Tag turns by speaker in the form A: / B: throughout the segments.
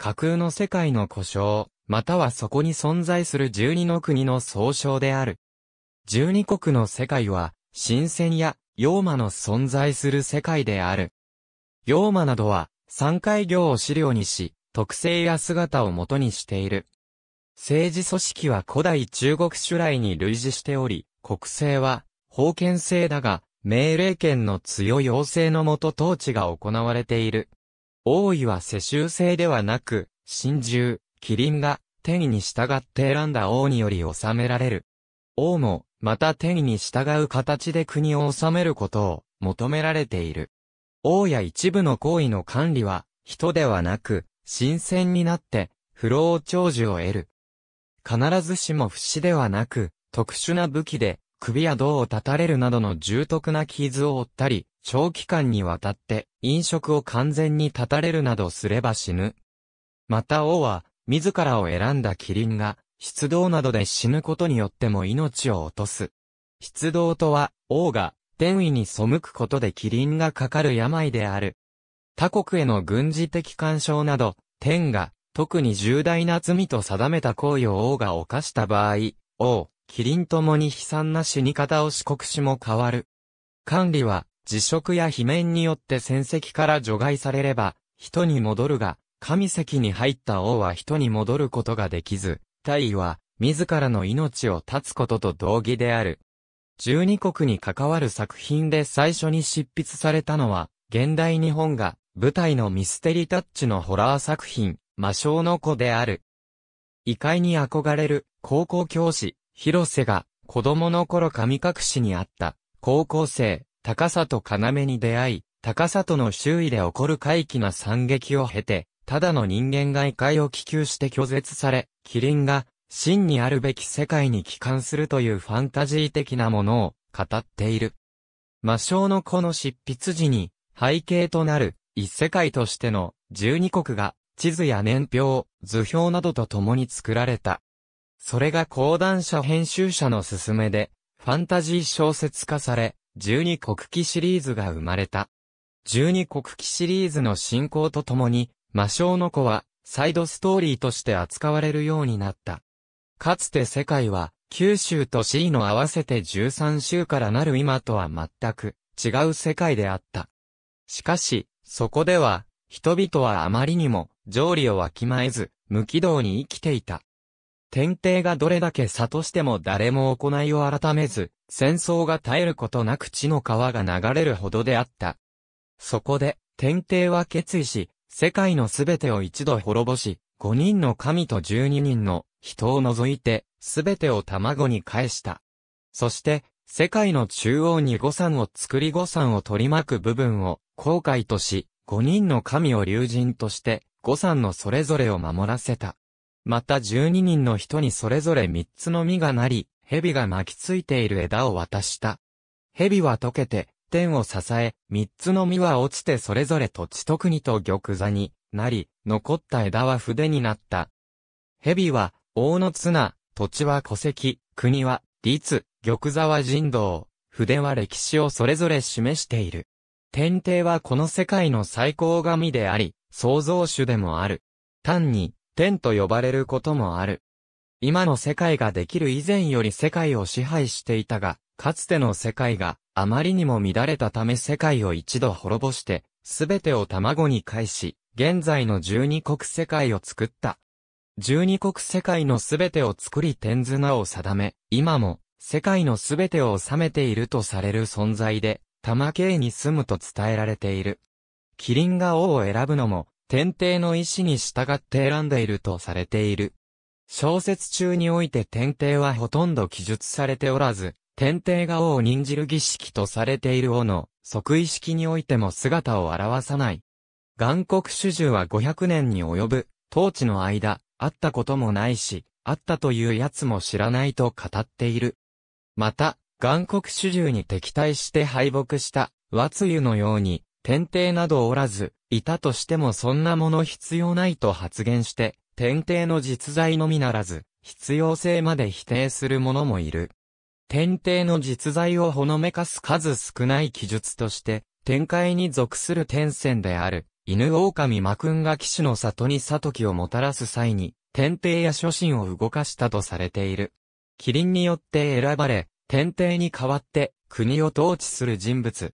A: 架空の世界の故障、またはそこに存在する十二の国の総称である。十二国の世界は、神仙や、妖魔の存在する世界である。妖魔などは、三回行を資料にし、特性や姿を元にしている。政治組織は古代中国主来に類似しており、国政は、封建制だが、命令権の強い要請のもと統治が行われている。王位は世襲制ではなく、神獣、麒麟が、天意に従って選んだ王により治められる。王も、また天意に従う形で国を治めることを求められている。王や一部の行為の管理は、人ではなく、新鮮になって、不老長寿を得る。必ずしも不死ではなく、特殊な武器で、首や胴を立たれるなどの重篤な傷を負ったり、長期間にわたって飲食を完全に立たれるなどすれば死ぬ。また王は、自らを選んだキリンが、出動などで死ぬことによっても命を落とす。出動とは、王が、天意に背くことでキリンがかかる病である。他国への軍事的干渉など、天が、特に重大な罪と定めた行為を王が犯した場合、王、キリンともに悲惨な死に方を四国史も変わる。管理は、辞職や罷免によって戦績から除外されれば、人に戻るが、神石に入った王は人に戻ることができず、大尉は、自らの命を絶つことと同義である。十二国に関わる作品で最初に執筆されたのは、現代日本が舞台のミステリタッチのホラー作品、魔性の子である。異界に憧れる高校教師、広瀬が子供の頃神隠しにあった高校生、高里要に出会い、高里の周囲で起こる怪奇な惨劇を経て、ただの人間が異界を希求して拒絶され、キリンが真にあるべき世界に帰還するというファンタジー的なものを語っている。魔性の子の執筆時に背景となる一世界としての十二国が地図や年表、図表などと共に作られた。それが講談社編集者の勧めで、ファンタジー小説化され、十二国旗シリーズが生まれた。十二国旗シリーズの進行とともに、魔性の子は、サイドストーリーとして扱われるようになった。かつて世界は、九州と C の合わせて13州からなる今とは全く違う世界であった。しかし、そこでは、人々はあまりにも、上理をわきまえず、無軌道に生きていた。天帝がどれだけ悟しても誰も行いを改めず、戦争が絶えることなく地の川が流れるほどであった。そこで、天帝は決意し、世界のすべてを一度滅ぼし、五人の神と十二人の人を除いて、すべてを卵に返した。そして、世界の中央に五山を作り五山を取り巻く部分を、後悔とし、五人の神を竜人として、五山のそれぞれを守らせた。また12人の人にそれぞれ3つの実がなり、蛇が巻きついている枝を渡した。蛇は溶けて、天を支え、3つの実は落ちてそれぞれ土地特にと玉座になり、残った枝は筆になった。蛇は、王の綱、土地は戸籍、国は、律、玉座は人道、筆は歴史をそれぞれ示している。天帝はこの世界の最高神であり、創造主でもある。単に、天と呼ばれることもある。今の世界ができる以前より世界を支配していたが、かつての世界があまりにも乱れたため世界を一度滅ぼして、すべてを卵に返し、現在の十二国世界を作った。十二国世界のすべてを作り天綱を定め、今も世界のすべてを治めているとされる存在で、玉系に住むと伝えられている。キリンが王を選ぶのも、天帝の意志に従って選んでいるとされている。小説中において天帝はほとんど記述されておらず、天帝が王を任じる儀式とされている王の即位式においても姿を現さない。岩国主従は500年に及ぶ、統治の間、会ったこともないし、会ったという奴も知らないと語っている。また、岩国主従に敵対して敗北した、和露のように、天帝などおらず、いたとしてもそんなもの必要ないと発言して、天帝の実在のみならず、必要性まで否定する者もいる。天帝の実在をほのめかす数少ない記述として、天界に属する天仙である、犬狼魔君が騎士の里に里木をもたらす際に、天帝や諸神を動かしたとされている。麒麟によって選ばれ、天帝に代わって国を統治する人物、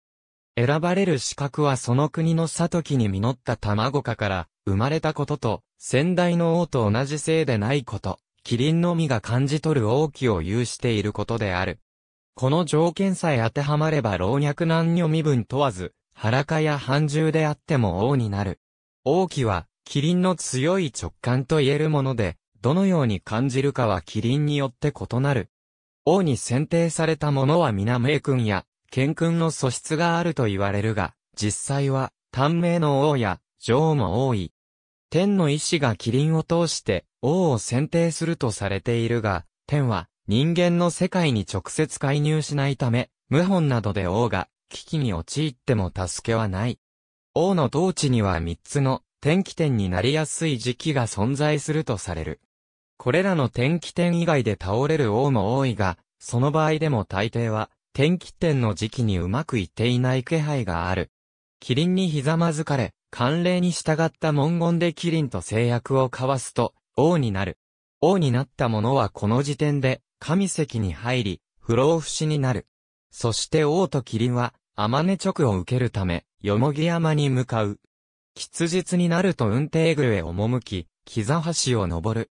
A: 選ばれる資格はその国の里木に実った卵化から生まれたことと、先代の王と同じせいでないこと、キリンの実が感じ取る王気を有していることである。この条件さえ当てはまれば老若男女身分問わず、裸や半獣であっても王になる。王気は、キリンの強い直感と言えるもので、どのように感じるかはキリンによって異なる。王に選定された者は皆名君や剣君の素質があると言われるが、実際は、短命の王や、女王も多い。天の意志が麒麟を通して王を選定するとされているが、天は人間の世界に直接介入しないため、謀反などで王が危機に陥っても助けはない。王の統治には三つの天気点になりやすい時期が存在するとされる。これらの天気点以外で倒れる王も多いが、その場合でも大抵は天気点の時期にうまくいっていない気配がある。キリンにひざまずかれ、慣例に従った文言でキリンと制約を交わすと、王になる。王になった者はこの時点で、神席に入り、不老不死になる。そして王とキリンは、天音直を受けるため、よもぎ山に向かう。吉日になると運転宮へ赴き、木座橋を登る。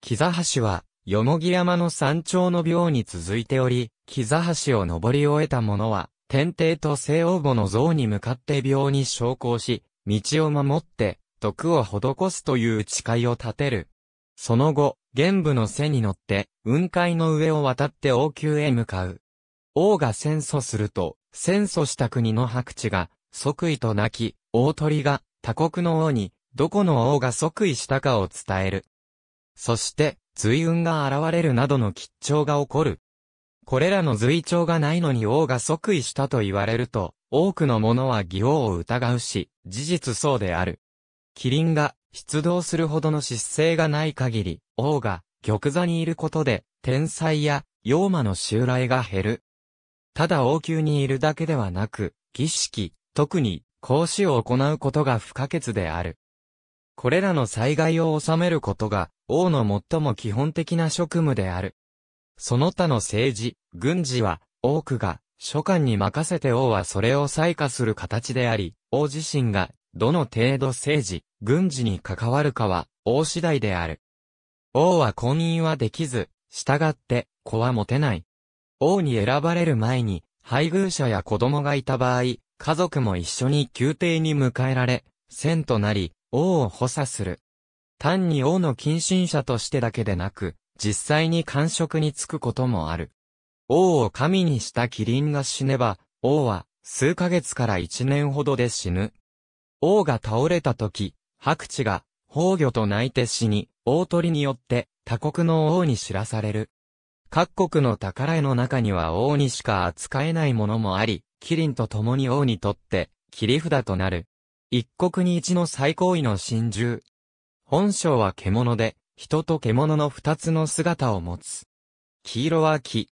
A: 木座橋は、よもぎ山の山頂の廟に続いており、木座橋を登り終えた者は、天帝と西王母の像に向かって病に昇降し、道を守って、毒を施すという誓いを立てる。その後、玄武の背に乗って、雲海の上を渡って王宮へ向かう。王が戦争すると、戦争した国の白地が、即位と泣き、大鳥が、他国の王に、どこの王が即位したかを伝える。そして、随雲が現れるなどの吉兆が起こる。これらの随調がないのに王が即位したと言われると、多くの者は義王を疑うし、事実そうである。キリンが出動するほどの失勢がない限り、王が玉座にいることで、天才や妖魔の襲来が減る。ただ王宮にいるだけではなく、儀式、特に、講師を行うことが不可欠である。これらの災害を収めることが、王の最も基本的な職務である。その他の政治、軍事は、多くが、諸官に任せて王はそれを採下する形であり、王自身が、どの程度政治、軍事に関わるかは、王次第である。王は婚姻はできず、従って、子は持てない。王に選ばれる前に、配偶者や子供がいた場合、家族も一緒に宮廷に迎えられ、戦となり、王を補佐する。単に王の近親者としてだけでなく、実際に感触につくこともある。王を神にしたキリンが死ねば、王は数ヶ月から一年ほどで死ぬ。王が倒れた時、白地が宝魚と泣いて死に、大鳥によって他国の王に知らされる。各国の宝絵の中には王にしか扱えないものもあり、キリンと共に王にとって切り札となる。一国に一の最高位の神獣。本性は獣で、人と獣の二つの姿を持つ。黄色は木。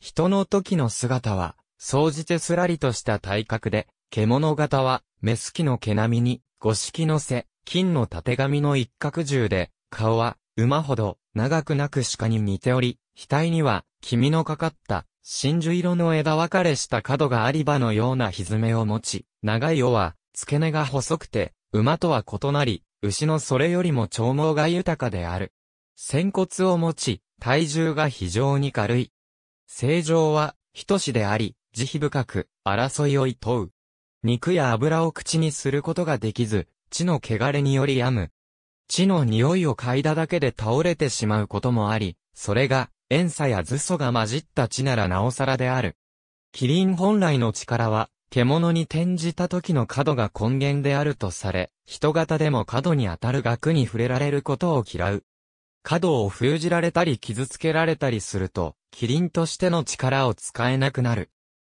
A: 人の時の姿は、総じてすらりとした体格で、獣型は、メス機の毛並みに、五色の背、金の縦髪の一角銃で、顔は、馬ほど、長くなく鹿に似ており、額には、黄身のかかった、真珠色の枝分かれした角があり場のような蹄を持ち、長い尾は、付け根が細くて、馬とは異なり、牛のそれよりも長毛が豊かである。仙骨を持ち、体重が非常に軽い。正常は、人しであり、慈悲深く、争いを問う。肉や油を口にすることができず、血の汚れにより病む。血の匂いを嗅いだだけで倒れてしまうこともあり、それが、塩素や図素が混じった血ならなおさらである。キリン本来の力は、獣に転じた時の角が根源であるとされ、人型でも角に当たる額に触れられることを嫌う。角を封じられたり傷つけられたりすると、キリンとしての力を使えなくなる。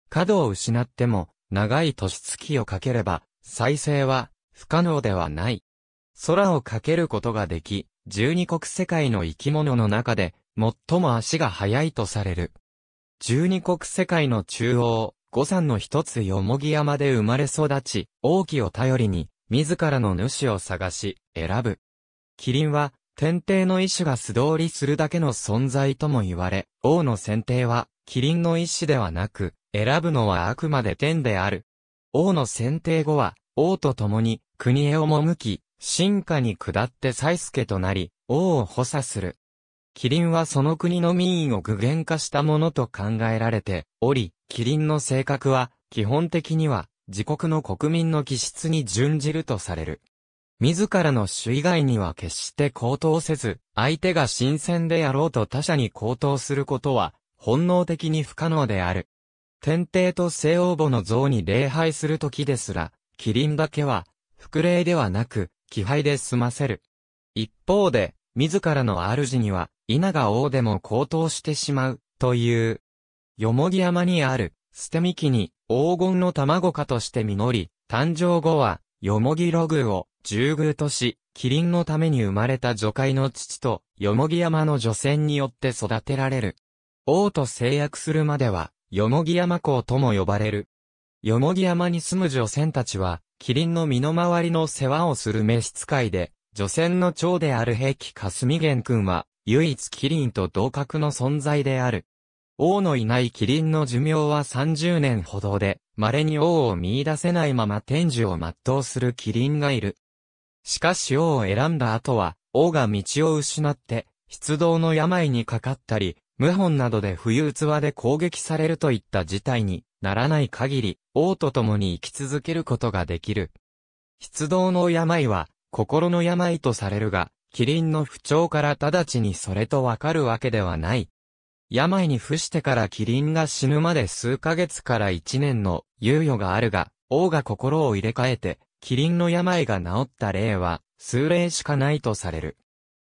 A: 角を失っても、長い年月をかければ、再生は不可能ではない。空をかけることができ、十二国世界の生き物の中で、最も足が速いとされる。十二国世界の中央、五山の一つよもぎ山で生まれ育ち、王騎を頼りに、自らの主を探し、選ぶ。キリンは、天帝の意志が素通りするだけの存在とも言われ、王の選定は、キリンの意志ではなく、選ぶのはあくまで天である。王の選定後は、王と共に、国へ赴き、進化に下って祭助となり、王を補佐する。キリンはその国の民意を具現化したものと考えられており、キリンの性格は、基本的には、自国の国民の気質に準じるとされる。自らの主以外には決して高騰せず、相手が新鮮であろうと他者に高騰することは、本能的に不可能である。天帝と西王母の像に礼拝するときですら、キリンだけは、副礼ではなく、気配で済ませる。一方で、自らの主には、稲が王でも高騰してしまう、という。よもぎ山にある、捨て幹に、黄金の卵化として実り、誕生後は、よもぎログを、従宮とし、キリンのために生まれた女会の父と、よもぎ山の女船によって育てられる。王と制約するまでは、よもぎ山港とも呼ばれる。よもぎ山に住む女船たちは、キリンの身の回りの世話をする召使いで、女船の長である平木霞玄君は、唯一キリンと同格の存在である。王のいないキリンの寿命は30年ほどで、稀に王を見出せないまま天寿を全うするキリンがいる。しかし王を選んだ後は、王が道を失って、出動の病にかかったり、謀反などで浮遊。器で攻撃されるといった事態にならない限り、王と共に生き続けることができる。出動の病は、心の病とされるが、キリンの不調から直ちにそれとわかるわけではない。病に伏してからキリンが死ぬまで数ヶ月から一年の猶予があるが、王が心を入れ替えて、キリンの病が治った例は、数例しかないとされる。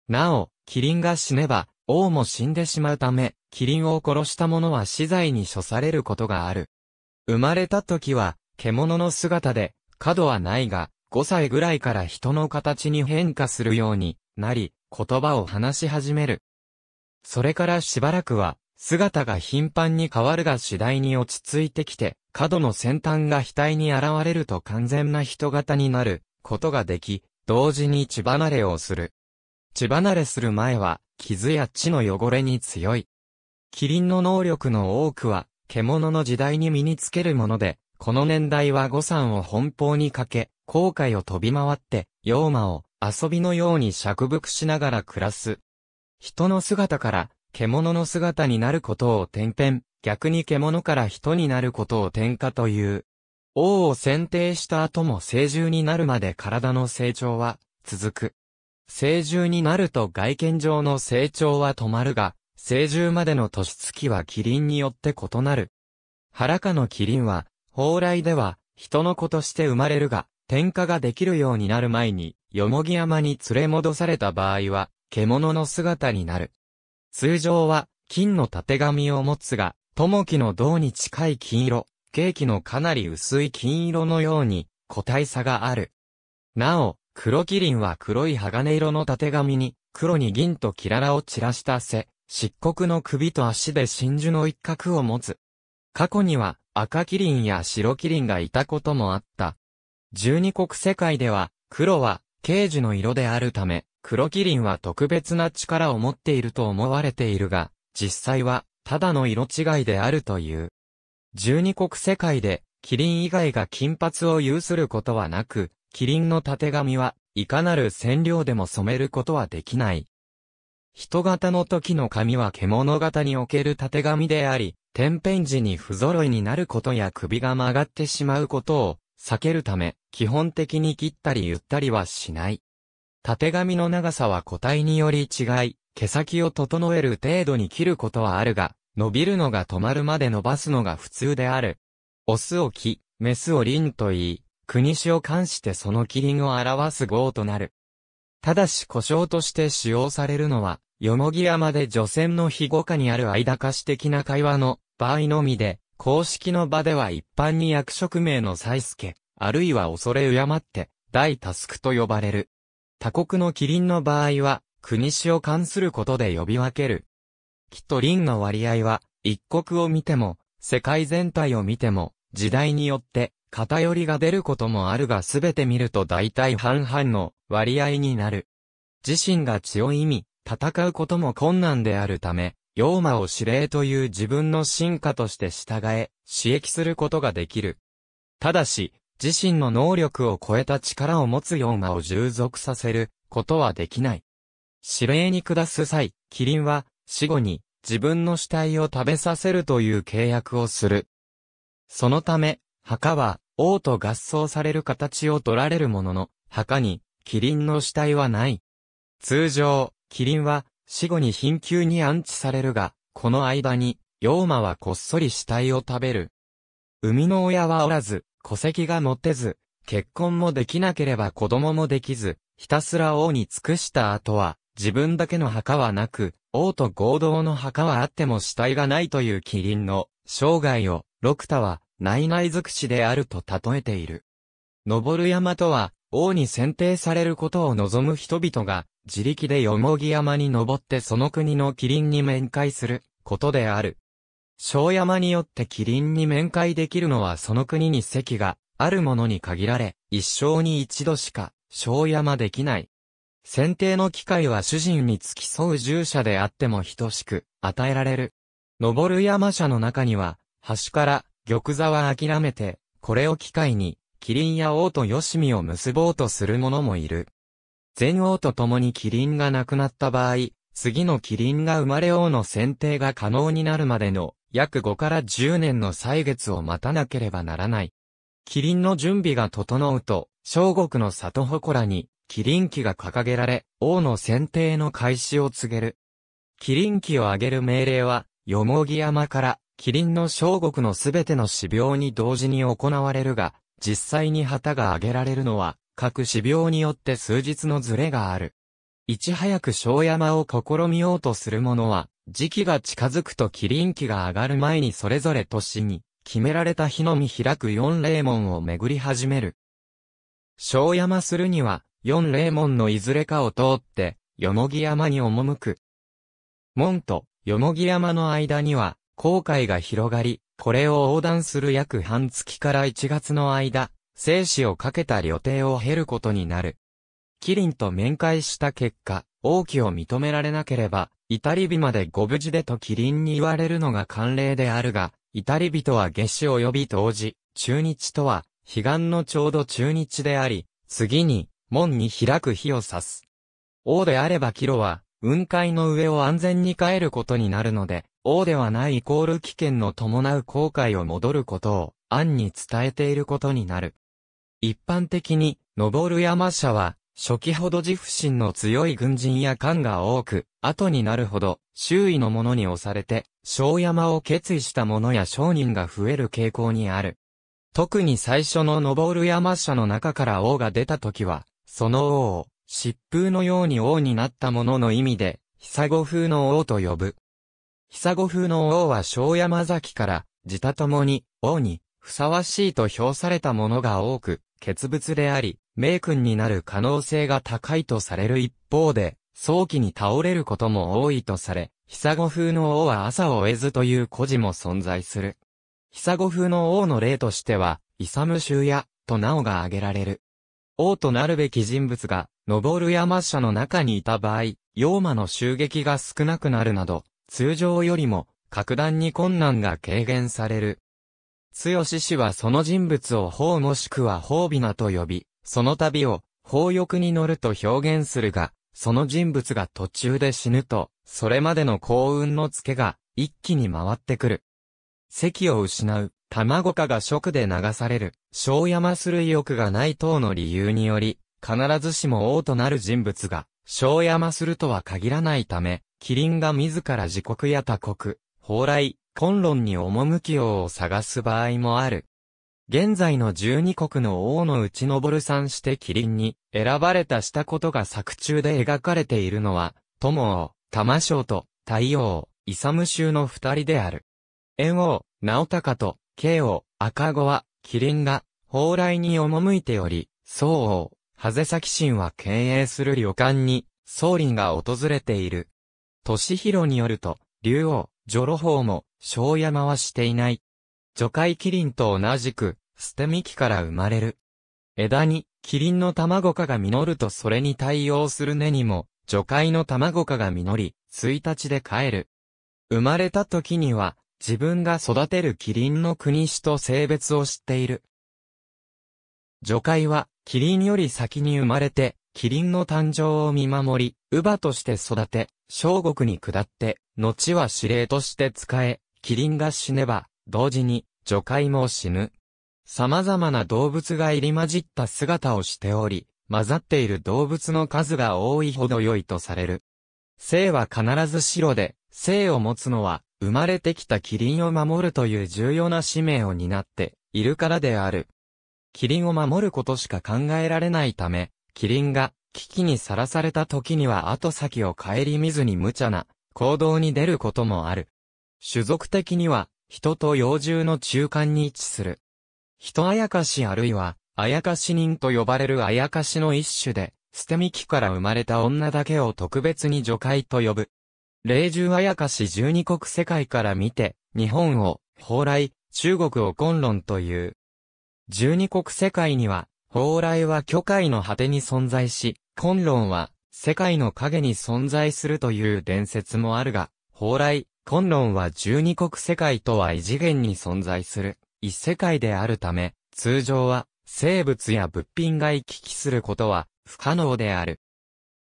A: なお、キリンが死ねば、王も死んでしまうため、キリンを殺した者は死罪に処されることがある。生まれた時は、獣の姿で、角はないが、5歳ぐらいから人の形に変化するように、なり、言葉を話し始める。それからしばらくは、姿が頻繁に変わるが次第に落ち着いてきて、角の先端が額に現れると完全な人型になることができ、同時に血離れをする。血離れする前は、傷や血の汚れに強い。キリンの能力の多くは、獣の時代に身につけるもので、この年代は誤算を奔放にかけ、後悔を飛び回って、妖魔を遊びのように釈伏しながら暮らす。人の姿から獣の姿になることを転変、逆に獣から人になることを転化という。王を選定した後も成獣になるまで体の成長は続く。成獣になると外見上の成長は止まるが、成獣までの年月は麒麟によって異なる。腹下の麒麟は、蓬莱では、人の子として生まれるが、点火ができるようになる前に、よもぎ山に連れ戻された場合は、獣の姿になる。通常は、金の縦紙を持つが、友木の銅に近い金色、ケーキのかなり薄い金色のように、個体差がある。なお、黒キリンは黒い鋼色の縦紙に、黒に銀とキララを散らした背、漆黒の首と足で真珠の一角を持つ。過去には、赤キリンや白キリンがいたこともあった。十二国世界では、黒は刑事の色であるため、黒キリンは特別な力を持っていると思われているが、実際は、ただの色違いであるという。12国世界で、キリン以外が金髪を有することはなく、キリンの縦髪は、いかなる染料でも染めることはできない。人型の時の髪は獣型における縦髪であり、天変時に不揃いになることや首が曲がってしまうことを避けるため、基本的に切ったりゆったりはしない。縦髪の長さは個体により違い、毛先を整える程度に切ることはあるが、伸びるのが止まるまで伸ばすのが普通である。オスを木、メスを輪と言い、国種を冠してその麒麟を表す号となる。ただし故障として使用されるのは、よもぎ山で除染の日後下にある間貸し的な会話の場合のみで、公式の場では一般に役職名の再助、あるいは恐れ敬って、大タスクと呼ばれる。他国のキリンの場合は、国史を関することで呼び分ける。っとンの割合は、一国を見ても、世界全体を見ても、時代によって、偏りが出ることもあるがすべて見ると大体半々の割合になる。自身が血を意味、戦うことも困難であるため、妖魔を指令という自分の進化として従え、刺激することができる。ただし、自身の能力を超えた力を持つ妖魔を従属させることはできない。指令に下す際、キリンは死後に自分の死体を食べさせるという契約をする。そのため、墓は王と合葬される形を取られるものの、墓にキリンの死体はない。通常、キリンは死後に貧窮に安置されるが、この間に、妖魔はこっそり死体を食べる。生みの親はおらず、戸籍が持てず、結婚もできなければ子供もできず、ひたすら王に尽くした後は、自分だけの墓はなく、王と合同の墓はあっても死体がないという麒麟の生涯を、六太は、内々尽くしであると例えている。登る山とは、王に選定されることを望む人々が、自力でよもぎ山に登ってその国の麒麟に面会することである。小山によって麒麟に面会できるのはその国に席があるものに限られ、一生に一度しか小山できない。選定の機会は主人に付き添う従者であっても等しく与えられる。登る山者の中には、端から玉座は諦めて、これを機会にキリンや王とよしみを結ぼうとする者もいる。前王と共にキリンが亡くなった場合、次のキリンが生まれ王の選定が可能になるまでの約5から10年の歳月を待たなければならない。キリンの準備が整うと、小国の里祠に、キリン旗が掲げられ、王の選定の開始を告げる。キリン旗を挙げる命令は、よもぎ山から、キリンの小国のすべての死病に同時に行われるが、実際に旗が挙げられるのは、各指標によって数日のズレがある。いち早く小山を試みようとする者は、時期が近づくとキリン期が上がる前にそれぞれ年に、決められた日のみ開く四霊門を巡り始める。小山するには、四霊門のいずれかを通って、よもぎ山に赴く。門と、よもぎ山の間には、航海が広がり、これを横断する約半月から1月の間、生死をかけた旅程を経ることになる。キリンと面会した結果、王旗を認められなければ、至り日までご無事でとキリンに言われるのが慣例であるが、至り日とは夏至及び冬至、中日とは、彼岸のちょうど中日であり、次に、門に開く日を指す。王であればキロは、雲海の上を安全に帰ることになるので、王ではないイコール危険の伴う航海を戻ることを、暗に伝えていることになる。一般的に、登る山社は、初期ほど自負心の強い軍人や艦が多く、後になるほど、周囲の者に押されて、小山を決意した者や商人が増える傾向にある。特に最初の登る山社の中から王が出た時は、その王を、疾風のように王になったものの意味で、久子風の王と呼ぶ。久子風の王は小山崎から、自他ともに、王に、ふさわしいと評されたものが多く、欠物であり、名君になる可能性が高いとされる一方で、早期に倒れることも多いとされ、久子風の王は朝を得ずという孤児も存在する。久子風の王の例としては、イサム州や、と名をが挙げられる。王となるべき人物が、登る山車の中にいた場合、妖魔の襲撃が少なくなるなど、通常よりも、格段に困難が軽減される。強し氏はその人物を法もしくは褒美なと呼び、その旅を、法欲に乗ると表現するが、その人物が途中で死ぬと、それまでの幸運の付けが、一気に回ってくる。席を失う、卵化が食で流される、小山する意欲がない等の理由により、必ずしも王となる人物が、小山するとは限らないため、麒麟が自ら自国や他国、蓬莱、混論に赴き王を探す場合もある。現在の十二国の王のうち昇さんして麒麟に選ばれたしたことが作中で描かれているのは、友王、玉将と太王、イサム州の二人である。猿王、直高と、慶王、赤子は、麒麟が、蓬莱に赴いており、宋王、ハゼ崎ンは経営する旅館に、リ林が訪れている。敏広によると、竜王、ジロホ法も、小山はしていない。除海麒麟と同じく、捨て幹から生まれる。枝に、キリンの卵化が実るとそれに対応する根にも、除海の卵化が実り、1日で帰る。生まれた時には、自分が育てるキリンの国種と性別を知っている。女海は、キリンより先に生まれて、キリンの誕生を見守り、乳母として育て、小国に下って、後は司令として使え、キリンが死ねば、同時に、女海も死ぬ。様々な動物が入り混じった姿をしており、混ざっている動物の数が多いほど良いとされる。生は必ず白で、生を持つのは、生まれてきたキリンを守るという重要な使命を担っているからである。キリンを守ることしか考えられないため、キリンが危機にさらされた時には後先を顧みずに無茶な行動に出ることもある。種族的には人と幼獣の中間に位置する。人あやかしあるいは、あやかし人と呼ばれるあやかしの一種で、捨て身器から生まれた女だけを特別に除海と呼ぶ。霊獣あやかし十二国世界から見て、日本を、蓬来、中国を混論という、十二国世界には、蓬莱は巨海の果てに存在し、昆論は、世界の影に存在するという伝説もあるが、蓬莱、昆論は十二国世界とは異次元に存在する、異世界であるため、通常は、生物や物品が行き来することは、不可能である。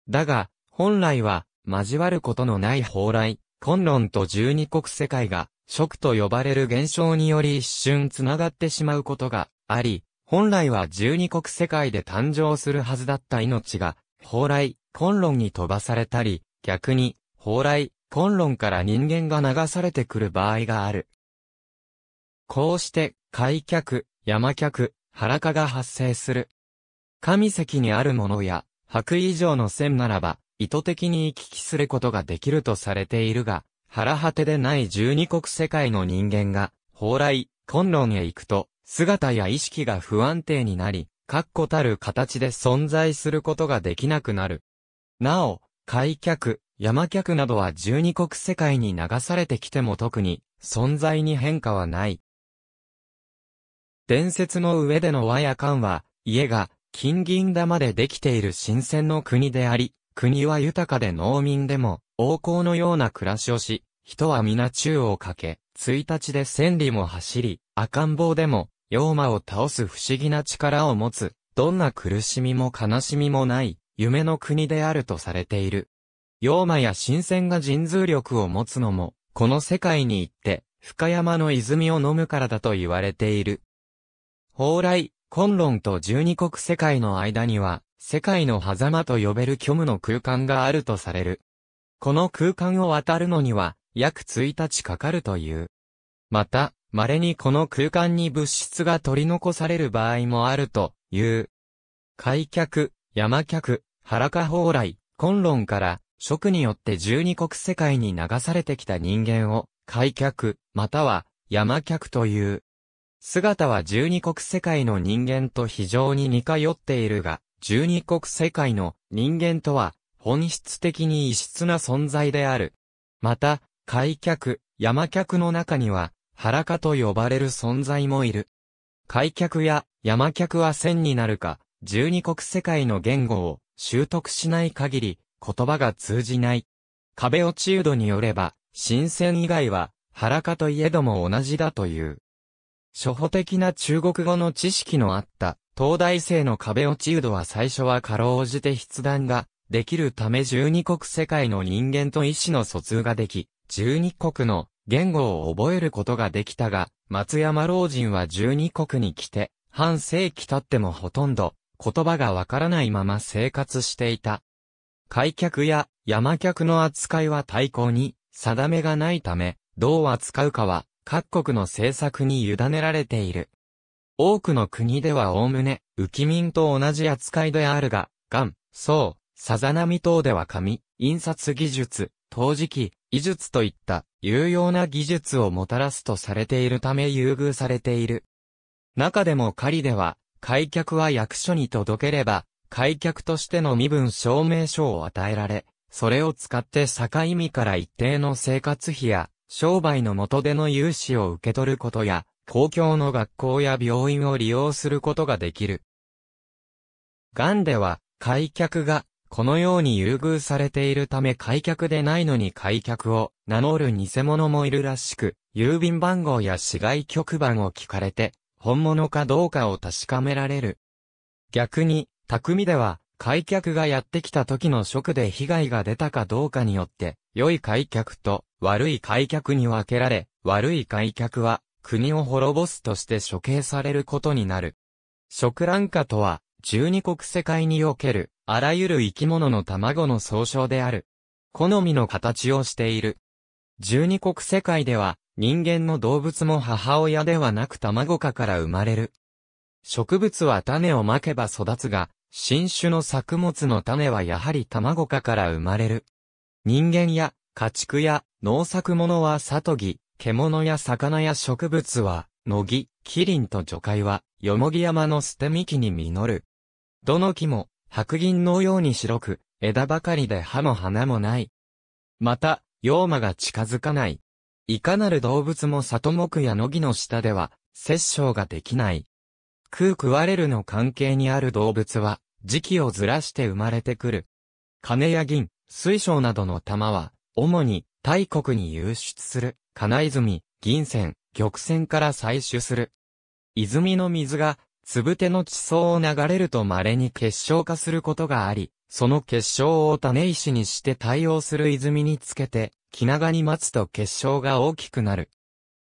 A: だが、本来は、交わることのない蓬莱、昆論と十二国世界が、食と呼ばれる現象により一瞬繋がってしまうことがあり、本来は十二国世界で誕生するはずだった命が、蓬莱、混乱に飛ばされたり、逆に、蓬莱、混乱から人間が流されてくる場合がある。こうして、開脚、山脚、原化が発生する。神石にあるものや、白以上の線ならば、意図的に行き来することができるとされているが、腹果てでない十二国世界の人間が、蓬莱、混乱へ行くと、姿や意識が不安定になり、確固たる形で存在することができなくなる。なお、開脚、山脚などは十二国世界に流されてきても特に存在に変化はない。伝説の上での和や漢は、家が金銀玉でできている新鮮の国であり、国は豊かで農民でも、王侯のような暮らしをし、人は皆宙をかけ、一日で千里も走り、赤ん坊でも、妖魔を倒す不思議な力を持つ、どんな苦しみも悲しみもない、夢の国であるとされている。妖魔や神仙が神通力を持つのも、この世界に行って、深山の泉を飲むからだと言われている。蓬莱、昆論と十二国世界の間には、世界の狭間と呼べる虚無の空間があるとされる。この空間を渡るのには、約1日かかるという。また、稀にこの空間に物質が取り残される場合もあるという。開脚、山脚、原か蓬莱、昆論から、食によって十二国世界に流されてきた人間を、開脚、または、山脚という。姿は十二国世界の人間と非常に似通っているが、十二国世界の人間とは、本質的に異質な存在である。また、開脚、山脚の中には、原かと呼ばれる存在もいる。開脚や山脚は線になるか、十二国世界の言語を習得しない限り、言葉が通じない。壁落ちうどによれば、新鮮以外は、原かといえども同じだという。初歩的な中国語の知識のあった、東大生の壁落ちうどは最初はかろうじて筆談が、できるため十二国世界の人間と意思の疎通ができ、十二国の言語を覚えることができたが、松山老人は12国に来て、半世紀経ってもほとんど、言葉がわからないまま生活していた。開脚や山脚の扱いは対抗に定めがないため、どう扱うかは各国の政策に委ねられている。多くの国では概ね、浮き民と同じ扱いであるが、ガン、ソウ、サザナミ等では紙、印刷技術、陶磁器、医術といった有用な技術をもたらすとされているため優遇されている。中でも狩りでは、開脚は役所に届ければ、開脚としての身分証明書を与えられ、それを使って境身から一定の生活費や、商売の元での融資を受け取ることや、公共の学校や病院を利用することができる。癌では、開脚がこのように優遇されているため開脚でないのに開脚を名乗る偽物もいるらしく、郵便番号や市外局番を聞かれて、本物かどうかを確かめられる。逆に、匠では、開脚がやってきた時の職で被害が出たかどうかによって、良い開脚と悪い開脚に分けられ、悪い開脚は国を滅ぼすとして処刑されることになる。職乱化とは、十二国世界におけるあらゆる生き物の卵の総称である。好みの形をしている。十二国世界では、人間の動物も母親ではなく卵化から生まれる。植物は種をまけば育つが、新種の作物の種はやはり卵化から生まれる。人間や家畜や農作物は里木、獣や魚や植物は、野木、キリンと魚介は、よもぎ山の捨て幹に実る。どの木も、白銀のように白く、枝ばかりで歯も花もない。また、妖魔が近づかない。いかなる動物も里木や野木の下では、殺生ができない。食う食われるの関係にある動物は、時期をずらして生まれてくる。金や銀、水晶などの玉は、主に、大国に輸出する、金泉、銀泉、玉泉から採取する。泉の水が、つぶての地層を流れると稀に結晶化することがあり、その結晶を種石にして対応する泉につけて、気長に待つと結晶が大きくなる。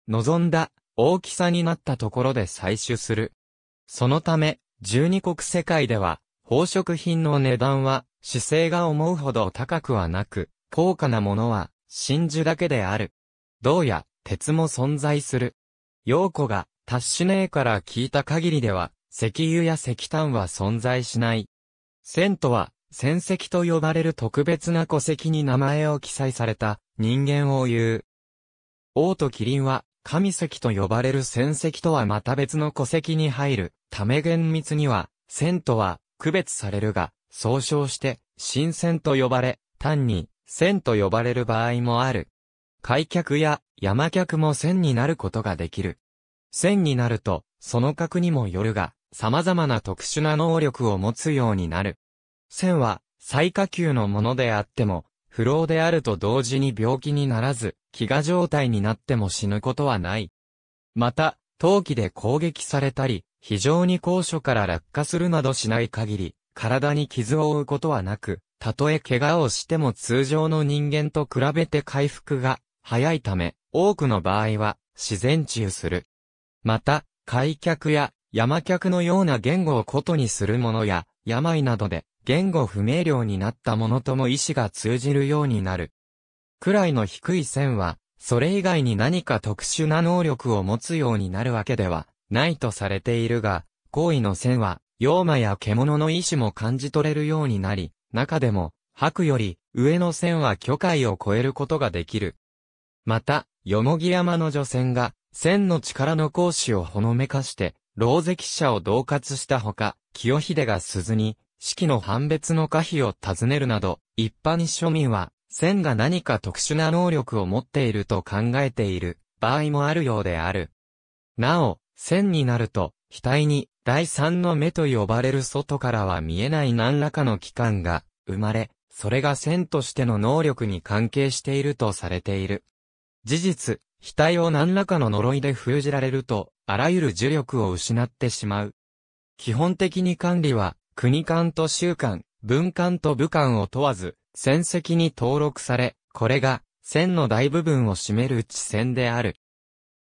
A: 望んだ大きさになったところで採取する。そのため、十二国世界では、宝飾品の値段は、姿勢が思うほど高くはなく、高価なものは、真珠だけである。銅や、鉄も存在する。陽子が、タッシュネーから聞いた限りでは、石油や石炭は存在しない。線とは、戦石と呼ばれる特別な戸籍に名前を記載された人間を言う。王と麒麟は、神石と呼ばれる戦石とはまた別の戸籍に入る、ため厳密には、線とは、区別されるが、総称して、新線と呼ばれ、単に、線と呼ばれる場合もある。開脚や山脚も線になることができる。線になると、その格にもよるが、様々な特殊な能力を持つようになる。線は最下級のものであっても、不老であると同時に病気にならず、飢餓状態になっても死ぬことはない。また、陶器で攻撃されたり、非常に高所から落下するなどしない限り、体に傷を負うことはなく、たとえ怪我をしても通常の人間と比べて回復が早いため、多くの場合は自然治癒する。また、開脚や山脚のような言語をことにするものや、病などで言語不明瞭になったものとも意思が通じるようになる。くらいの低い線は、それ以外に何か特殊な能力を持つようになるわけではないとされているが、行為の線は、妖魔や獣の意志も感じ取れるようになり、中でも、白より上の線は巨海を超えることができる。また、よもぎ山の女線が、線の力の行使をほのめかして、老石者を同喝したほか、清秀が鈴に、四季の判別の可否を尋ねるなど、一般庶民は、千が何か特殊な能力を持っていると考えている場合もあるようである。なお、千になると、額に第三の目と呼ばれる外からは見えない何らかの器官が生まれ、それが線としての能力に関係しているとされている。事実、額を何らかの呪いで封じられると、あらゆる呪力を失ってしまう。基本的に管理は、国間と州間、文間と武間を問わず、戦績に登録され、これが、戦の大部分を占める地戦である。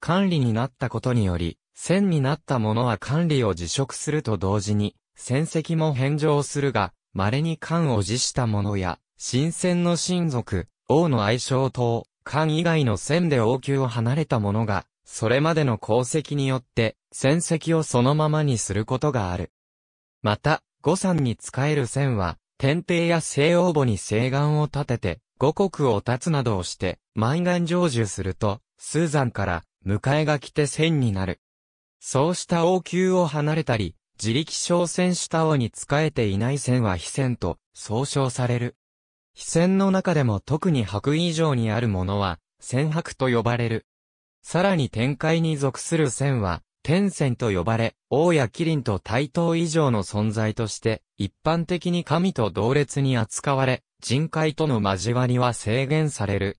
A: 管理になったことにより、戦になった者は管理を辞職すると同時に、戦績も返上するが、稀に官を辞した者や、新戦の親族、王の愛称等、官以外の戦で王宮を離れた者が、それまでの功績によって、戦績をそのままにすることがある。また、五山に使える線は、天帝や西王母に西岸を立てて、五国を立つなどをして、万願成就すると、スーザンから、迎えが来て線になる。そうした王宮を離れたり、自力小戦した王に使えていない線は非線と、総称される。非線の中でも特に白以上にあるものは、線白と呼ばれる。さらに展開に属する線は、天線と呼ばれ、王や麒麟と対等以上の存在として、一般的に神と同列に扱われ、人界との交わりは制限される。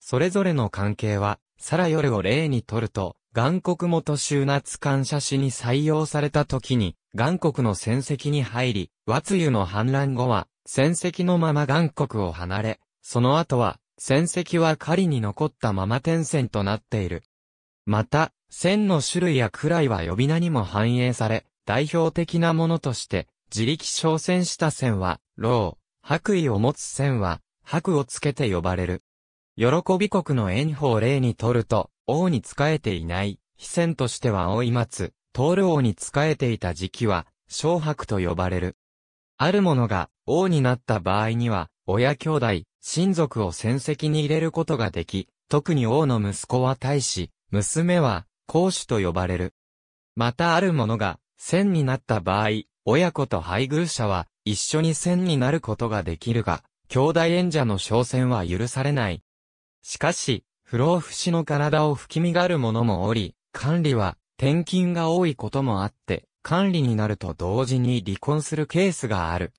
A: それぞれの関係は、サラ夜を例にとると、岩国元州夏感謝詩に採用された時に、岩国の戦績に入り、和露の反乱後は、戦績のまま岩国を離れ、その後は、戦績は狩りに残ったまま点線となっている。また、線の種類や位は呼び名にも反映され、代表的なものとして、自力昇戦した線は、老、白衣を持つ線は、白をつけて呼ばれる。喜び国の炎法例にとると、王に仕えていない、非戦としては追い待つ、通る王に仕えていた時期は、小白と呼ばれる。ある者が王になった場合には、親兄弟、親族を戦績に入れることができ、特に王の息子は大使、娘は公主と呼ばれる。またある者が、戦になった場合、親子と配偶者は一緒に戦になることができるが、兄弟演者の商戦は許されない。しかし、不老不死の体を吹き身がある者もおり、管理は転勤が多いこともあって、管理になると同時に離婚するケースがある。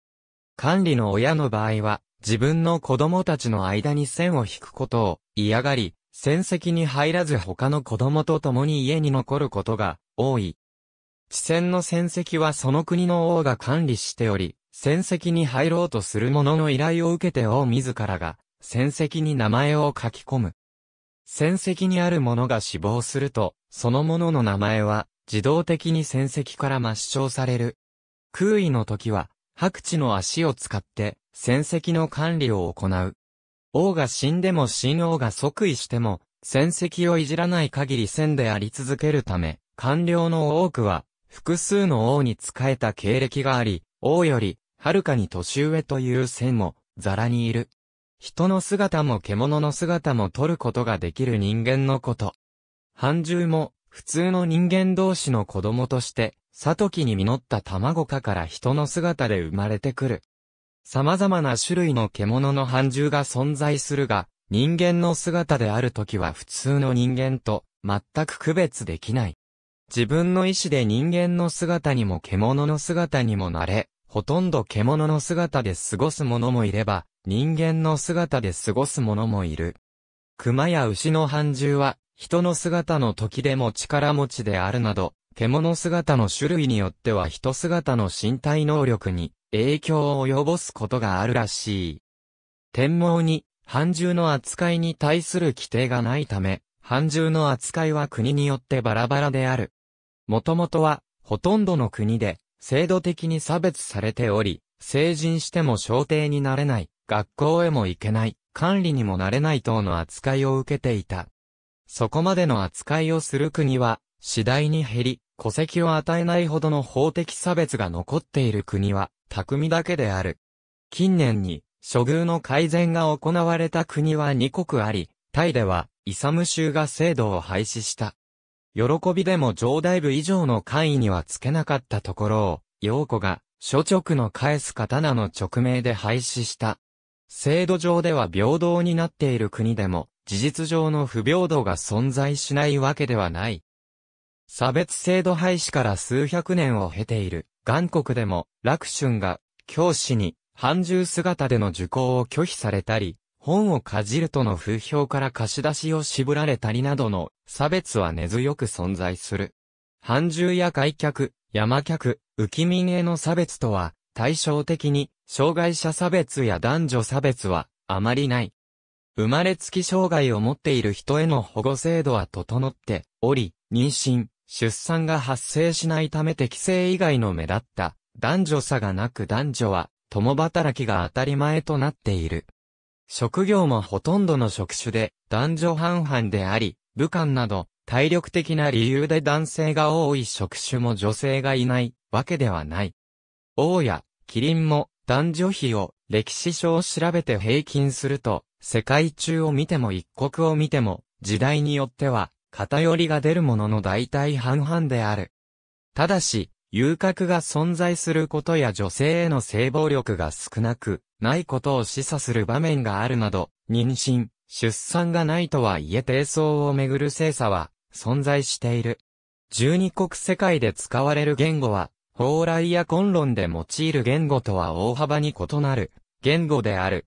A: 管理の親の場合は、自分の子供たちの間に線を引くことを嫌がり、戦績に入らず他の子供と共に家に残ることが多い。地戦の戦績はその国の王が管理しており、戦績に入ろうとする者の依頼を受けて王自らが戦績に名前を書き込む。戦績にある者が死亡すると、その者の名前は自動的に戦績から抹消される。空位の時は、白地の足を使って、戦績の管理を行う。王が死んでも新王が即位しても、戦績をいじらない限り戦であり続けるため、官僚の多くは、複数の王に仕えた経歴があり、王より、はるかに年上という線も、ざらにいる。人の姿も獣の姿も取ることができる人間のこと。半獣も、普通の人間同士の子供として、里木に実った卵かから人の姿で生まれてくる。様々な種類の獣の半獣が存在するが、人間の姿である時は普通の人間と全く区別できない。自分の意志で人間の姿にも獣の姿にもなれ、ほとんど獣の姿で過ごす者もいれば、人間の姿で過ごす者もいる。熊や牛の半獣は、人の姿の時でも力持ちであるなど、獣姿の種類によっては人姿の身体能力に影響を及ぼすことがあるらしい。天網に、繁獣の扱いに対する規定がないため、繁獣の扱いは国によってバラバラである。もともとは、ほとんどの国で、制度的に差別されており、成人しても小艇になれない、学校へも行けない、管理にもなれない等の扱いを受けていた。そこまでの扱いをする国は、次第に減り、戸籍を与えないほどの法的差別が残っている国は、匠だけである。近年に、処遇の改善が行われた国は2国あり、タイでは、イサム州が制度を廃止した。喜びでも上代部以上の官位にはつけなかったところを、陽子が、諸直の返す刀の直命で廃止した。制度上では平等になっている国でも、事実上の不平等が存在しないわけではない。差別制度廃止から数百年を経ている。元国でも、楽春が、教師に、半獣姿での受講を拒否されたり、本をかじるとの風評から貸し出しを絞られたりなどの差別は根強く存在する。半獣や外脚、山脚、浮民への差別とは、対照的に、障害者差別や男女差別は、あまりない。生まれつき障害を持っている人への保護制度は整っており、妊娠、出産が発生しないため適正以外の目立った男女差がなく男女は共働きが当たり前となっている。職業もほとんどの職種で男女半々であり、武漢など体力的な理由で男性が多い職種も女性がいないわけではない。王やキリンも男女比を歴史書を調べて平均すると、世界中を見ても一国を見ても、時代によっては偏りが出るものの大体半々である。ただし、遊郭が存在することや女性への性暴力が少なく、ないことを示唆する場面があるなど、妊娠、出産がないとはいえ低層をめぐる精査は存在している。十二国世界で使われる言語は、蓬莱や混論で用いる言語とは大幅に異なる言語である。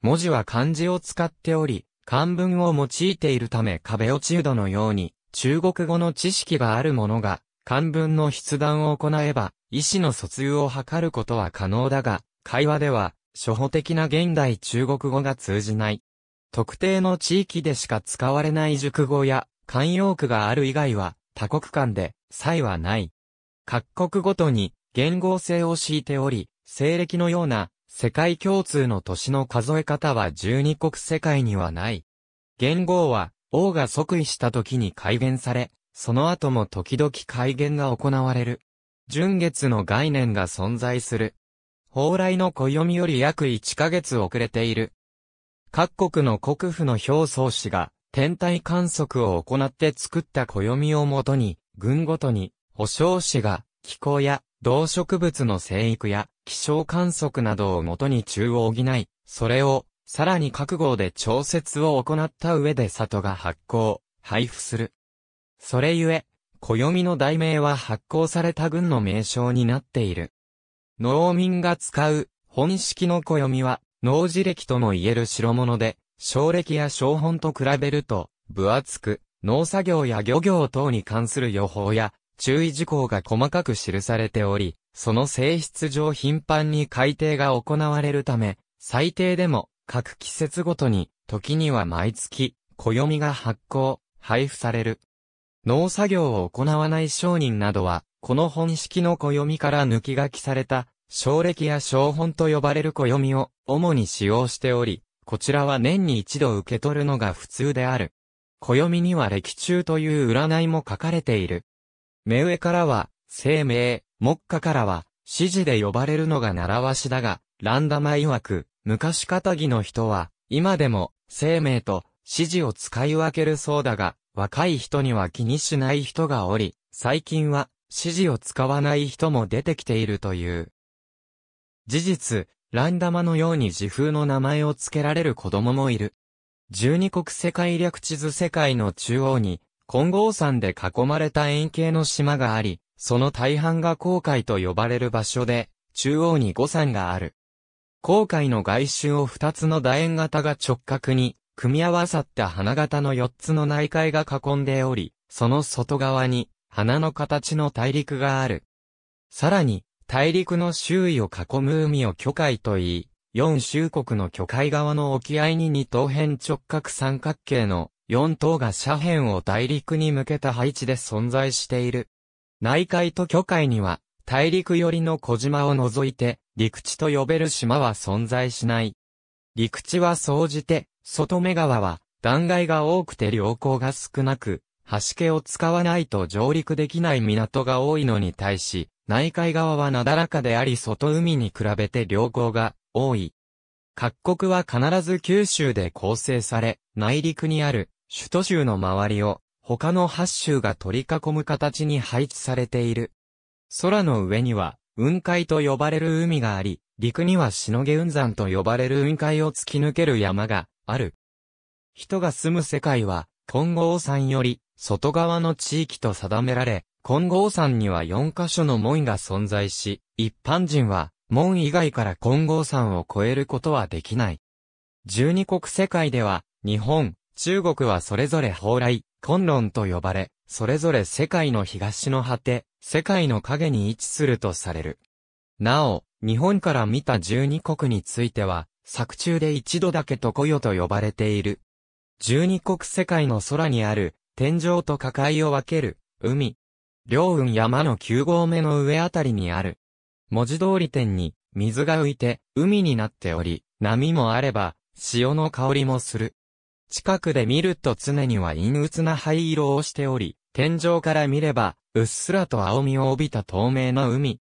A: 文字は漢字を使っており、漢文を用いているため壁落ちうどのように、中国語の知識がある者が、漢文の筆談を行えば、意思の疎通を図ることは可能だが、会話では、初歩的な現代中国語が通じない。特定の地域でしか使われない熟語や、慣用句がある以外は、他国間で、差異はない。各国ごとに、言語性を敷いており、西暦のような、世界共通の年の数え方は12国世界にはない。元号は、王が即位した時に改元され、その後も時々改元が行われる。純月の概念が存在する。蓬莱の暦より約1ヶ月遅れている。各国の国府の表層氏が天体観測を行って作った暦をもとに、軍ごとに、保証氏が気候や動植物の生育や気象観測などをもとに中を補い、それを、さらに各号で調節を行った上で里が発行、配布する。それゆえ、暦の題名は発行された軍の名称になっている。農民が使う、本式の暦は、農事歴とも言える代物で、小歴や小本と比べると、分厚く、農作業や漁業等に関する予報や、注意事項が細かく記されており、その性質上頻繁に改定が行われるため、最低でも各季節ごとに、時には毎月、暦が発行、配布される。農作業を行わない商人などは、この本式の暦から抜き書きされた、小暦や小本と呼ばれる暦を主に使用しており、こちらは年に一度受け取るのが普通である。暦には歴中という占いも書かれている。目上からは、生命、目下からは、指示で呼ばれるのが習わしだが、ランダマ曰く、昔かたぎの人は、今でも、生命と指示を使い分けるそうだが、若い人には気にしない人がおり、最近は、指示を使わない人も出てきているという。事実、ランダマのように自風の名前を付けられる子供もいる。十二国世界略地図世界の中央に、金剛山で囲まれた円形の島があり、その大半が航海と呼ばれる場所で、中央に五山がある。航海の外周を二つの楕円型が直角に、組み合わさった花形の四つの内海が囲んでおり、その外側に、花の形の大陸がある。さらに、大陸の周囲を囲む海を巨海と言い、四周国の巨海側の沖合に二等辺直角三角形の4島が斜辺を大陸に向けた配置で存在している。内海と巨海には、大陸寄りの小島を除いて、陸地と呼べる島は存在しない。陸地は総じて、外目川は、断崖が多くて良好が少なく、橋家を使わないと上陸できない港が多いのに対し、内海側はなだらかであり外海に比べて良好が多い。各国は必ず九州で構成され、内陸にある首都州の周りを他の8州が取り囲む形に配置されている。空の上には雲海と呼ばれる海があり、陸にはしのげ雲山と呼ばれる雲海を突き抜ける山がある。人が住む世界は、金剛山より外側の地域と定められ、金剛山には4カ所の門が存在し、一般人は門以外から金剛山を越えることはできない。十二国世界では、日本、中国はそれぞれ蓬莱、昆論と呼ばれ、それぞれ世界の東の果て、世界の影に位置するとされる。なお、日本から見た十二国については、作中で一度だけとこよと呼ばれている。十二国世界の空にある、天井と下界を分ける、海。両雲山の9合目の上あたりにある。文字通り点に、水が浮いて、海になっており、波もあれば、潮の香りもする。近くで見ると常には陰鬱な灰色をしており、天井から見れば、うっすらと青みを帯びた透明な海。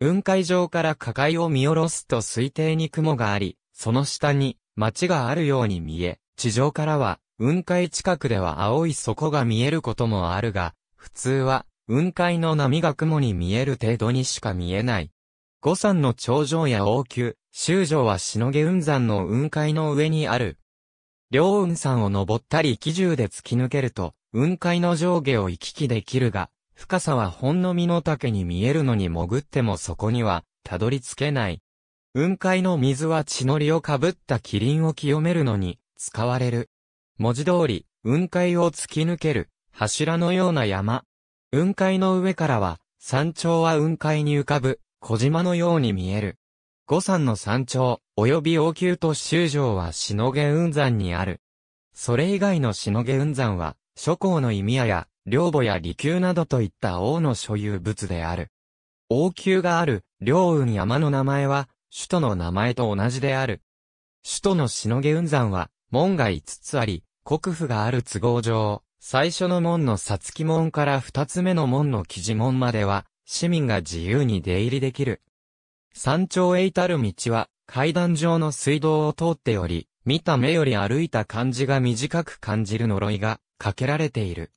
A: 雲海上から火海を見下ろすと水底に雲があり、その下に街があるように見え、地上からは雲海近くでは青い底が見えることもあるが、普通は雲海の波が雲に見える程度にしか見えない。五山の頂上や王宮、修城はしのげ雲山の雲海の上にある両雲山を登ったり機銃で突き抜けると、雲海の上下を行き来できるが、深さはほんの身の丈に見えるのに潜ってもそこには、たどり着けない。雲海の水は血のりをかぶったキリンを清めるのに、使われる。文字通り、雲海を突き抜ける、柱のような山。雲海の上からは、山頂は雲海に浮かぶ、小島のように見える。五山の山頂、及び王宮と州城は篠毛雲山にある。それ以外の篠毛雲山は、諸侯の意味屋や、領母や利休などといった王の所有物である。王宮がある、領雲山の名前は、首都の名前と同じである。首都の篠毛雲山は、門が5つあり、国府がある都合上、最初の門のさつき門から2つ目の門の木地門までは、市民が自由に出入りできる山頂へ至る道は階段状の水道を通っており、見た目より歩いた感じが短く感じる呪いがかけられている。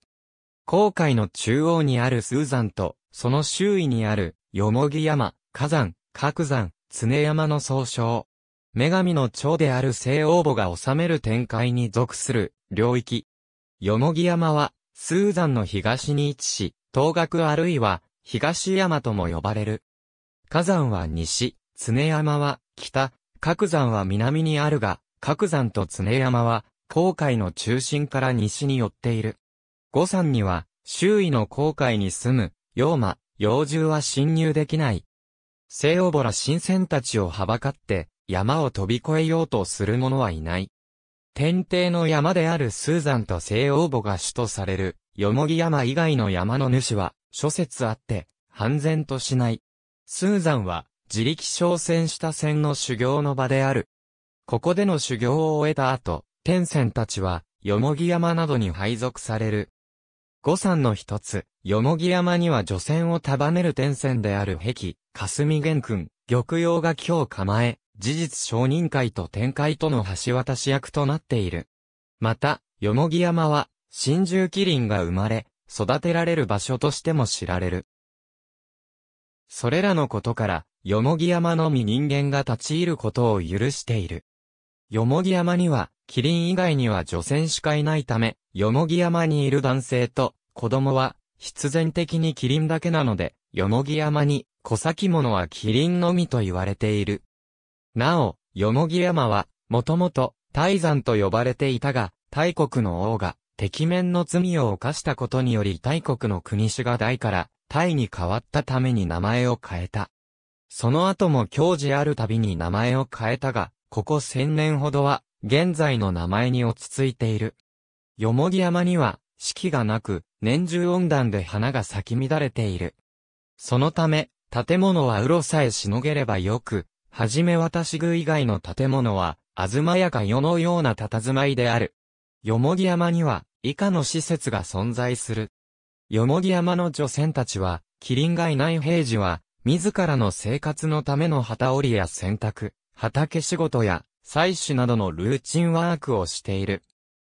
A: 航海の中央にあるスーザンと、その周囲にある、よもぎ山、火山、角山、常山の総称。女神の長である聖王母が治める展開に属する領域。よもぎ山は、スーザンの東に位置し、東岳あるいは、東山とも呼ばれる。火山は西、常山は北、角山は南にあるが、角山と常山は、航海の中心から西に寄っている。五山には、周囲の航海に住む、妖魔、妖獣は侵入できない。西王ボラ新鮮たちをはばかって、山を飛び越えようとする者はいない。天帝の山であるスーザンと西王母が主とされる、よもぎ山以外の山の主は、諸説あって、半然としない。スーザンは自力昇戦した戦の修行の場である。ここでの修行を終えた後、天仙たちは、よもぎ山などに配属される。五山の一つ、よもぎ山には女仙を束ねる天仙である壁、霞玄君、玉葉が今日構え、事実承認会と展開との橋渡し役となっている。また、よもぎ山は、真珠麒麟が生まれ、育てられる場所としても知られる。それらのことから、よもぎ山のみ人間が立ち入ることを許している。よもぎ山には、キリン以外には女性しかいないため、よもぎ山にいる男性と、子供は、必然的にキリンだけなので、よもぎ山に、小先物はキリンのみと言われている。なお、よもぎ山は、もともと、大山と呼ばれていたが、大国の王が、敵面の罪を犯したことにより大国の国主が大から、タイに変わったために名前を変えた。その後も教示あるたびに名前を変えたが、ここ千年ほどは、現在の名前に落ち着いている。よもぎ山には、四季がなく、年中温暖で花が咲き乱れている。そのため、建物はうろさえしのげればよく、はじめ私具以外の建物は、あずまやか世のような佇まいである。よもぎ山には、以下の施設が存在する。よもぎ山の女性たちは、キリンがいない平時は、自らの生活のための旗織りや洗濯、畑仕事や、採取などのルーチンワークをしている。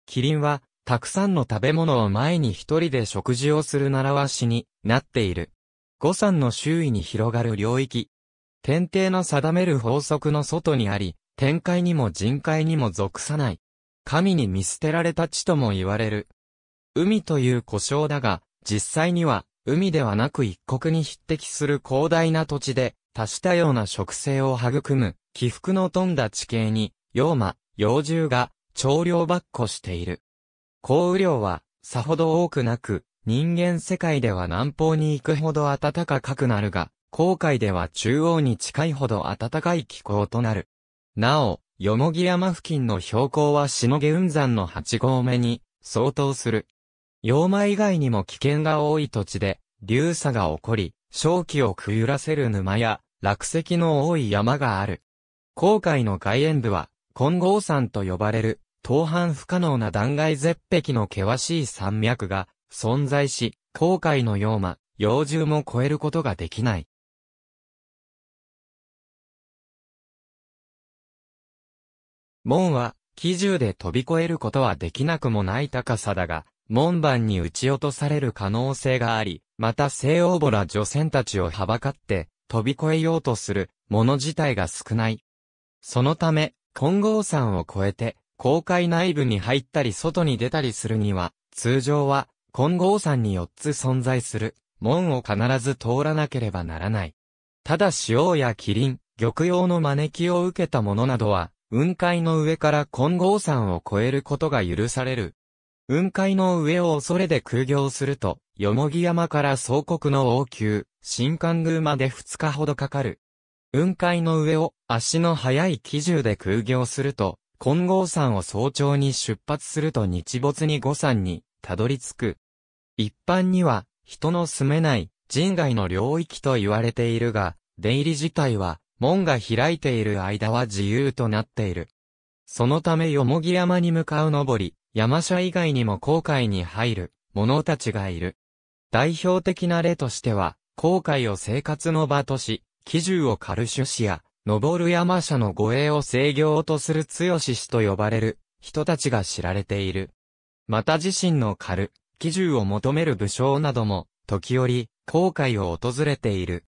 A: キリンは、たくさんの食べ物を前に一人で食事をする習わしになっている。五山の周囲に広がる領域。天帝の定める法則の外にあり、天界にも人界にも属さない。神に見捨てられた地とも言われる。海という故障だが、実際には、海ではなく一国に匹敵する広大な土地で、多種多様な植生を育む、起伏の富んだ地形に、妖馬、洋獣が、長量ばっこしている。降雨量は、さほど多くなく、人間世界では南方に行くほど暖かくなるが、航海では中央に近いほど暖かい気候となる。なお、よもぎ山付近の標高はしのげ雲山の8合目に相当する。妖魔以外にも危険が多い土地で、流砂が起こり、正気をくゆらせる沼や、落石の多い山がある。航海の外縁部は、金剛山と呼ばれる、登攀不可能な断崖絶壁の険しい山脈が存在し、航海の妖魔、妖獣も超えることができない。門は、機銃で飛び越えることはできなくもない高さだが、門番に撃ち落とされる可能性があり、また西欧ボラ女戦たちをはばかって飛び越えようとするもの自体が少ない。そのため、金剛山を越えて、公海内部に入ったり外に出たりするには、通常は、金剛山に4つ存在する、門を必ず通らなければならない。ただ潮や麒麟、玉葉の招きを受けた者などは、雲海の上から金剛山を越えることが許される雲海の上を恐れで空行すると、よもぎ山から総国の王宮、新関宮まで2日ほどかかる。雲海の上を足の速い機銃で空行すると、金剛山を早朝に出発すると日没に五山にたどり着く。一般には、人の住めない人外の領域と言われているが、出入り自体は、門が開いている間は自由となっている。そのためよもぎ山に向かう登り、山車以外にも航海に入る、者たちがいる。代表的な例としては、航海を生活の場とし、機銃を狩る趣旨や、登る山車の護衛を制御とする強し氏と呼ばれる人たちが知られている。また自身の狩る、機銃を求める武将なども、時折、航海を訪れている。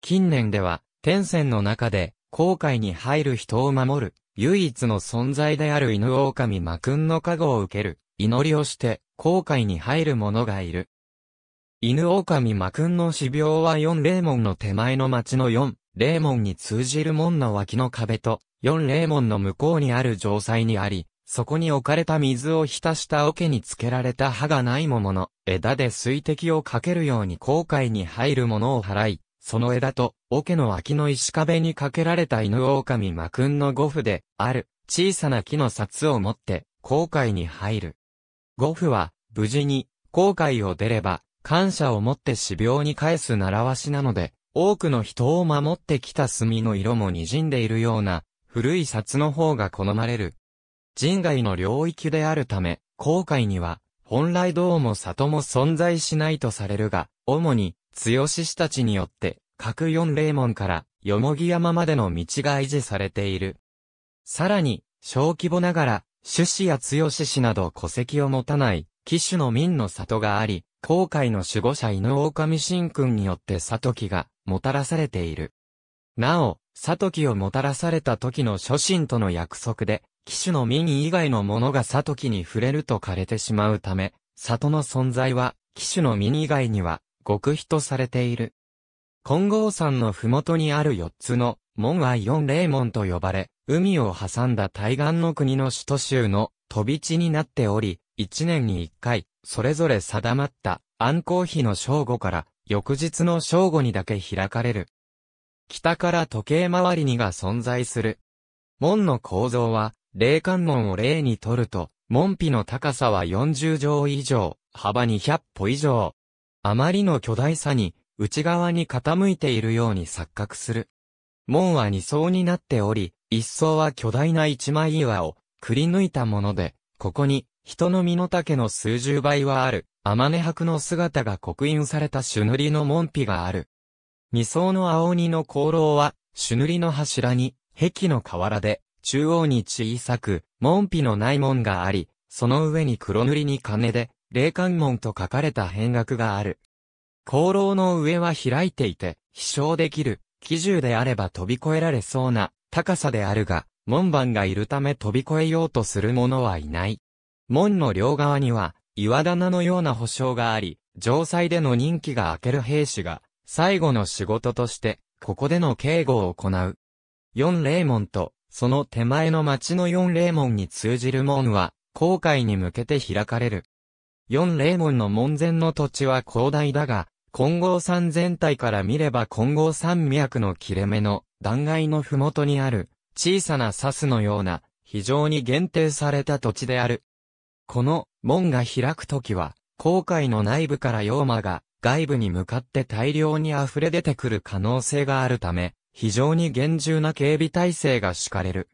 A: 近年では、天線の中で、航海に入る人を守る、唯一の存在である犬狼魔君の加護を受ける、祈りをして、後悔に入る者がいる。犬狼魔君の死病は四霊門の手前の町の四霊門に通じる門の脇の壁と、四霊門の向こうにある城塞にあり、そこに置かれた水を浸した桶につけられた歯がない桃の枝で水滴をかけるように後悔に入るものを払い、その枝と、桶の脇の石壁にかけられた犬狼魔君の五符で、ある、小さな木の札を持って、航海に入る。五符は、無事に、航海を出れば、感謝を持って死病に返す習わしなので、多くの人を守ってきた墨の色も滲んでいるような、古い札の方が好まれる。人外の領域であるため、航海には、本来どうも里も存在しないとされるが、主に、強氏たちによって、各四霊門から、よもぎ山までの道が維持されている。さらに、小規模ながら、種子や強氏など戸籍を持たない、騎手の民の里があり、後海の守護者犬狼神君によって里木が、もたらされている。なお、里木をもたらされた時の初心との約束で、騎手の民以外の者が里木に触れると枯れてしまうため、里の存在は、騎手の民以外には、極秘とされている。金剛山の麓にある四つの門は四霊門と呼ばれ、海を挟んだ対岸の国の首都州の飛び地になっており、一年に一回、それぞれ定まった安行日の正午から翌日の正午にだけ開かれる。北から時計回りにが存在する。門の構造は、霊観門を例にとると、門扉の高さは40畳以上、幅200歩以上、あまりの巨大さに、内側に傾いているように錯覚する。門は二層になっており、一層は巨大な一枚岩をくり抜いたもので、ここに人の身の丈の数十倍はある、アマ白博の姿が刻印された朱塗りの門扉がある。二層の青鬼の功労は、朱塗りの柱に、壁の瓦で、中央に小さく、門扉のない門があり、その上に黒塗りに金で、霊観門と書かれた変額がある。功労の上は開いていて、飛翔できる、機銃であれば飛び越えられそうな高さであるが、門番がいるため飛び越えようとする者はいない。門の両側には、岩棚のような保証があり、城塞での任期が明ける兵士が、最後の仕事として、ここでの警護を行う。四霊門と、その手前の町の四霊門に通じる門は、航海に向けて開かれる。四霊門の門前の土地は広大だが、金剛山全体から見れば金剛山脈の切れ目の断崖の麓にある小さなサスのような非常に限定された土地である。この門が開くときは、航海の内部から妖魔が外部に向かって大量に溢れ出てくる可能性があるため、非常に厳重な警備体制が敷かれる。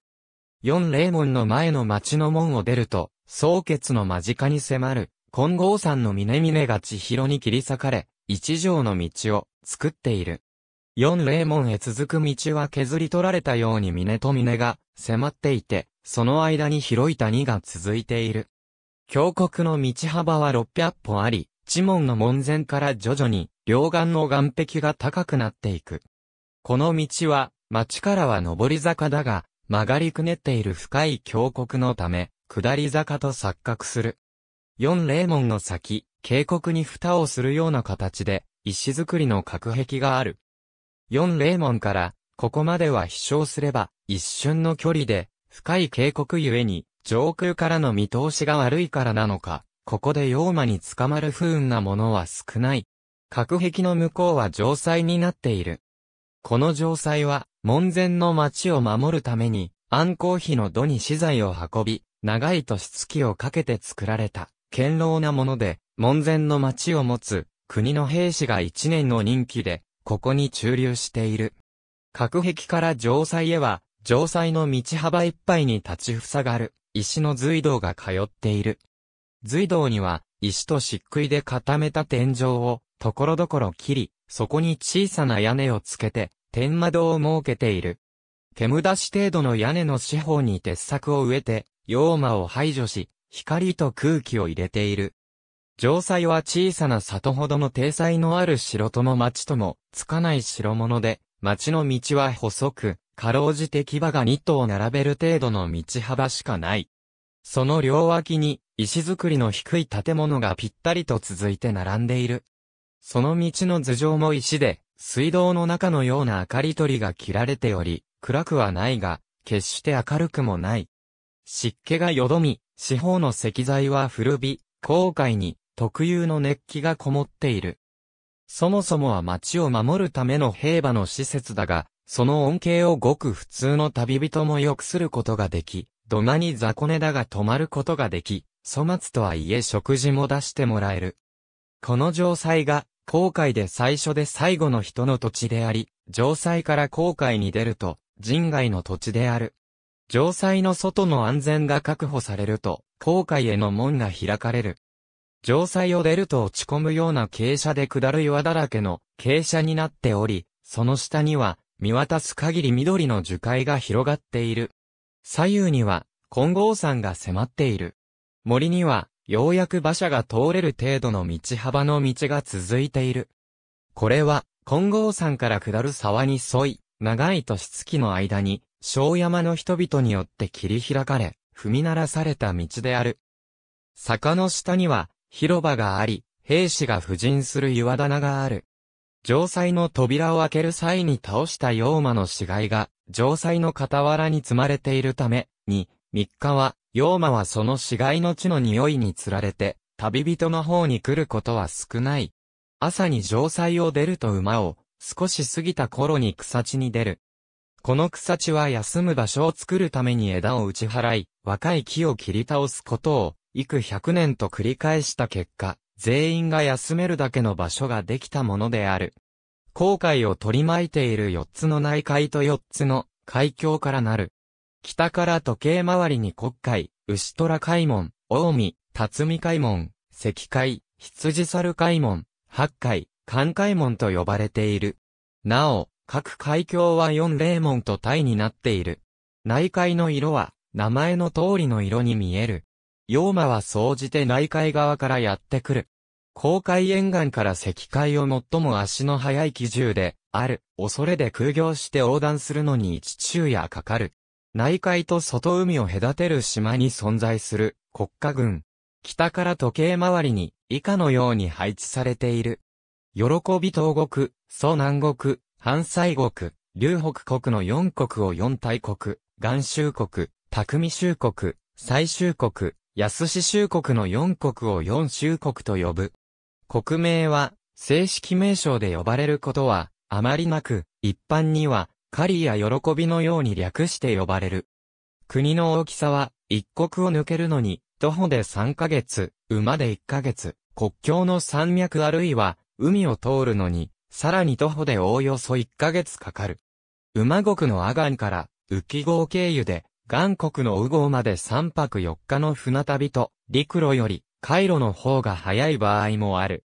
A: 四霊門の前の町の門を出ると、宗傑の間近に迫る金剛山の峰々が千尋に切り裂かれ、一条の道を作っている。四霊門へ続く道は削り取られたように峰と峰が迫っていて、その間に広い谷が続いている。峡谷の道幅は600歩あり、地門の門前から徐々に両岸の岸壁が高くなっていく。この道は町からは上り坂だが曲がりくねっている深い峡谷のため下り坂と錯覚する。四霊門の先、渓谷に蓋をするような形で、石造りの隔壁がある。四霊門から、ここまでは飛翔すれば、一瞬の距離で、深い渓谷ゆえに、上空からの見通しが悪いからなのか、ここで妖魔に捕まる不運なものは少ない。隔壁の向こうは城塞になっている。この城塞は、門前の町を守るために、暗光碑の土に資材を運び、長い年月をかけて作られた。堅牢なもので、門前の町を持つ、国の兵士が一年の任期で、ここに駐留している。隔壁から城塞へは、城塞の道幅いっぱいに立ち塞がる、石の随道が通っている。随道には、石と漆喰で固めた天井を、ところどころ切り、そこに小さな屋根をつけて、天窓を設けている。煙出し程度の屋根の四方に鉄柵を植えて、妖魔を排除し、光と空気を入れている。城塞は小さな里ほどの体裁のある城とも町とも、つかない城物で、町の道は細く、かろうじて牙が2頭並べる程度の道幅しかない。その両脇に、石造りの低い建物がぴったりと続いて並んでいる。その道の頭上も石で、水道の中のような明かり取りが切られており、暗くはないが、決して明るくもない。湿気がよどみ、四方の石材は古び、郊外に特有の熱気がこもっている。そもそもは町を守るための兵馬の施設だが、その恩恵をごく普通の旅人もよくすることができ、土間に雑魚寝だが泊まることができ、粗末とはいえ食事も出してもらえる。この城塞が、航海で最初で最後の人の土地であり、城塞から航海に出ると、人外の土地である。城塞の外の安全が確保されると、航海への門が開かれる。城塞を出ると落ち込むような傾斜で下る岩だらけの傾斜になっており、その下には、見渡す限り緑の樹海が広がっている。左右には、金剛山が迫っている。森には、ようやく馬車が通れる程度の道幅の道が続いている。これは、金剛山から下る沢に沿い、長い年月の間に、小山の人々によって切り開かれ、踏み鳴らされた道である。坂の下には、広場があり、兵士が布陣する岩棚がある。城塞の扉を開ける際に倒した妖魔の死骸が、城塞の傍らに積まれているため、に、三日は、妖魔はその死骸の血の匂いにつられて、旅人の方に来ることは少ない。朝に城塞を出ると馬を、少し過ぎた頃に草地に出る。この草地は休む場所を作るために枝を打ち払い、若い木を切り倒すことを、幾百年と繰り返した結果、全員が休めるだけの場所ができたものである。航海を取り巻いている四つの内海と四つの海峡からなる。北から時計回りに国海、牛虎海門、近江、辰巳海門、石海、羊猿海門、八海、寒海門と呼ばれている。なお、各海峡は4レーモンとタイになっている。内海の色は、名前の通りの色に見える。妖魔は総じて内海側からやってくる。航海沿岸から石海を最も足の速い機銃で、ある、恐れで空業して横断するのに一昼夜かかる。内海と外海を隔てる島に存在する国家軍。北から時計回りに以下のように配置されている。喜び東国、蘇南国、反西国、龍北国の四国を四大国、元州国、匠州国、最州国、安志州国の四国を四州国と呼ぶ。国名は、正式名称で呼ばれることは、あまりなく、一般には、狩りや喜びのように略して呼ばれる。国の大きさは、一国を抜けるのに、徒歩で3ヶ月、馬で1ヶ月、国境の山脈あるいは、海を通るのに、さらに徒歩でおおよそ1ヶ月かかる。馬国のアガンから浮号経由で、岩国の右号まで3泊4日の船旅と、陸路より、回路の方が早い場合もある。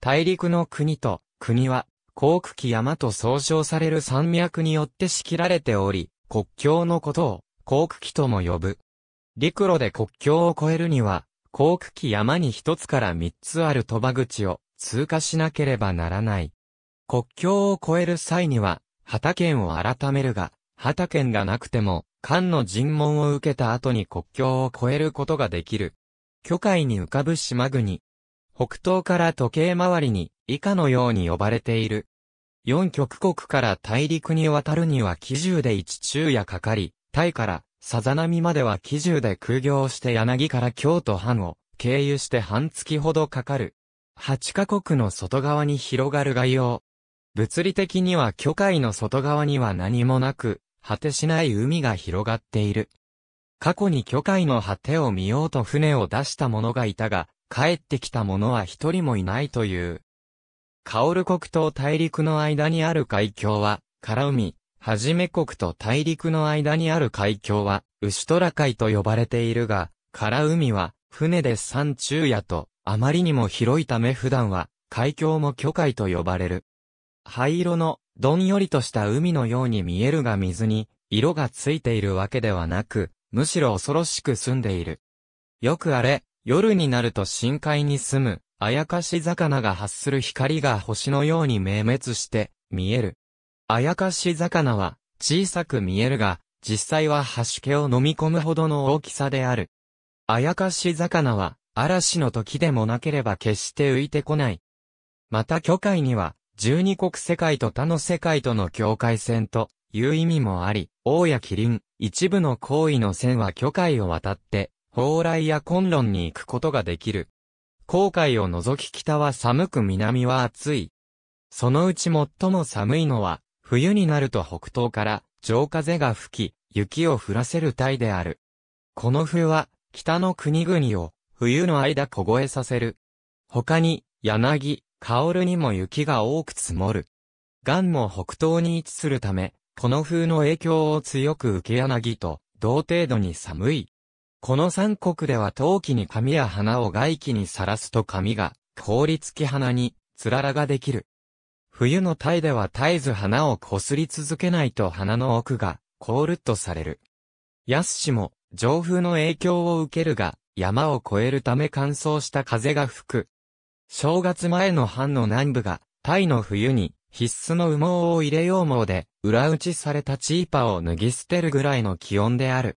A: 大陸の国と、国は、航空機山と総称される山脈によって仕切られており、国境のことを、航空機とも呼ぶ。陸路で国境を越えるには、航空機山に一つから三つある飛ば口を通過しなければならない。国境を越える際には、畑県を改めるが、畑県がなくても、官の尋問を受けた後に国境を越えることができる。巨海に浮かぶ島国。北東から時計回りに以下のように呼ばれている。四極国から大陸に渡るには基準で一昼夜かかり、タイからさざ波までは基準で空業して柳から京都藩を経由して半月ほどかかる。八カ国の外側に広がる概要。物理的には巨海の外側には何もなく、果てしない海が広がっている。過去に巨海の果てを見ようと船を出した者がいたが、帰ってきた者は一人もいないという。カオル国と大陸の間にある海峡は、空海、はじめ国と大陸の間にある海峡は、ウシュトラ海と呼ばれているが、空海は、船で山中夜と、あまりにも広いため普段は、海峡も巨海と呼ばれる。灰色の、どんよりとした海のように見えるが水に、色がついているわけではなく、むしろ恐ろしく澄んでいる。よくあれ、夜になると深海に住む、あやかし魚が発する光が星のように明滅して、見える。あやかし魚は、小さく見えるが、実際は端気を飲み込むほどの大きさである。あやかし魚は、嵐の時でもなければ決して浮いてこない。また巨海には、十二国世界と他の世界との境界線という意味もあり、王や麒麟、一部の行為の線は巨海を渡って、蓬莱や混乱に行くことができる。航海を除き北は寒く南は暑い。そのうち最も寒いのは、冬になると北東から上風が吹き、雪を降らせる体である。この冬は、北の国々を冬の間凍えさせる。他に、柳、薫にも雪が多く積もる。ガンも北東に位置するため、この風の影響を強く受け柳と、同程度に寒い。この三国では陶器に髪や花を外気にさらすと髪が、凍りつき花に、つららができる。冬のタイでは絶えず花をこすり続けないと花の奥が、凍るとされる。ヤス氏も、上風の影響を受けるが、山を越えるため乾燥した風が吹く。正月前の藩の南部が、タイの冬に必須の羽毛を入れよう毛で、裏打ちされたチーパを脱ぎ捨てるぐらいの気温である。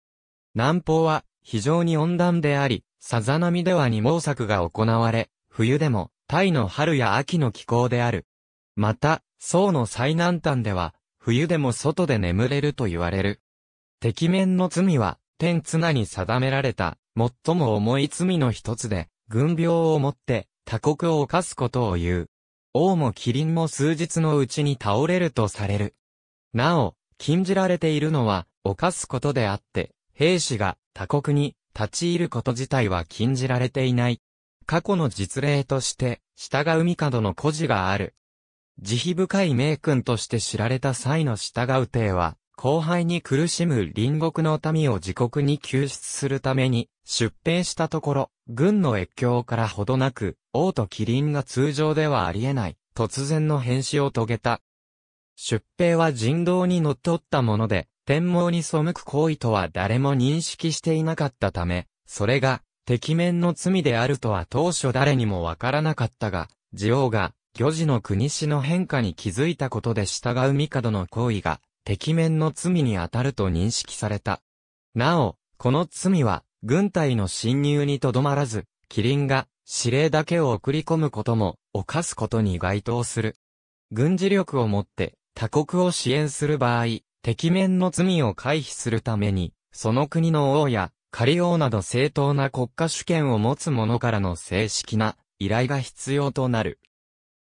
A: 南方は非常に温暖であり、さざ波では二毛作が行われ、冬でも、タイの春や秋の気候である。また、宋の最南端では、冬でも外で眠れると言われる。敵面の罪は、天綱に定められた、最も重い罪の一つで、軍病をもって、他国を犯すことを言う。王もキリンも数日のうちに倒れるとされる。なお、禁じられているのは、犯すことであって、兵士が他国に立ち入ること自体は禁じられていない。過去の実例として、従う帝の孤児がある。慈悲深い名君として知られた際の従う帝は、後輩に苦しむ隣国の民を自国に救出するために出兵したところ、軍の越境からほどなく、王と麒麟が通常ではありえない、突然の変死を遂げた。出兵は人道に則っったもので、天網に背く行為とは誰も認識していなかったため、それが、敵面の罪であるとは当初誰にもわからなかったが、ジオウが、魚児の国史の変化に気づいたことで従う帝の行為が、敵面の罪に当たると認識された。なお、この罪は、軍隊の侵入にとどまらず、キリンが指令だけを送り込むことも、犯すことに該当する。軍事力をもって他国を支援する場合、敵面の罪を回避するために、その国の王や仮王など正当な国家主権を持つ者からの正式な依頼が必要となる。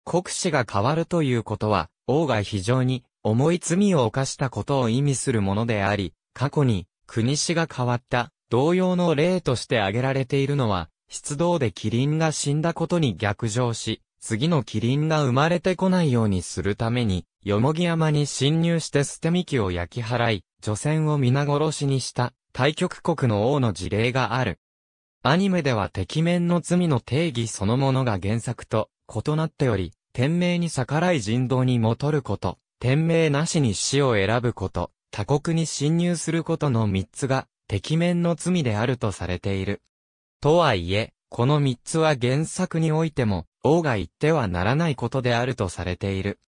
A: 国史が変わるということは、王が非常に重い罪を犯したことを意味するものであり、過去に、国史が変わった、同様の例として挙げられているのは、出動でキリンが死んだことに逆上し、次のキリンが生まれてこないようにするために、よもぎ山に侵入して捨て身機を焼き払い、女染を皆殺しにした、対局国の王の事例がある。アニメでは敵面の罪の定義そのものが原作と異なっており、天命に逆らい人道に戻ること、天命なしに死を選ぶこと、他国に侵入することの三つが、敵面の罪であるとされている。とはいえ、この三つは原作においても、王が言ってはならないことであるとされている。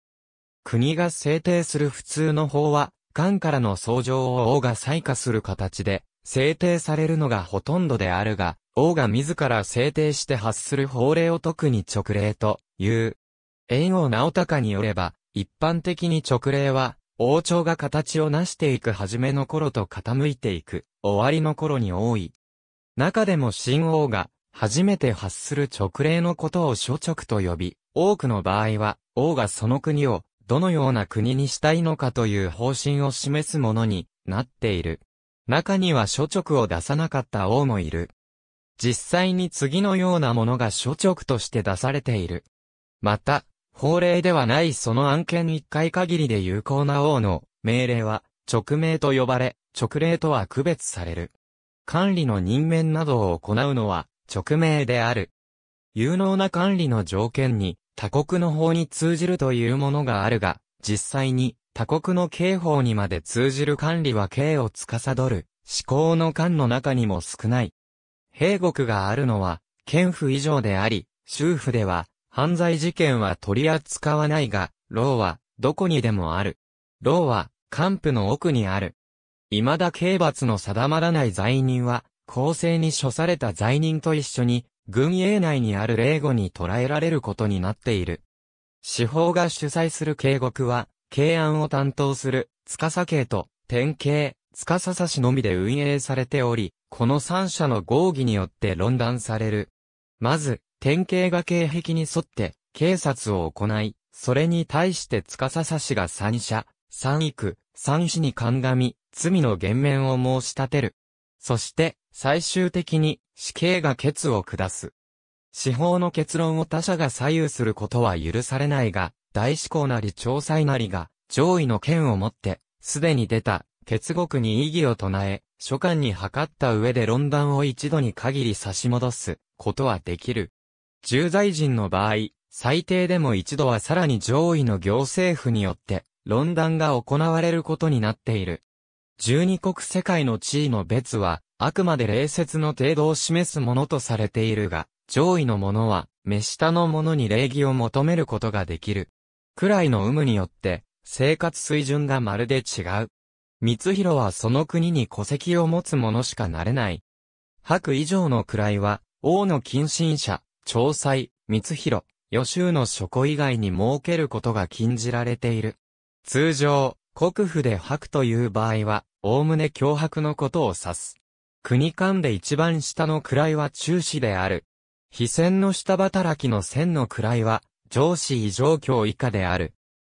A: 国が制定する普通の法は、官からの相乗を王が採下する形で、制定されるのがほとんどであるが、王が自ら制定して発する法令を特に直令という。縁王直隆によれば、一般的に直令は、王朝が形を成していく初めの頃と傾いていく、終わりの頃に多い。中でも新王が、初めて発する直令のことを諸直と呼び、多くの場合は、王がその国を、どのような国にしたいのかという方針を示すものになっている。中には諸直を出さなかった王もいる。実際に次のようなものが諸直として出されている。また、法令ではないその案件一回限りで有効な王の命令は直命と呼ばれ、直令とは区別される。管理の任免などを行うのは直命である。有能な管理の条件に他国の法に通じるというものがあるが、実際に他国の刑法にまで通じる管理は刑を司る思考の間の中にも少ない。兵国があるのは、県府以上であり、州府では、犯罪事件は取り扱わないが、牢は、どこにでもある。牢は、官府の奥にある。未だ刑罰の定まらない罪人は、公正に処された罪人と一緒に、軍営内にある霊語に捉えられることになっている。司法が主催する警獄は、刑案を担当する、司刑と、典刑、司差しのみで運営されており、この三者の合議によって論断される。まず、典型が警壁に沿って警察を行い、それに対して司差しが三者、三育、三死に鑑み、罪の減免を申し立てる。そして、最終的に死刑が決を下す。司法の結論を他者が左右することは許されないが、大司公なり調査なりが上位の権を持って、すでに出た、結獄に異議を唱え、書簡に諮った上で論断を一度に限り差し戻すことはできる。重罪人の場合、最低でも一度はさらに上位の行政府によって、論断が行われることになっている。十二国世界の地位の別は、あくまで礼節の程度を示すものとされているが、上位の者は、目下の者に礼儀を求めることができる。くらいの有無によって、生活水準がまるで違う。光弘はその国に戸籍を持つ者しかなれない。白以上の位は、王の近親者、調裁、光弘、予習の書庫以外に設けることが禁じられている。通常、国府で白という場合は、おおむね脅迫のことを指す。国間で一番下の位は中止である。非戦の下働きの線の位は、上司異常教以下である。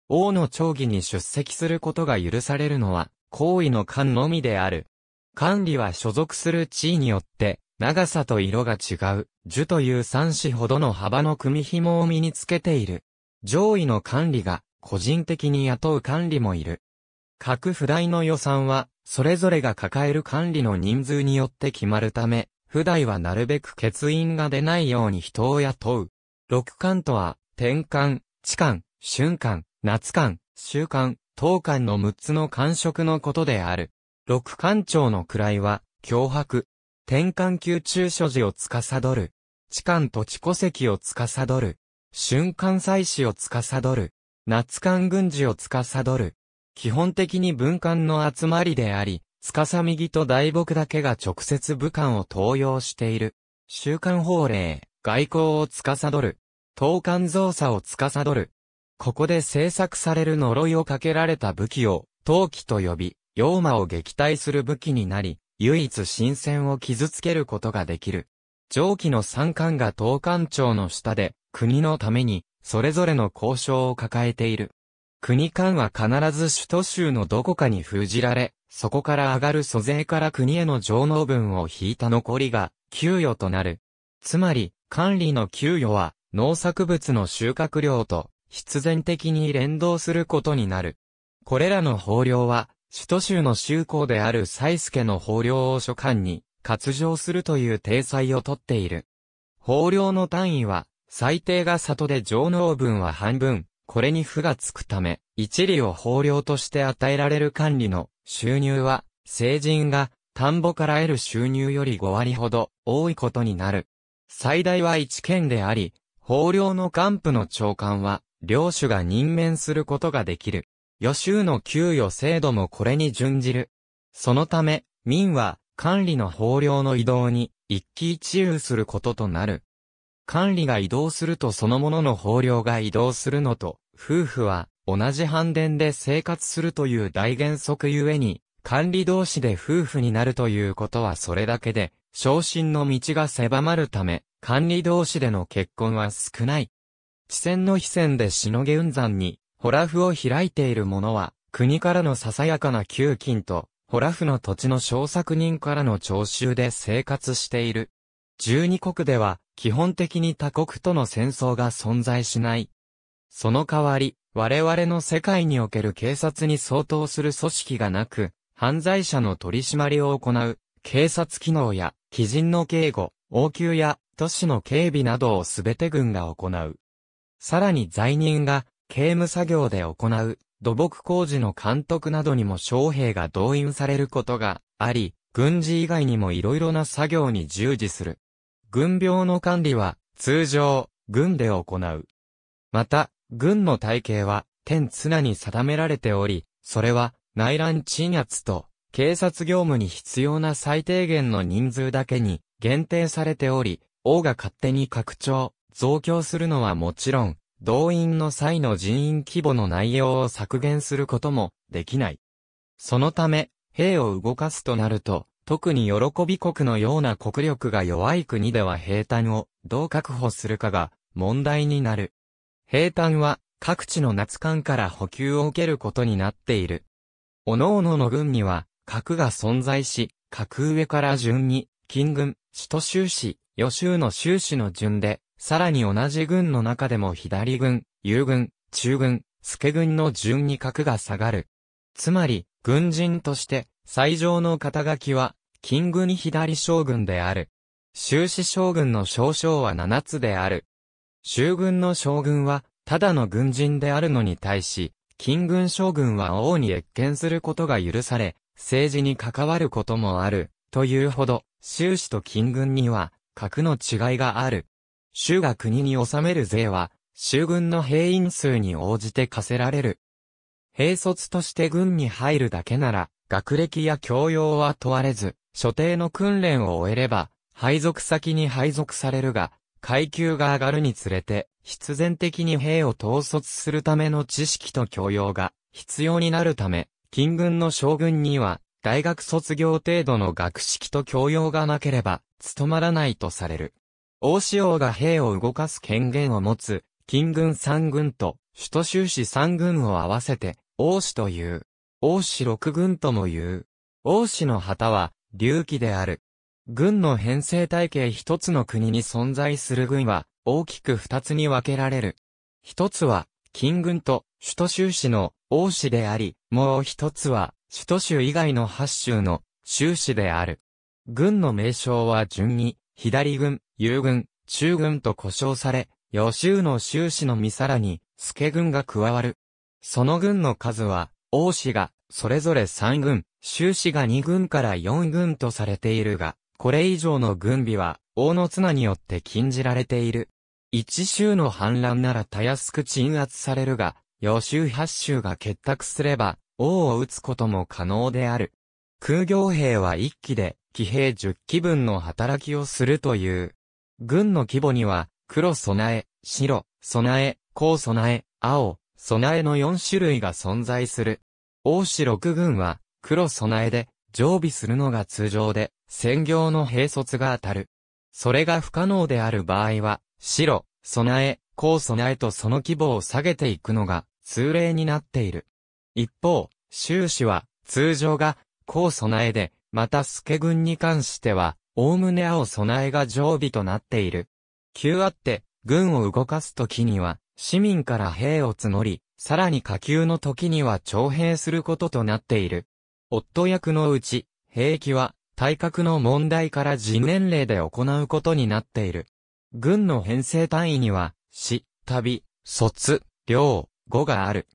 A: 王の長義に出席することが許されるのは、行為の官のみである。管理は所属する地位によって、長さと色が違う、樹という三子ほどの幅の組紐を身につけている。上位の管理が、個人的に雇う管理もいる。各不代の予算は、それぞれが抱える管理の人数によって決まるため、不代はなるべく欠員が出ないように人を雇う。六間とは、転換、地間、瞬間、夏間、週間、当間の6つの感触のことである。六間長の位は、脅迫、天官宮中所持を司る。地官土地戸籍を司る。瞬間祭祀を司る。夏官軍事を司る。基本的に文官の集まりであり、司右と大木だけが直接武官を登用している。週刊法令、外交を司る。東官造作を司る。ここで制作される呪いをかけられた武器を、陶器と呼び、妖魔を撃退する武器になり、唯一新鮮を傷つけることができる。上記の三官が東官庁の下で、国のために、それぞれの交渉を抱えている。国官は必ず首都州のどこかに封じられ、そこから上がる租税から国への上納分を引いた残りが、給与となる。つまり、管理の給与は、農作物の収穫量と、必然的に連動することになる。これらの法令は、首都州の州公である蔡助の法領を所管に、割上するという体裁をとっている。法領の単位は、最低が里で上納分は半分、これに負がつくため、一理を法領として与えられる管理の収入は、成人が田んぼから得る収入より5割ほど多いことになる。最大は一県であり、法領の幹部の長官は、領主が任免することができる。予習の給与制度もこれに準じる。そのため、民は管理の法令の移動に一喜一憂することとなる。管理が移動するとそのものの法令が移動するのと、夫婦は同じ反電で生活するという大原則ゆえに、管理同士で夫婦になるということはそれだけで、昇進の道が狭まるため、管理同士での結婚は少ない。地線の非線でしのげ雲山に、ホラフを開いている者は、国からのささやかな給金と、ホラフの土地の小作人からの徴収で生活している。12国では、基本的に他国との戦争が存在しない。その代わり、我々の世界における警察に相当する組織がなく、犯罪者の取り締まりを行う、警察機能や、基人の警護、応急や、都市の警備などをすべて軍が行う。さらに罪人が、刑務作業で行う土木工事の監督などにも将兵が動員されることがあり、軍事以外にも色々な作業に従事する。軍病の管理は通常、軍で行う。また、軍の体系は天綱に定められており、それは内乱鎮圧と警察業務に必要な最低限の人数だけに限定されており、王が勝手に拡張、増強するのはもちろん、動員の際の人員規模の内容を削減することもできない。そのため、兵を動かすとなると、特に喜び国のような国力が弱い国では兵隊をどう確保するかが問題になる。兵隊は各地の夏間から補給を受けることになっている。各々の軍には核が存在し、核上から順に、金軍、首都州市、予州の州市の順で、さらに同じ軍の中でも左軍、友軍、中軍、助軍の順に格が下がる。つまり、軍人として、最上の肩書きは、金軍左将軍である。終始将軍の少将は七つである。終軍の将軍は、ただの軍人であるのに対し、金軍将軍は王に越見することが許され、政治に関わることもある、というほど、終始と金軍には、格の違いがある。州が国に納める税は、州軍の兵員数に応じて課せられる。兵卒として軍に入るだけなら、学歴や教養は問われず、所定の訓練を終えれば、配属先に配属されるが、階級が上がるにつれて、必然的に兵を統率するための知識と教養が必要になるため、金軍の将軍には、大学卒業程度の学識と教養がなければ、務まらないとされる。大塩が兵を動かす権限を持つ、金軍三軍と、首都州市三軍を合わせて、王子という。王子六軍とも言う。王子の旗は、隆起である。軍の編成体系一つの国に存在する軍は、大きく二つに分けられる。一つは、金軍と首都州市の王子であり、もう一つは、首都州以外の八州の州市である。軍の名称は順に、左軍、友軍、中軍と呼称され、予州の州士のみさらに、助軍が加わる。その軍の数は、王氏が、それぞれ三軍、州士が二軍から四軍とされているが、これ以上の軍備は、王の綱によって禁じられている。一州の反乱ならたやすく鎮圧されるが、予州八州が結託すれば、王を撃つことも可能である。空行兵は一機で、騎兵十0機分の働きをするという。軍の規模には、黒備え、白、備え、高備え、青、備えの4種類が存在する。王子6軍は、黒備えで、常備するのが通常で、専業の兵卒が当たる。それが不可能である場合は、白、備え、高備えとその規模を下げていくのが、通例になっている。一方、修士は、通常が、高備えで、また助軍に関しては、おおむね青備えが常備となっている。急あって、軍を動かす時には、市民から兵を募り、さらに下級の時には徴兵することとなっている。夫役のうち、兵役は、体格の問題から自年齢で行うことになっている。軍の編成単位には、市、旅、卒、寮、語がある。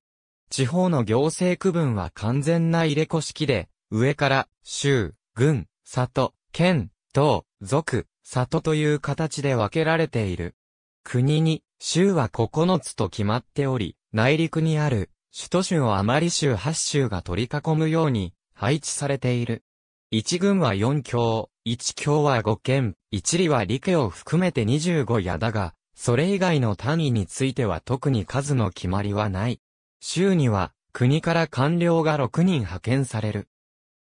A: 地方の行政区分は完全な入れ子式で、上から、州、郡、里、県、等、族、里という形で分けられている。国に、州は9つと決まっており、内陸にある、首都州を余り州8州が取り囲むように、配置されている。一軍は4強、一強は5県、一里は理家を含めて25矢だが、それ以外の単位については特に数の決まりはない。州には、国から官僚が6人派遣される。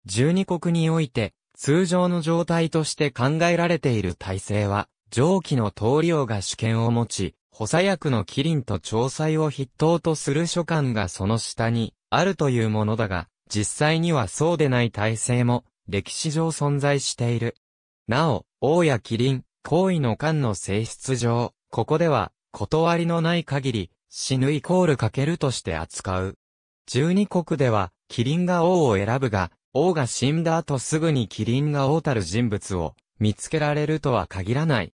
A: 12国において、通常の状態として考えられている体制は、蒸気の通領が主権を持ち、補佐役のキリンと調裁を筆頭とする書簡がその下にあるというものだが、実際にはそうでない体制も歴史上存在している。なお、王やキリン、行為の間の性質上、ここでは、断りのない限り、死ぬイコールかけるとして扱う。十二国では、キリンが王を選ぶが、王が死んだ後すぐにキリンが王たる人物を見つけられるとは限らない。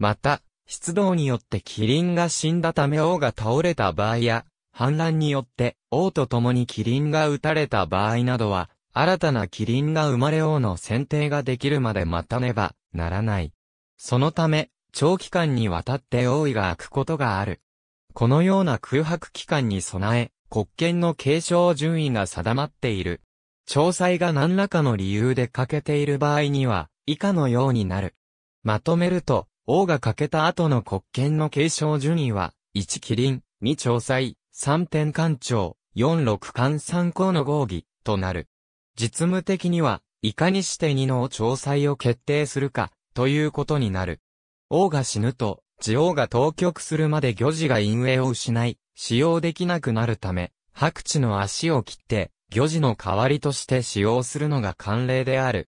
A: また、出動によってキリンが死んだため王が倒れた場合や、反乱によって王と共にキリンが撃たれた場合などは、新たなキリンが生まれ王の選定ができるまで待たねばならない。そのため、長期間にわたって王位が空くことがある。このような空白期間に備え、国権の継承順位が定まっている。詳細が何らかの理由で欠けている場合には、以下のようになる。まとめると、王が欠けた後の国権の継承順位は、1キリン、2調査、3天官庁、4六官三項の合議、となる。実務的には、いかにして2の調査を決定するか、ということになる。王が死ぬと、地王が当局するまで漁事が陰影を失い、使用できなくなるため、白地の足を切って、魚事の代わりとして使用するのが慣例である。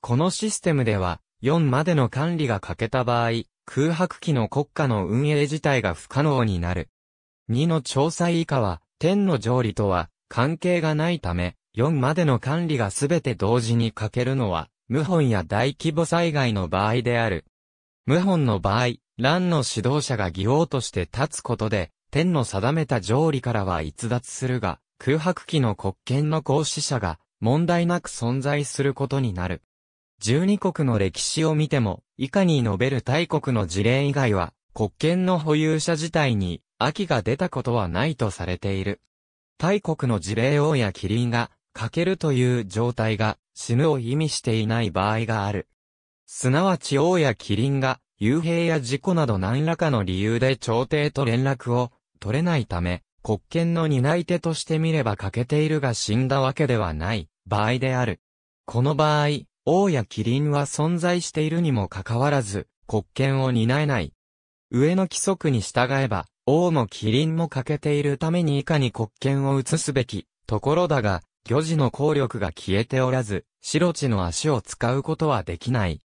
A: このシステムでは、4までの管理が欠けた場合、空白期の国家の運営自体が不可能になる。2の調査以下は、天の条理とは関係がないため、4までの管理がすべて同時に欠けるのは、無本や大規模災害の場合である。無本の場合、乱の指導者が義王として立つことで、天の定めた条理からは逸脱するが、空白期の国権の行使者が問題なく存在することになる。12国の歴史を見ても、以下に述べる大国の事例以外は、国権の保有者自体に、秋が出たことはないとされている。大国の事例王やキリンが、欠けるという状態が、死ぬを意味していない場合がある。すなわち王やキリンが、幽閉や事故など何らかの理由で朝廷と連絡を取れないため、国権の担い手として見れば欠けているが死んだわけではない場合である。この場合、王や麒麟は存在しているにもかかわらず、国権を担えない。上の規則に従えば、王も麒麟も欠けているために以下に国権を移すべき、ところだが、魚事の効力が消えておらず、白地の足を使うことはできない。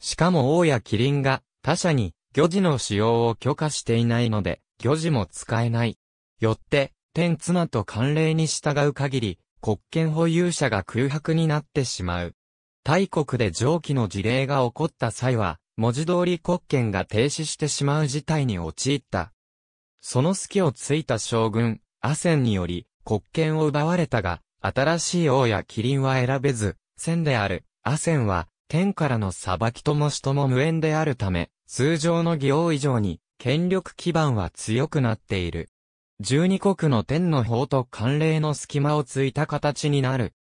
A: しかも王や麒麟が他者に魚事の使用を許可していないので、魚事も使えない。よって、天綱と慣例に従う限り、国権保有者が空白になってしまう。大国で上記の事例が起こった際は、文字通り国権が停止してしまう事態に陥った。その隙をついた将軍、アセンにより、国権を奪われたが、新しい王や麒麟は選べず、戦である、アセンは、天からの裁きともしとも無縁であるため、通常の義王以上に、権力基盤は強くなっている。十二国の天の法と慣例の隙間をついた形になる。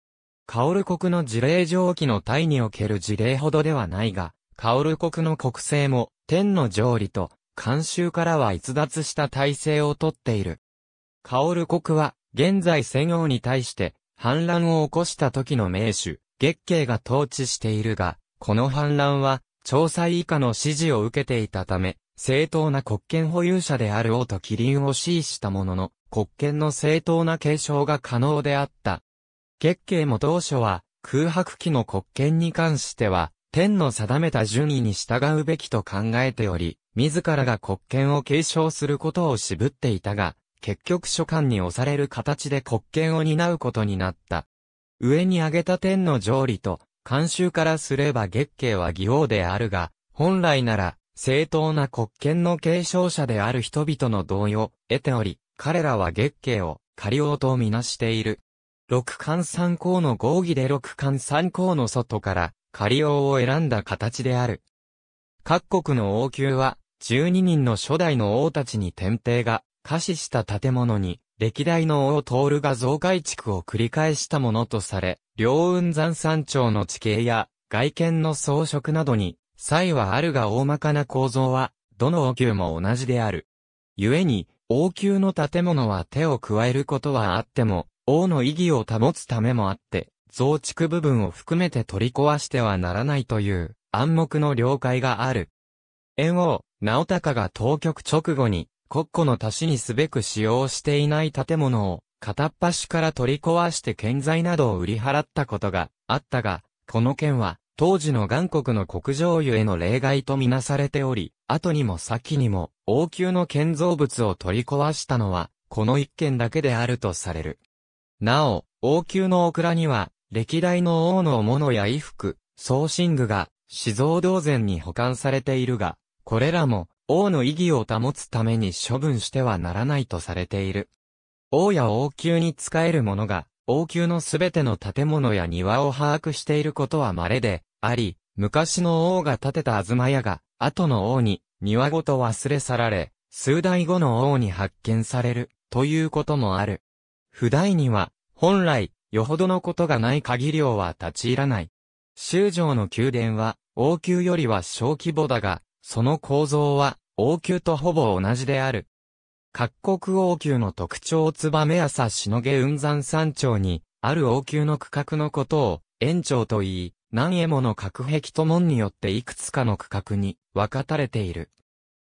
A: カオル国の事例上記の体における事例ほどではないが、カオル国の国政も天の条理と慣習からは逸脱した体制をとっている。カオル国は現在専用に対して反乱を起こした時の名手、月経が統治しているが、この反乱は、調査以下の指示を受けていたため、正当な国権保有者である王と麒麟を支持したものの、国権の正当な継承が可能であった。月経も当初は、空白期の国権に関しては、天の定めた順位に従うべきと考えており、自らが国権を継承することを渋っていたが、結局書簡に押される形で国権を担うことになった。上に挙げた天の条理と、慣習からすれば月経は義王であるが、本来なら、正当な国権の継承者である人々の同意を得ており、彼らは月経を仮王とみなしている。六冠三項の合議で六冠三項の外から仮王を選んだ形である。各国の王宮は、12人の初代の王たちに天帝が、下死した建物に、歴代の王を通る。が増改築を繰り返したものとされ、両雲山山頂の地形や、外見の装飾などに、際はあるが大まかな構造は、どの王宮も同じである。故に、王宮の建物は手を加えることはあっても、王の意義を保つためもあって、増築部分を含めて取り壊してはならないという暗黙の了解がある。猿王、直隆が当局直後に国庫の足しにすべく使用していない建物を片っ端から取り壊して建材などを売り払ったことがあったが、この件は当時の元国の国上湯への例外とみなされており、後にも先にも、王宮の建造物を取り壊したのは、この一件だけであるとされる。なお、王宮のオクラには、歴代の王の物や衣服、装身具が、死蔵同然に保管されているが、これらも、王の意義を保つために処分してはならないとされている。王や王宮に仕える者が、王宮のすべての建物や庭を把握していることは稀で、あり、昔の王が建てた東屋が、後の王に、庭ごと忘れ去られ、数代後の王に発見される、ということもある。不代には、本来、よほどのことがない限り王は立ち入らない。修城の宮殿は、王宮よりは小規模だが、その構造は、王宮とほぼ同じである。各国王宮の特徴を燕朝しのげ雲山山頂に、ある王宮の区画のことを、園長と言い、何へもの隔壁と門によっていくつかの区画に分かたれている。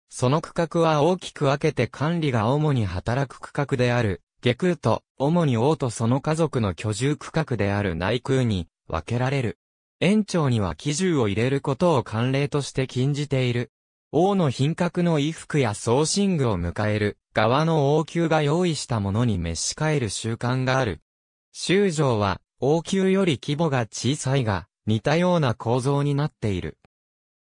A: その区画は大きく分けて管理が主に働く区画である、下空と、主に王とその家族の居住区画である内空に分けられる。園長には機銃を入れることを慣例として禁じている。王の品格の衣服や送信具を迎える側の王宮が用意したものに召し替える習慣がある。修城は王宮より規模が小さいが、似たような構造になっている。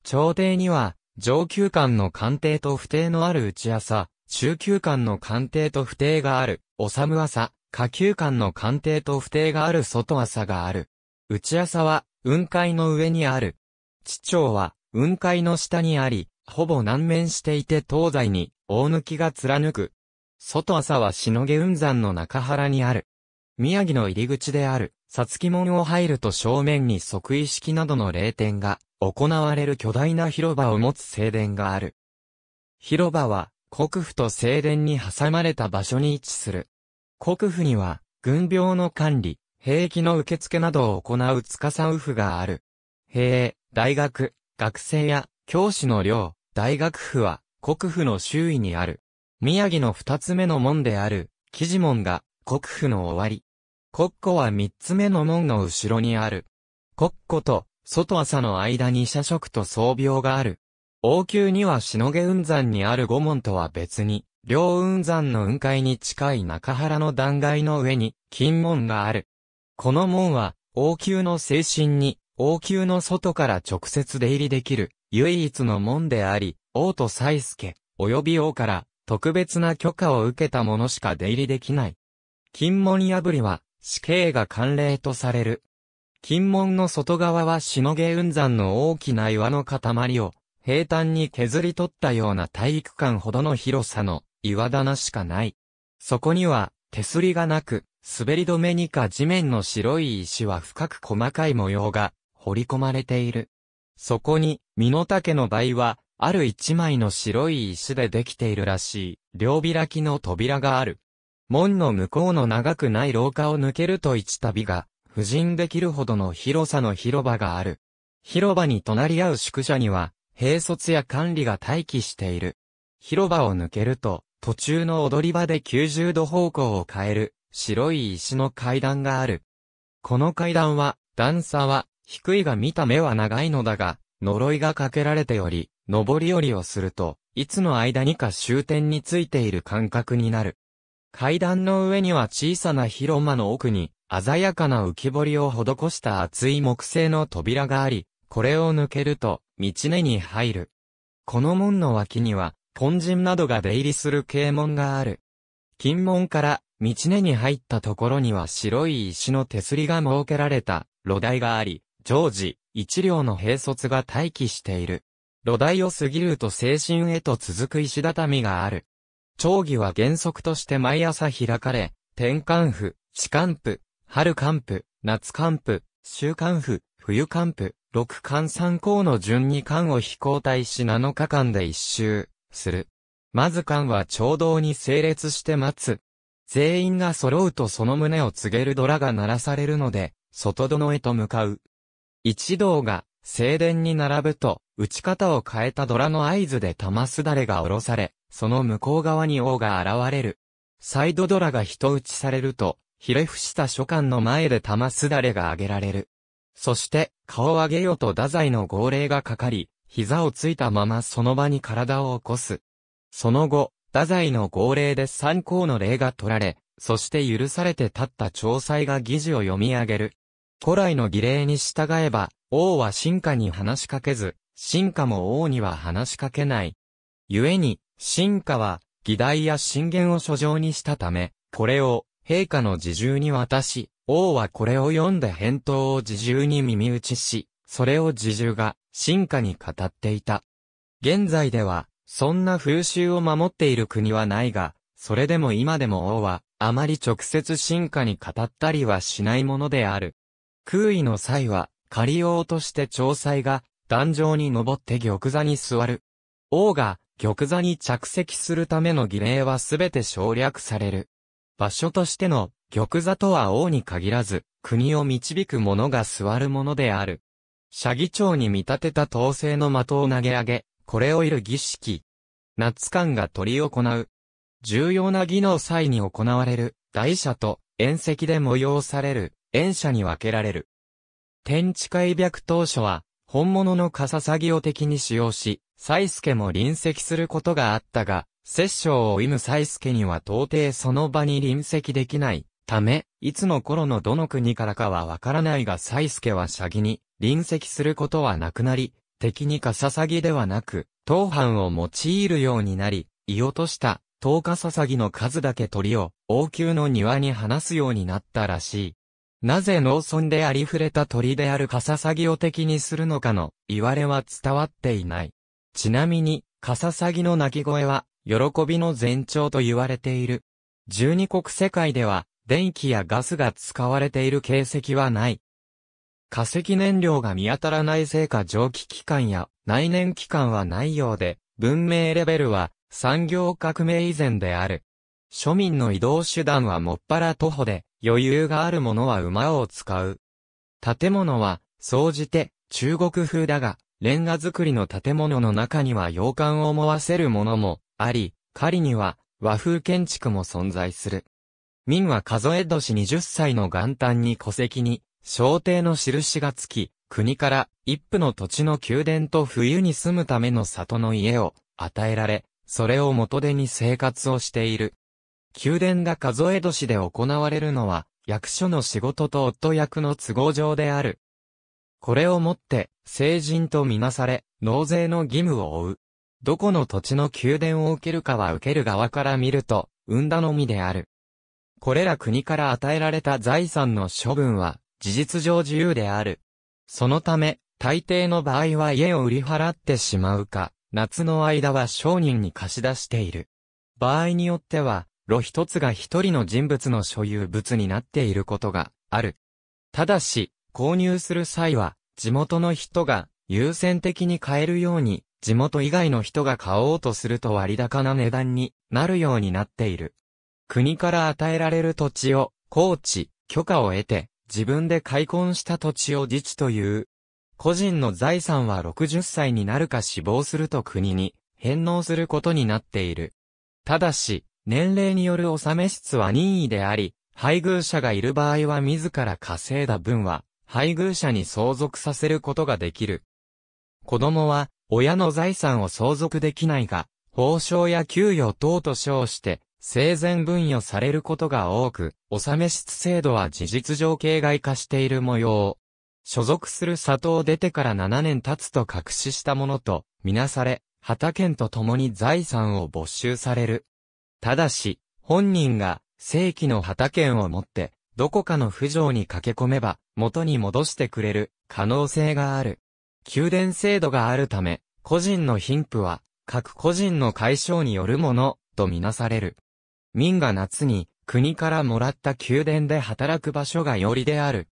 A: 朝廷には、上級官の官邸と不定のある内朝、中級官の官邸と不定がある、治む朝、下級官の官邸と不定がある外朝がある。内朝は、雲海の上にある。地長は、雲海の下にあり、ほぼ南面していて東西に、大抜きが貫く。外朝はしのげ雲山の中原にある。宮城の入り口である。さつき門を入ると正面に即位式などの霊典が行われる巨大な広場を持つ正殿がある。広場は国府と正殿に挟まれた場所に位置する。国府には軍病の管理、兵器の受付などを行う司府がある。兵、大学、学生や教師の寮、大学府は国府の周囲にある。宮城の二つ目の門である、記事門が国府の終わり、国庫は三つ目の門の後ろにある。国庫と外朝の間に社食と装病がある。王宮にはしのげ雲山にある五門とは別に、両雲山の雲海に近い中原の断崖の上に、金門がある。この門は、王宮の精神に、王宮の外から直接出入りできる、唯一の門であり、王と祭助、及び王から、特別な許可を受けた者しか出入りできない。金門破りは、死刑が慣例とされる。金門の外側はしのげ雲山の大きな岩の塊を平坦に削り取ったような体育館ほどの広さの岩棚しかない。そこには手すりがなく、滑り止めにか地面の白い石は深く細かい模様が彫り込まれている。そこに、身の丈の場合は、ある一枚の白い石でできているらしい、両開きの扉がある。門の向こうの長くない廊下を抜けると一旅が、婦人できるほどの広さの広場がある。広場に隣り合う宿舎には、閉卒や管理が待機している。広場を抜けると、途中の踊り場で90度方向を変える、白い石の階段がある。この階段は、段差は、低いが見た目は長いのだが、呪いがかけられており、上り下りをすると、いつの間にか終点についている感覚になる。階段の上には小さな広間の奥に、鮮やかな浮き彫りを施した厚い木製の扉があり、これを抜けると、道根に入る。この門の脇には、本陣などが出入りする啓門がある。金門から、道根に入ったところには白い石の手すりが設けられた、炉台があり、常時、一両の兵卒が待機している。炉台を過ぎると精神へと続く石畳がある。長儀は原則として毎朝開かれ、天寒府、四寒府、春寒府、夏寒府、秋寒府、冬寒府、六寒三校の順に寒を飛行代し7日間で一周、する。まず寒は長道に整列して待つ。全員が揃うとその旨を告げるドラが鳴らされるので、外殿へと向かう。一同が、正殿に並ぶと、打ち方を変えたドラの合図で玉すだれが下ろされ、その向こう側に王が現れる。サイドドラが人打ちされると、ひれ伏した書館の前で玉すだれが挙げられる。そして、顔を上げよと太宰の号令がかかり、膝をついたままその場に体を起こす。その後、太宰の号令で参考の礼が取られ、そして許されて立った調裁が議事を読み上げる。古来の儀礼に従えば、王は進化に話しかけず、進化も王には話しかけない。故に、進化は、議題や進言を書状にしたため、これを、陛下の自重に渡し、王はこれを読んで返答を自重に耳打ちし、それを自重が、進化に語っていた。現在では、そんな風習を守っている国はないが、それでも今でも王は、あまり直接進化に語ったりはしないものである。空位の際は、仮王として調裁が、壇上に登って玉座に座る。王が、玉座に着席するための儀礼はすべて省略される。場所としての玉座とは王に限らず、国を導く者が座るものである。社議長に見立てた統制の的を投げ上げ、これをいる儀式。夏官が取り行う。重要な儀の際に行われる、大社と、宴席で催される、宴社に分けられる。天地開白当初は、本物のカササギを敵に使用し、サ助も臨席することがあったが、殺政を忌むサ助には到底その場に臨席できない。ため、いつの頃のどの国からかはわからないがサ助はシャギに臨席することはなくなり、敵にカササギではなく、当藩を用いるようになり、居落とした、当カササギの数だけ鳥を、王宮の庭に放すようになったらしい。なぜ農村でありふれた鳥であるカササギを敵にするのかの、言われは伝わっていない。ちなみに、カササギの鳴き声は、喜びの前兆と言われている。十二国世界では、電気やガスが使われている形跡はない。化石燃料が見当たらないせいか蒸気機関や内燃機関はないようで、文明レベルは産業革命以前である。庶民の移動手段はもっぱら徒歩で、余裕があるものは馬を使う。建物は、総じて、中国風だが、レンガ造りの建物の中には洋館を思わせるものもあり、狩りには和風建築も存在する。民は数え年20歳の元旦に戸籍に、小帝の印がつき、国から一夫の土地の宮殿と冬に住むための里の家を与えられ、それを元手に生活をしている。宮殿が数え年で行われるのは、役所の仕事と夫役の都合上である。これをもって、成人とみなされ、納税の義務を負う。どこの土地の宮殿を受けるかは受ける側から見ると、産んだのみである。これら国から与えられた財産の処分は、事実上自由である。そのため、大抵の場合は家を売り払ってしまうか、夏の間は商人に貸し出している。場合によっては、炉一つが一人の人物の所有物になっていることがある。ただし、購入する際は、地元の人が優先的に買えるように、地元以外の人が買おうとすると割高な値段になるようになっている。国から与えられる土地を、高地、許可を得て、自分で開墾した土地を自治という。個人の財産は60歳になるか死亡すると国に返納することになっている。ただし、年齢による納め室は任意であり、配偶者がいる場合は自ら稼いだ分は、配偶者に相続させることができる。子供は、親の財産を相続できないが、報奨や給与等と称して、生前分与されることが多く、納め室制度は事実上形骸化している模様。所属する里を出てから7年経つと隠ししたものと、みなされ、畑県と共に財産を没収される。ただし、本人が正規の旗を持って、どこかの不条に駆け込めば、元に戻してくれる可能性がある。宮殿制度があるため、個人の貧富は、各個人の解消によるもの、とみなされる。民が夏に、国からもらった宮殿で働く場所がよりである。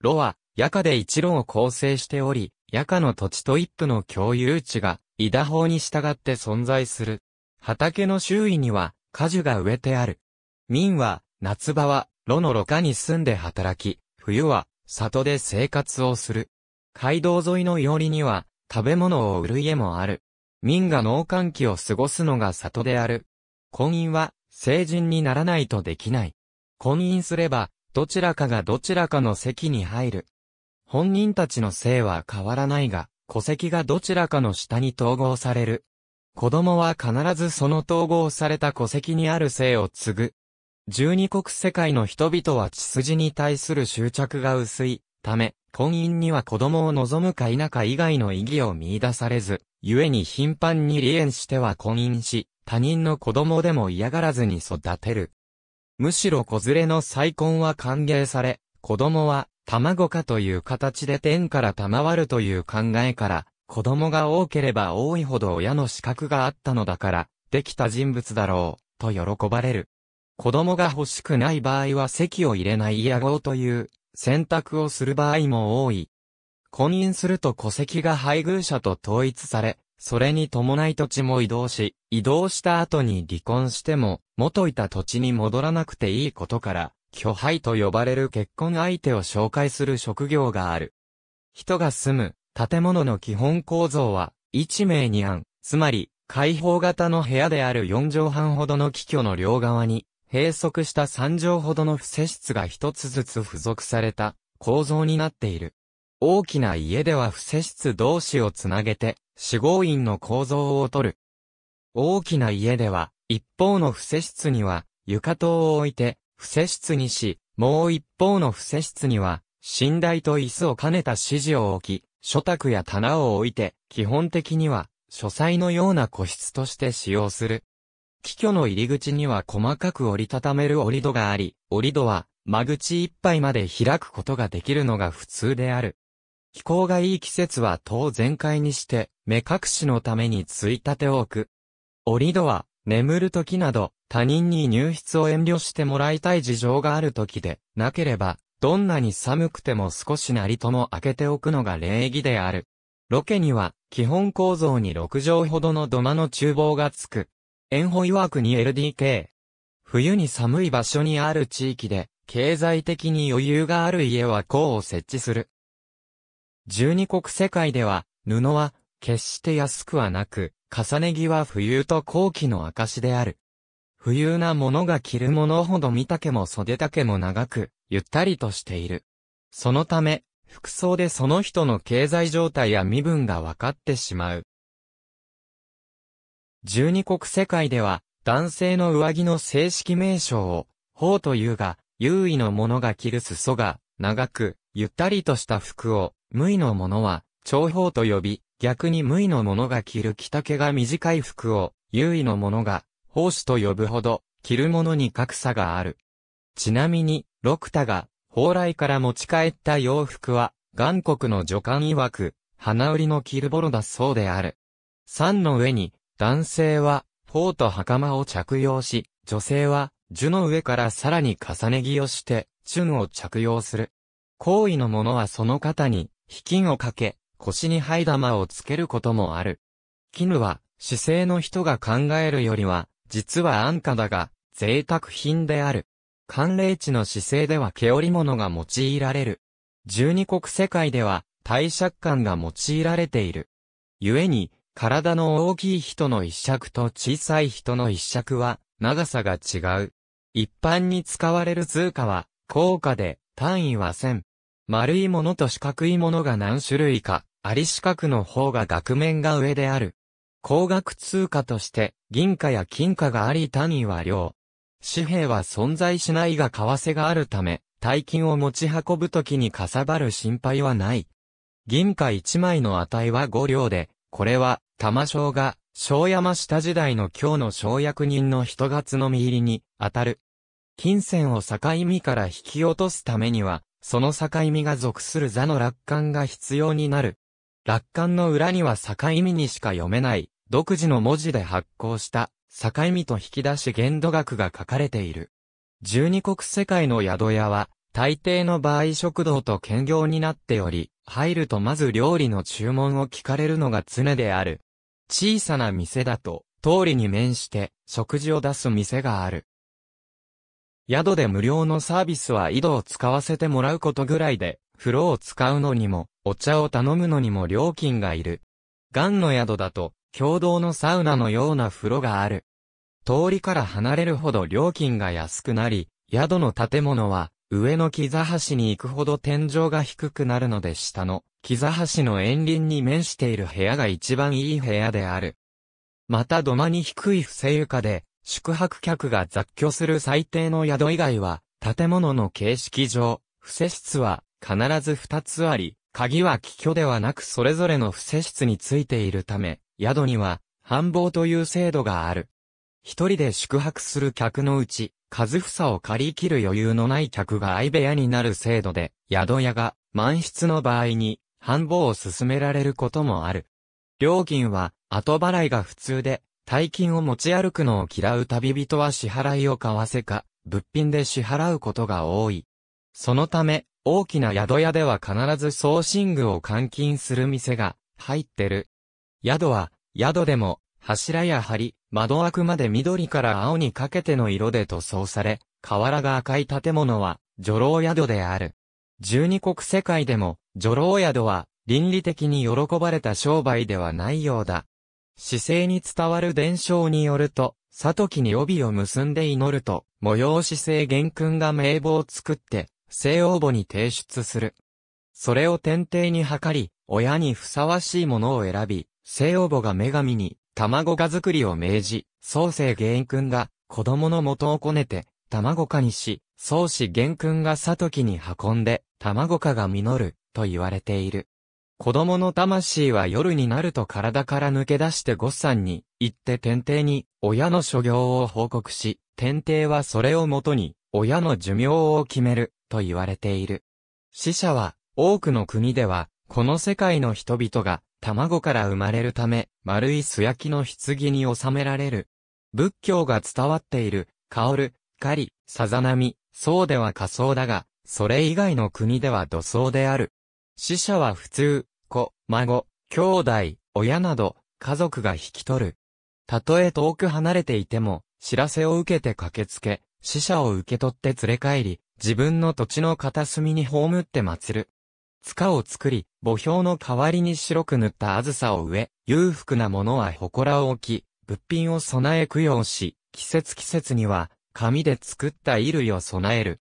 A: 炉は、夜間で一路を構成しており、夜間の土地と一府の共有地が、伊田法に従って存在する。畑の周囲には、果樹が植えてある。民は、夏場は、炉のろ過に住んで働き、冬は、里で生活をする。街道沿いのいりには、食べ物を売る家もある。民が農閑期を過ごすのが里である。婚姻は、成人にならないとできない。婚姻すれば、どちらかがどちらかの席に入る。本人たちの姓は変わらないが、戸籍がどちらかの下に統合される。子供は必ずその統合された戸籍にある姓を継ぐ。十二国世界の人々は血筋に対する執着が薄いため、婚姻には子供を望むか否か以外の意義を見出されず、故に頻繁に離縁しては婚姻し、他人の子供でも嫌がらずに育てる。むしろ子連れの再婚は歓迎され、子供は卵かという形で天から賜るという考えから、子供が多ければ多いほど親の資格があったのだから、できた人物だろう、と喜ばれる。子供が欲しくない場合は席を入れない野号という選択をする場合も多い。婚姻すると戸籍が配偶者と統一され、それに伴い土地も移動し、移動した後に離婚しても、元いた土地に戻らなくていいことから、巨配と呼ばれる結婚相手を紹介する職業がある。人が住む、建物の基本構造は、1名に案、つまり、開放型の部屋である4畳半ほどの気居の両側に、閉塞した3畳ほどの伏せ室が一つずつ付属された構造になっている。大きな家では伏せ室同士をつなげて、死亡院の構造をとる。大きな家では、一方の伏せ室には、床灯を置いて、伏せ室にし、もう一方の伏せ室には、寝台と椅子を兼ねた指示を置き、書卓や棚を置いて、基本的には、書斎のような個室として使用する。気居の入り口には細かく折りたためる折り戸があり、折り戸は、間口いっぱいまで開くことができるのが普通である。気候がいい季節は当全開にして、目隠しのためについたてを置く。折り戸は、眠る時など、他人に入室を遠慮してもらいたい事情がある時で、なければ、どんなに寒くても少しなりとも開けておくのが礼儀である。ロケには、基本構造に6畳ほどの土間の厨房がつく。円保曰くに LDK。冬に寒い場所にある地域で、経済的に余裕がある家はこうを設置する。十二国世界では、布は、決して安くはなく、重ね着は冬と後期の証である。冬なものが着るものほど身丈も袖丈も長く、ゆったりとしている。そのため、服装でその人の経済状態や身分が分かってしまう。十二国世界では、男性の上着の正式名称を、法というが、優位の者が着る裾が、長く、ゆったりとした服を、無意の者は、長方と呼び、逆に無意の者が着る着丈が短い服を、優位の者が、奉仕と呼ぶほど、着るものに格差がある。ちなみに、六太が、蓬莱から持ち帰った洋服は、韓国の女官曰く、花売りのキルボロだそうである。山の上に、男性は、ォーと袴を着用し、女性は、樹の上からさらに重ね着をして、チュンを着用する。行為の者はその肩に、ひきをかけ、腰に灰玉をつけることもある。絹は、姿勢の人が考えるよりは、実は安価だが、贅沢品である。寒冷地の姿勢では毛織物が用いられる。十二国世界では、大尺感が用いられている。故に、体の大きい人の一尺と小さい人の一尺は、長さが違う。一般に使われる通貨は、高価で、単位は千。丸いものと四角いものが何種類か、あり四角の方が額面が上である。高額通貨として、銀貨や金貨があり単位は量。紙幣は存在しないが為替があるため、大金を持ち運ぶときにかさばる心配はない。銀貨1枚の値は5両で、これは、玉正が、小山下時代の今日の小役人の人月の見入りに、当たる。金銭を境見から引き落とすためには、その境見が属する座の楽観が必要になる。楽観の裏には境見にしか読めない、独自の文字で発行した境見と引き出し限度額が書かれている。十二国世界の宿屋は、大抵の場合食堂と兼業になっており、入るとまず料理の注文を聞かれるのが常である。小さな店だと、通りに面して、食事を出す店がある。宿で無料のサービスは井戸を使わせてもらうことぐらいで、風呂を使うのにも、お茶を頼むのにも料金がいる。ンの宿だと、共同のサウナのような風呂がある。通りから離れるほど料金が安くなり、宿の建物は、上の木座橋に行くほど天井が低くなるので下の木座橋の遠隣に面している部屋が一番いい部屋である。また土間に低い布施床で、宿泊客が雑居する最低の宿以外は、建物の形式上、不正室は必ず2つあり、鍵は帰居ではなくそれぞれの不正室についているため、宿には、繁忙という制度がある。一人で宿泊する客のうち、数房を借り切る余裕のない客が相部屋になる制度で、宿屋が満室の場合に、繁忙を進められることもある。料金は、後払いが普通で、大金を持ち歩くのを嫌う旅人は支払いをわせか、物品で支払うことが多い。そのため、大きな宿屋では必ず送信具を換金する店が入ってる。宿は、宿でも、柱や梁、窓枠まで緑から青にかけての色で塗装され、瓦が赤い建物は、女郎宿である。十二国世界でも、女郎宿は、倫理的に喜ばれた商売ではないようだ。姿勢に伝わる伝承によると、佐とに帯を結んで祈ると、催し勢玄君が名簿を作って、西王母に提出する。それを天帝に測り、親にふさわしいものを選び、聖王母が女神に、卵化作りを命じ、宗生玄君が、子供の元をこねて、卵化にし、宗始玄君が里木に運んで、卵化が実る、と言われている。子供の魂は夜になると体から抜け出してごっさんに、行って天帝に、親の所業を報告し、天帝はそれをもとに、親の寿命を決める、と言われている。死者は、多くの国では、この世界の人々が、卵から生まれるため、丸い素焼きの棺に収められる。仏教が伝わっている、香る、狩り、さざ波、そうでは仮想だが、それ以外の国では土葬である。死者は普通、子、孫、兄弟、親など、家族が引き取る。たとえ遠く離れていても、知らせを受けて駆けつけ、死者を受け取って連れ帰り、自分の土地の片隅に葬って祀る。塚を作り、墓標の代わりに白く塗ったあずさを植え、裕福な者は祠を置き、物品を備え供養し、季節季節には、紙で作った衣類を備える。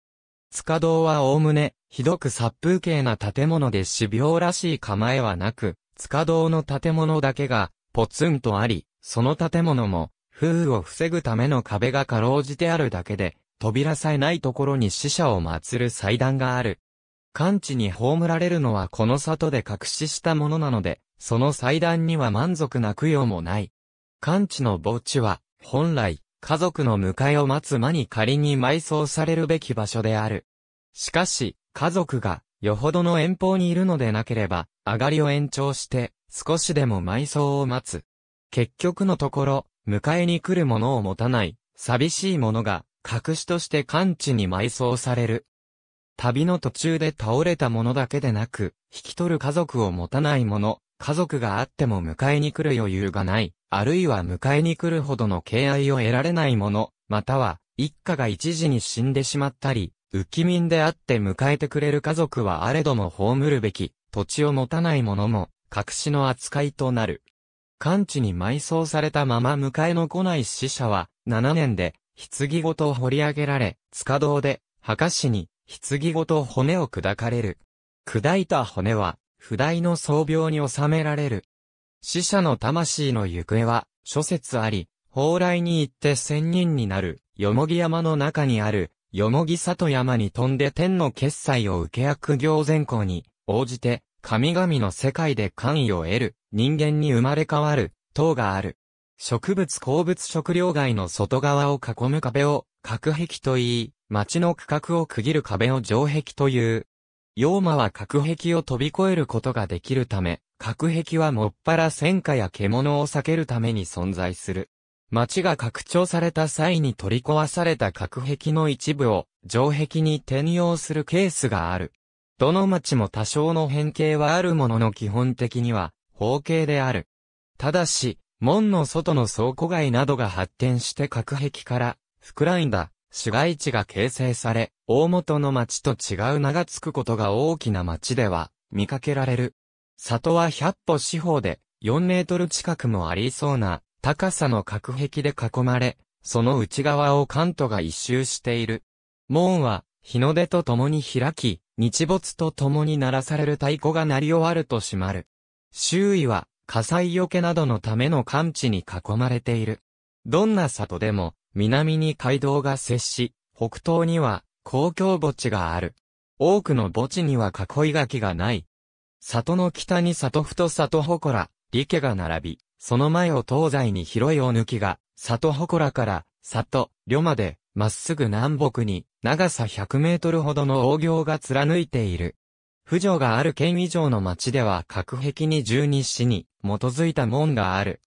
A: 塚堂はおおむね、ひどく殺風景な建物で死病らしい構えはなく、塚堂の建物だけが、ポツンとあり、その建物も、風雨を防ぐための壁がかろうじてあるだけで、扉さえないところに死者を祀る祭壇がある。完治に葬られるのはこの里で隠ししたものなので、その祭壇には満足な供養もない。完治の墓地は、本来、家族の迎えを待つ間に仮に埋葬されるべき場所である。しかし、家族が、よほどの遠方にいるのでなければ、上がりを延長して、少しでも埋葬を待つ。結局のところ、迎えに来るものを持たない、寂しいものが、隠しとして完治に埋葬される。旅の途中で倒れた者だけでなく、引き取る家族を持たない者、家族があっても迎えに来る余裕がない、あるいは迎えに来るほどの敬愛を得られない者、または、一家が一時に死んでしまったり、浮き民であって迎えてくれる家族はあれども葬るべき、土地を持たない者も、隠しの扱いとなる。完治に埋葬されたまま迎えの来ない死者は、7年で、棺ごと掘り上げられ、塚堂で、墓師に、棺ごと骨を砕かれる。砕いた骨は、不代の僧病に収められる。死者の魂の行方は、諸説あり、蓬莱に行って仙人になる、よもぎ山の中にある、よもぎ里山に飛んで天の決済を受け悪行善行に、応じて、神々の世界で官位を得る、人間に生まれ変わる、等がある。植物鉱物食料街の外側を囲む壁を、隔壁と言い、町の区画を区切る壁を城壁という。妖魔は隔壁を飛び越えることができるため、隔壁はもっぱら戦火や獣を避けるために存在する。町が拡張された際に取り壊された隔壁の一部を城壁に転用するケースがある。どの町も多少の変形はあるものの基本的には方形である。ただし、門の外の倉庫街などが発展して隔壁から膨らんだ市街地が形成され、大元の町と違う名が付くことが大きな町では見かけられる。里は100歩四方で4メートル近くもありそうな高さの隔壁で囲まれ、その内側を関東が一周している。門は日の出と共に開き、日没と共に鳴らされる太鼓が鳴り終わると閉まる。周囲は火災除けなどのための感知に囲まれている。どんな里でも南に街道が接し、北東には公共墓地がある。多くの墓地には囲い垣がない。里の北に里太里祠、理家が並び、その前を東西に広いお抜きが、里祠から里、呂まで、まっすぐ南北に、長さ100メートルほどの大行が貫いている。不条がある県以上の町では隔壁に十二支に基づいた門がある。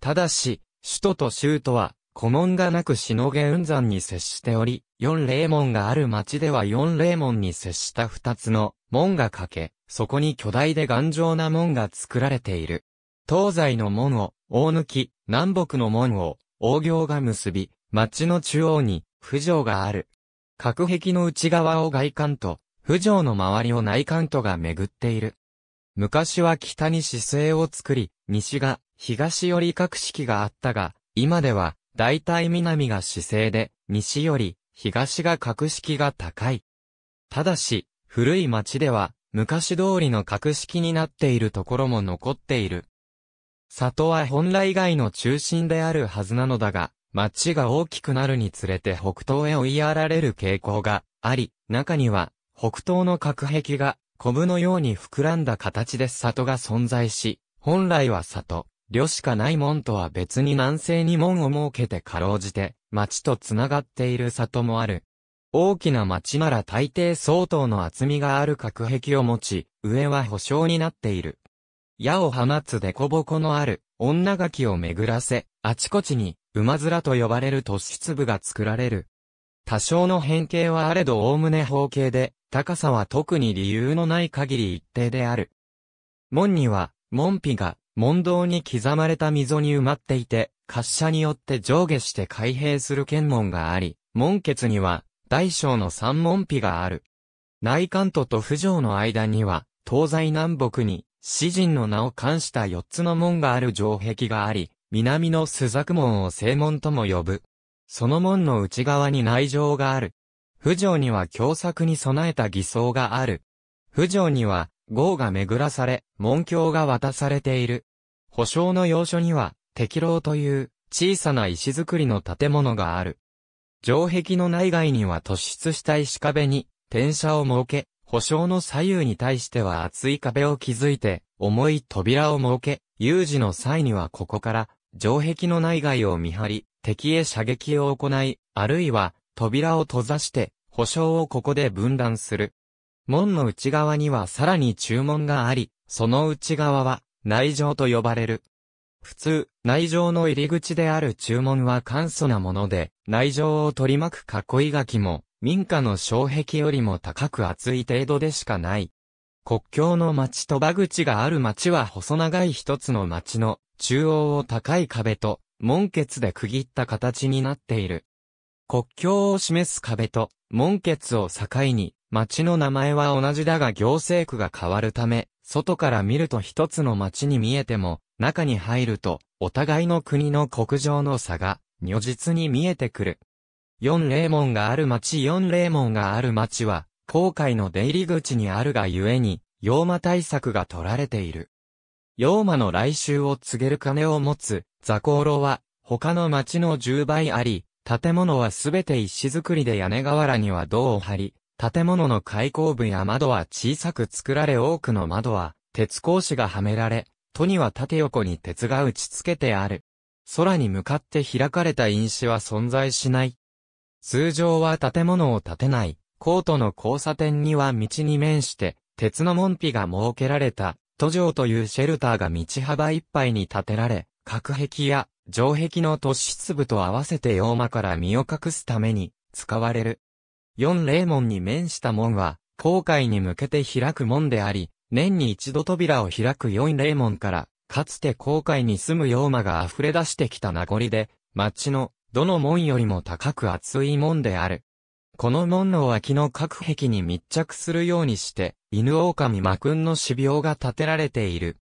A: ただし、首都と州都は古門がなく篠雲山に接しており、四霊門がある町では四霊門に接した二つの門が欠け、そこに巨大で頑丈な門が作られている。東西の門を大抜き、南北の門を大行が結び、町の中央に不条がある。隔壁の内側を外観と、不条の周りを内観とが巡っている。昔は北に姿勢を作り、西が東より格式があったが、今では大体南が姿勢で、西より東が格式が高い。ただし、古い町では、昔通りの格式になっているところも残っている。里は本来外の中心であるはずなのだが、町が大きくなるにつれて北東へ追いやられる傾向があり、中には北東の隔壁がコブのように膨らんだ形で里が存在し、本来は里領しかない門とは別に南西に門を設けてかろうじて、町と繋がっている里もある。大きな町なら大抵相当の厚みがある隔壁を持ち、上は保証になっている。矢を放つ凸凹のある、女垣を巡らせ、あちこちに、馬面と呼ばれる突出部が作られる。多少の変形はあれど概ね方形で、高さは特に理由のない限り一定である。門には、門扉が、問答に刻まれた溝に埋まっていて、滑車によって上下して開閉する剣門があり、門穴には大小の三門碑がある。内関東と府城の間には、東西南北に、詩人の名を冠した四つの門がある城壁があり、南の朱雀門を正門とも呼ぶ。その門の内側に内城がある。府城には凶作に備えた偽装がある。府城には、号が巡らされ、門橋が渡されている。保証の要所には、敵楼という小さな石造りの建物がある。城壁の内外には突出した石壁に、転写を設け、保証の左右に対しては厚い壁を築いて、重い扉を設け、有事の際にはここから、城壁の内外を見張り、敵へ射撃を行い、あるいは、扉を閉ざして、保証をここで分断する。門の内側にはさらに注文があり、その内側は、内情と呼ばれる。普通、内情の入り口である注文は簡素なもので、内情を取り巻く囲い書きも、民家の障壁よりも高く厚い程度でしかない。国境の町と場口がある町は細長い一つの町の中央を高い壁と門結で区切った形になっている。国境を示す壁と門結を境に町の名前は同じだが行政区が変わるため外から見ると一つの町に見えても、中に入ると、お互いの国の国情の差が、如実に見えてくる。四霊門がある町四霊門がある町は、航海の出入り口にあるがゆえに、妖魔対策が取られている。妖魔の来襲を告げる金を持つ、ザコーロは、他の町の10倍あり、建物はすべて石造りで屋根瓦には銅を張り、建物の開口部や窓は小さく作られ多くの窓は、鉄格子がはめられ、戸には縦横に鉄が打ち付けてある。空に向かって開かれた印紙は存在しない。通常は建物を建てない、コートの交差点には道に面して、鉄の門扉が設けられた、都城というシェルターが道幅いっぱいに建てられ、隔壁や城壁の突出部と合わせて洋間から身を隠すために使われる。四霊門に面した門は、航海に向けて開く門であり、年に一度扉を開く四霊門から、かつて航海に住む妖魔が溢れ出してきた名残で、町の、どの門よりも高く厚い門である。この門の脇の各壁に密着するようにして、犬狼魔君の死病が建てられている。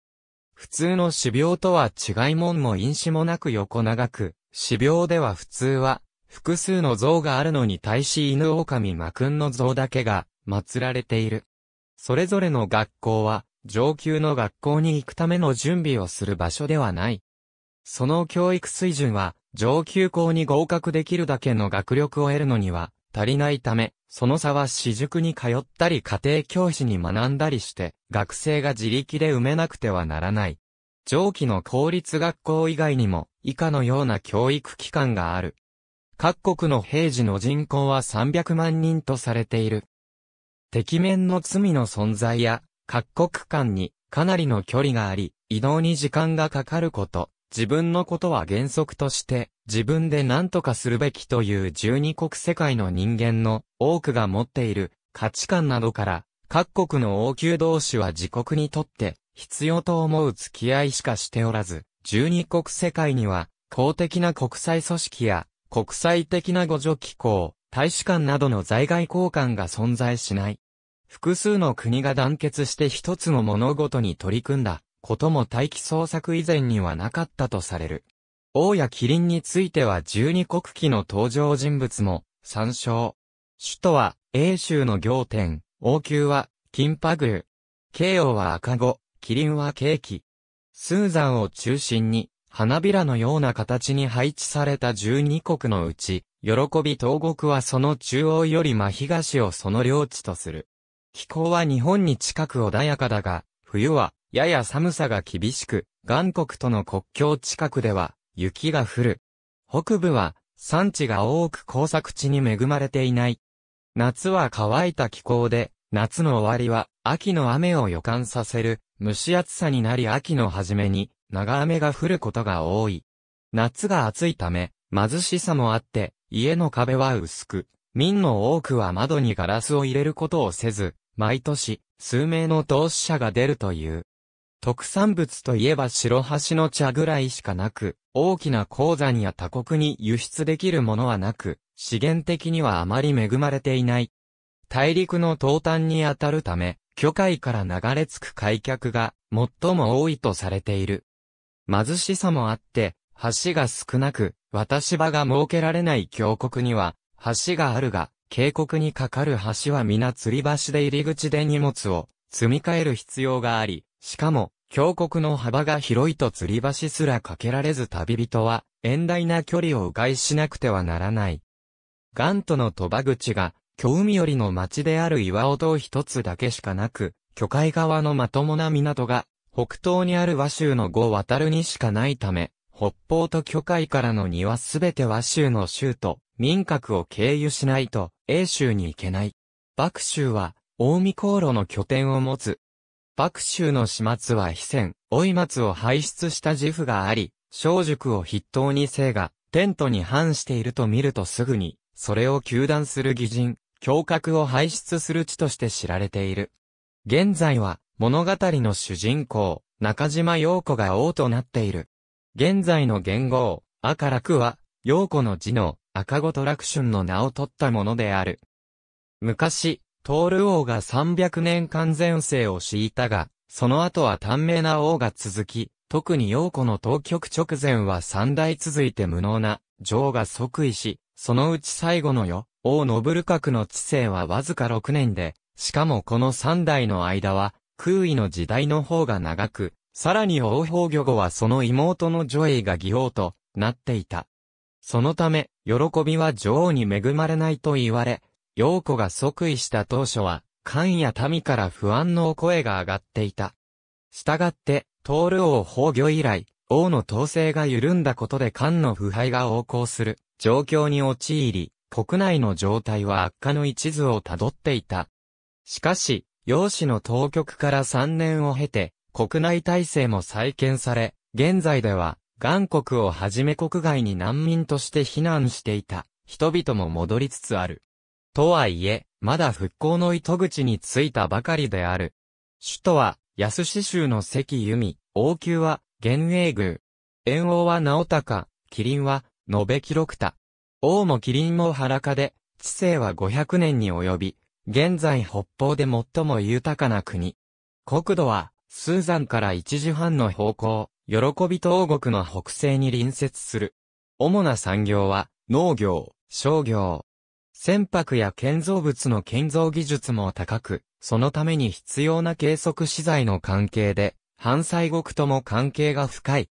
A: 普通の死病とは違い門も因子もなく横長く、死病では普通は、複数の像があるのに対し犬狼魔君の像だけが祀られている。それぞれの学校は上級の学校に行くための準備をする場所ではない。その教育水準は上級校に合格できるだけの学力を得るのには足りないため、その差は私塾に通ったり家庭教師に学んだりして学生が自力で埋めなくてはならない。上記の公立学校以外にも以下のような教育機関がある。各国の平時の人口は300万人とされている。敵面の罪の存在や、各国間にかなりの距離があり、移動に時間がかかること、自分のことは原則として、自分で何とかするべきという12国世界の人間の多くが持っている価値観などから、各国の王宮同士は自国にとって必要と思う付き合いしかしておらず、12国世界には公的な国際組織や国際的な互助機構、大使館などの在外交換が存在しない。複数の国が団結して一つの物事に取り組んだことも大気捜索以前にはなかったとされる。王や麒麟については12国旗の登場人物も参照。首都は英州の行天、王宮は金パグル、慶王は赤子、麒麟はケーキ。スーザンを中心に花びらのような形に配置された12国のうち、喜び東国はその中央より真東をその領地とする。気候は日本に近く穏やかだが、冬はやや寒さが厳しく、岩国との国境近くでは雪が降る。北部は産地が多く耕作地に恵まれていない。夏は乾いた気候で、夏の終わりは秋の雨を予感させる蒸し暑さになり秋の初めに長雨が降ることが多い。夏が暑いため、貧しさもあって、家の壁は薄く、民の多くは窓にガラスを入れることをせず、毎年、数名の投資者が出るという。特産物といえば白橋の茶ぐらいしかなく、大きな鉱山や他国に輸出できるものはなく、資源的にはあまり恵まれていない。大陸の東端にあたるため、巨海から流れ着く開脚が最も多いとされている。貧しさもあって、橋が少なく、渡し場が設けられない峡谷には、橋があるが、渓谷に架かる橋は皆吊り橋で入り口で荷物を積み替える必要があり、しかも、峡谷の幅が広いと吊り橋すら架けられず旅人は、遠大な距離を迂回しなくてはならない。ガントの賭場口が、京海よりの町である岩尾島一つだけしかなく、巨海側のまともな港が北東にある和州の五渡るにしかないため、北方と巨海からの庭すべて和州の州と民閣を経由しないと英州に行けない。幕州は、大見航路の拠点を持つ。幕州の始末は非戦、追松を排出した自負があり、小塾を筆頭に生が、テントに反していると見るとすぐに、それを求断する義人、教閣を排出する地として知られている。現在は、物語の主人公、中島陽子が王となっている。現在の元号、赤楽は、陽子の字の赤子と楽春の名を取ったものである。昔、トール王が300年間前世を敷いたが、その後は短命な王が続き、特に陽子の当局直前は三代続いて無能な女王が即位し、そのうち最後の世、王ノブルカクの知性はわずか6年で、しかもこの三代の間は、空位の時代の方が長く、さらに王宝魚後はその妹のジョエイが義王となっていた。そのため、喜びは女王に恵まれないと言われ、陽子が即位した当初は、官や民から不安の声が上がっていた。したがって、トール王崩御以来、王の統制が緩んだことで官の腐敗が横行する状況に陥り、国内の状態は悪化の一途をたどっていた。しかし、楊子の当局から3年を経て、国内体制も再建され、現在では、韓国をはじめ国外に難民として避難していた人々も戻りつつある。とはいえ、まだ復興の糸口についたばかりである。首都は、安志州の関由美、王宮は、元英宮。猿王は直高、麒麟は、延べ記録田。王も麒麟も裸で、知性は500年に及び、現在北方で最も豊かな国。国土は、スーザンから一時半の方向、喜び東国の北西に隣接する。主な産業は、農業、商業。船舶や建造物の建造技術も高く、そのために必要な計測資材の関係で、反西国とも関係が深い。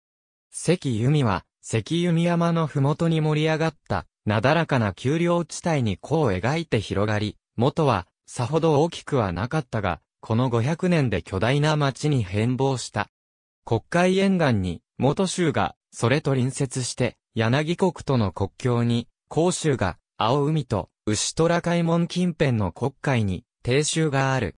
A: 関弓は、関弓山のふもとに盛り上がった、なだらかな丘陵地帯に弧を描いて広がり、元は、さほど大きくはなかったが、この500年で巨大な町に変貌した。国会沿岸に、元州が、それと隣接して、柳国との国境に、甲州が、青海と、牛虎海門近辺の国海に、定州がある。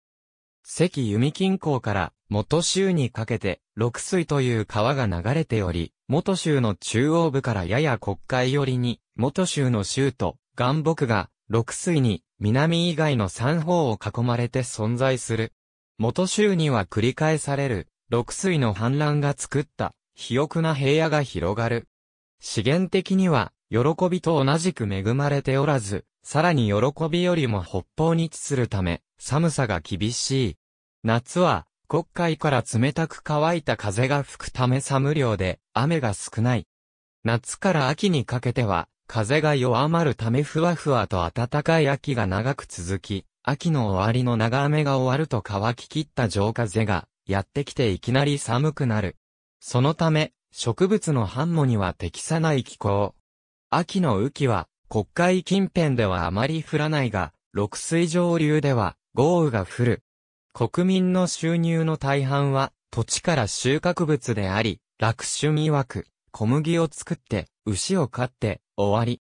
A: 関弓近郊から、元州にかけて、六水という川が流れており、元州の中央部からやや国会寄りに、元州の州と、岩木が、六水に、南以外の三方を囲まれて存在する。元州には繰り返される、六水の氾濫が作った、肥沃な平野が広がる。資源的には、喜びと同じく恵まれておらず、さらに喜びよりも北方に位置するため、寒さが厳しい。夏は、国海から冷たく乾いた風が吹くため寒量で、雨が少ない。夏から秋にかけては、風が弱まるためふわふわと暖かい秋が長く続き、秋の終わりの長雨が終わると乾ききった浄風がやってきていきなり寒くなる。そのため、植物の繁茂には適さない気候。秋の雨季は、国会近辺ではあまり降らないが、六水上流では豪雨が降る。国民の収入の大半は土地から収穫物であり、楽種味枠、小麦を作って、牛を飼って、終わり。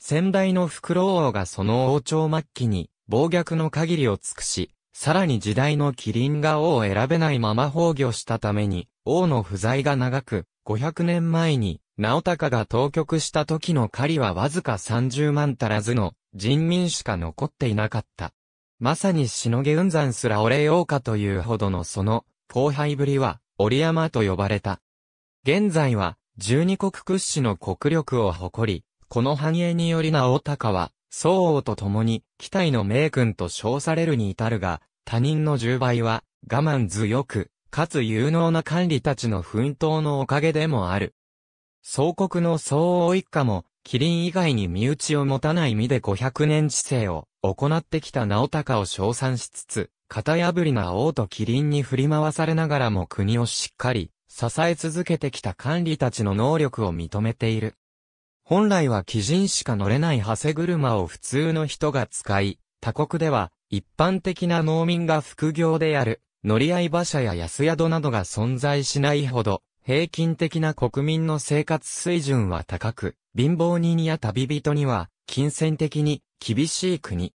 A: 先代のフ王がその王朝末期に、暴虐の限りを尽くし、さらに時代の麒麟が王を選べないまま崩御したために、王の不在が長く、500年前に、直高が当局した時の狩りはわずか30万足らずの人民しか残っていなかった。まさにしのげ雲山すらお礼王かというほどのその、荒廃ぶりは、折山と呼ばれた。現在は、十二国屈指の国力を誇り、この繁栄により直高は、宋王と共に、期待の名君と称されるに至るが、他人の十倍は、我慢強く、かつ有能な管理たちの奮闘のおかげでもある。宋国の宋王一家も、麒麟以外に身内を持たない身で500年治世を行ってきた直高を称賛しつつ、型破りな王と麒麟に振り回されながらも国をしっかり支え続けてきた管理たちの能力を認めている。本来は基人しか乗れないハセ車を普通の人が使い、他国では一般的な農民が副業である乗り合い馬車や安宿などが存在しないほど、平均的な国民の生活水準は高く、貧乏人や旅人には、金銭的に厳しい国。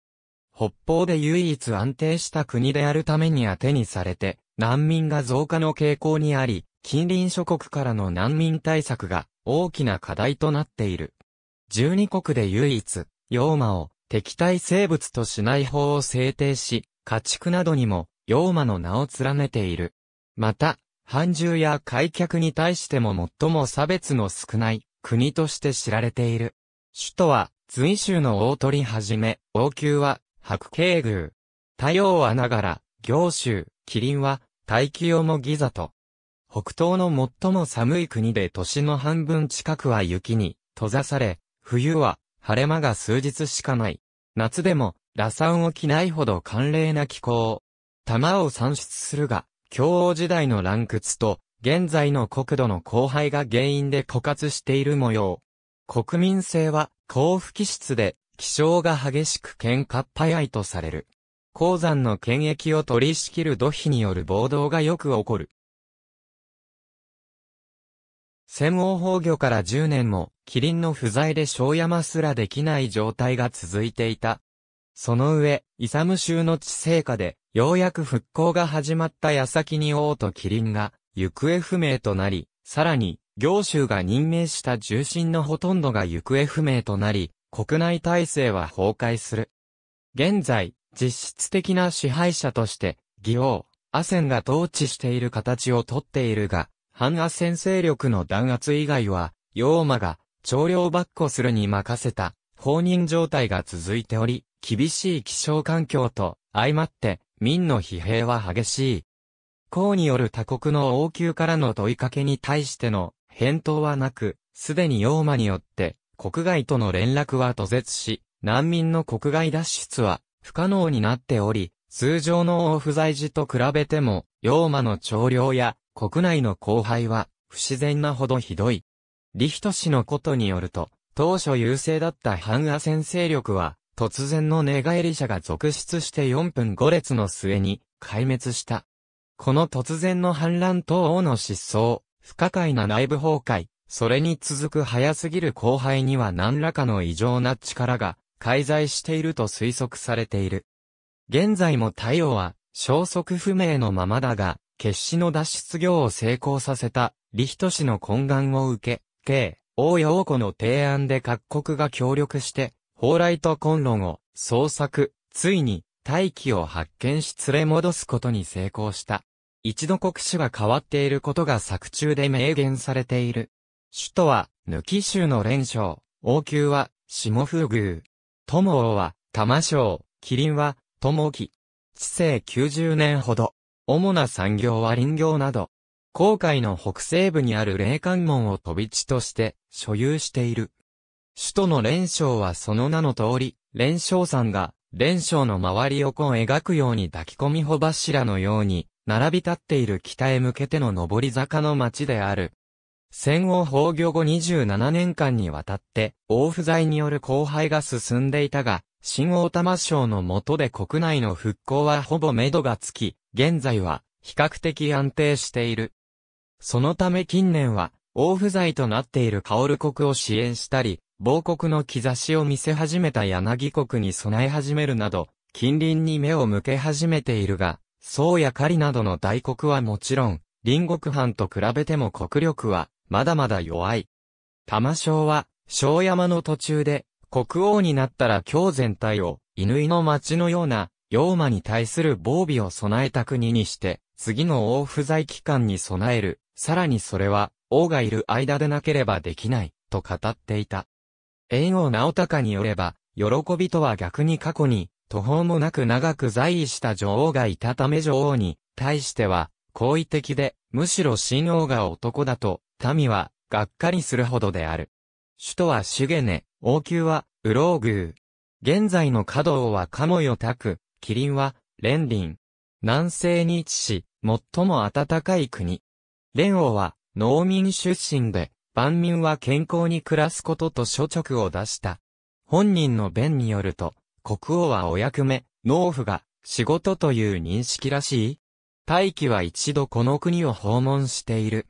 A: 北方で唯一安定した国であるために当てにされて、難民が増加の傾向にあり、近隣諸国からの難民対策が大きな課題となっている。12国で唯一、妖魔を敵対生物としない法を制定し、家畜などにも妖魔の名を連ねている。また、繁獣や開脚に対しても最も差別の少ない国として知られている。首都は、随州の大鳥はじめ、王宮は、白慶宮。太陽はながら、行州、麒麟は、大気をもギザと、北東の最も寒い国で年の半分近くは雪に閉ざされ、冬は晴れ間が数日しかない。夏でも、羅山を着ないほど寒冷な気候。玉を産出するが、京王時代の乱屈と、現在の国土の荒廃が原因で枯渇している模様。国民性は、交付気質で、気象が激しく喧嘩早いとされる。鉱山の権益を取り仕切る土肥による暴動がよく起こる。戦王崩御から10年も、キリンの不在で小山すらできない状態が続いていた。その上、イサム州の地政下で、ようやく復興が始まった矢先に王とキリンが、行方不明となり、さらに、行州が任命した重臣のほとんどが行方不明となり、国内体制は崩壊する。現在、実質的な支配者として、義王、アセンが統治している形をとっているが、反圧戦勢力の弾圧以外は、妖魔が、長領ばっこするに任せた、放任状態が続いており、厳しい気象環境と、相まって、民の疲弊は激しい。公による他国の王宮からの問いかけに対しての返答はなく、すでに妖魔によって国外との連絡は途絶し、難民の国外脱出は不可能になっており、通常の王不在時と比べても、妖魔の徴領や国内の荒廃は不自然なほどひどい。リヒト氏のことによると、当初優勢だった反アセン勢力は、突然の寝返り者が続出して4分5列の末に壊滅した。この突然の反乱等王の失踪、不可解な内部崩壊、それに続く早すぎる荒廃には何らかの異常な力が介在していると推測されている。現在も太陽は消息不明のままだが、決死の脱出業を成功させた、リヒト氏の懇願を受け、K、大谷王子の提案で各国が協力して、蓬莱とコンロを捜索、ついに大気を発見し連れ戻すことに成功した。一度国主が変わっていることが作中で明言されている。首都は、抜き州の連勝、王宮は、下風宮。友王は、玉将、麒麟は、友木。知性90年ほど。主な産業は林業など、航海の北西部にある霊関門を飛び地として所有している。首都の連勝はその名の通り、連勝山が連勝の周りをこう描くように抱き込み穂柱のように、並び立っている北へ向けての上り坂の町である。戦後崩御後27年間にわたって、王府材による荒廃が進んでいたが、新大玉省の下で国内の復興はほぼ目処がつき、現在は比較的安定している。そのため近年は、王不在となっているカオル国を支援したり、亡国の兆しを見せ始めた柳国に備え始めるなど、近隣に目を向け始めているが、宋や狩りなどの大国はもちろん、隣国藩と比べても国力は、まだまだ弱い。玉章は、小山の途中で、国王になったら京全体を、犬の町のような、妖魔に対する防備を備えた国にして、次の王不在期間に備える、さらにそれは、王がいる間でなければできない、と語っていた。猿王直隆によれば、喜びとは逆に過去に、途方もなく長く在位した女王がいたため女王に、対しては、好意的で、むしろ新王が男だと、民は、がっかりするほどである。首都はシュゲネ、王宮は、ウローグー。現在の華道はカモヨタク、キリンは、レンリン。南西に位置し、最も暖かい国。ン王は、農民出身で、万民は健康に暮らすことと諸直を出した。本人の弁によると、国王はお役目、農夫が、仕事という認識らしい大気は一度この国を訪問している。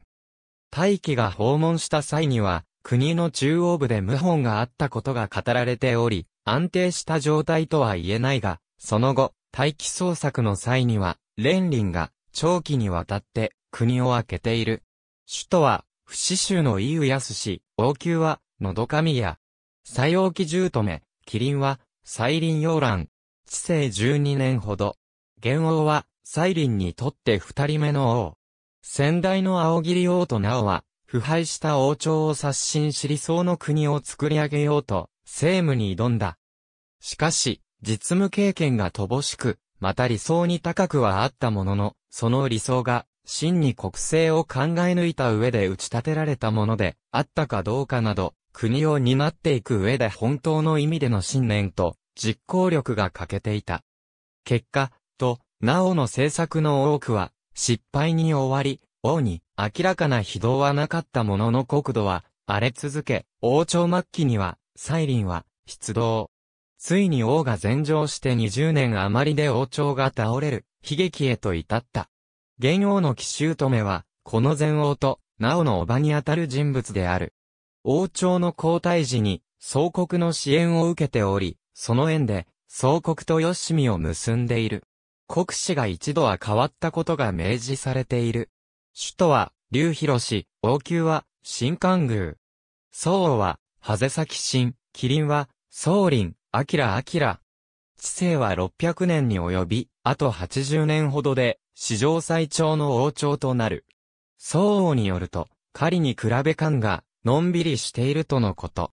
A: 大気が訪問した際には、国の中央部で謀反があったことが語られており、安定した状態とは言えないが、その後、大気捜索の際には、連林が長期にわたって国を開けている。首都は、不死州のイウヤス市、王宮は、のどかみや、西王期十止め、麒麟は、西林洋蘭、治世12年ほど。元王は、西林にとって二人目の王。先代の青霧王となおは、腐敗した王朝を刷新し理想の国を作り上げようと、政務に挑んだ。しかし、実務経験が乏しく、また理想に高くはあったものの、その理想が、真に国政を考え抜いた上で打ち立てられたもので、あったかどうかなど、国を担っていく上で本当の意味での信念と、実行力が欠けていた。結果、と、なおの政策の多くは、失敗に終わり、王に明らかな非道はなかったものの国土は荒れ続け、王朝末期には、サイリンは出動。ついに王が禅上して20年余りで王朝が倒れる、悲劇へと至った。元王の奇襲止めは、この禅王と、なおの叔母にあたる人物である。王朝の交代時に、総国の支援を受けており、その縁で、総国と吉見を結んでいる。国史が一度は変わったことが明示されている。首都は、竜広市、王宮は、新関宮。宋王は、長ゼ崎新、麒麟は、宋林、アキラアキラ。知性は600年に及び、あと80年ほどで、史上最長の王朝となる。相応によると、狩りに比べ感が、のんびりしているとのこと。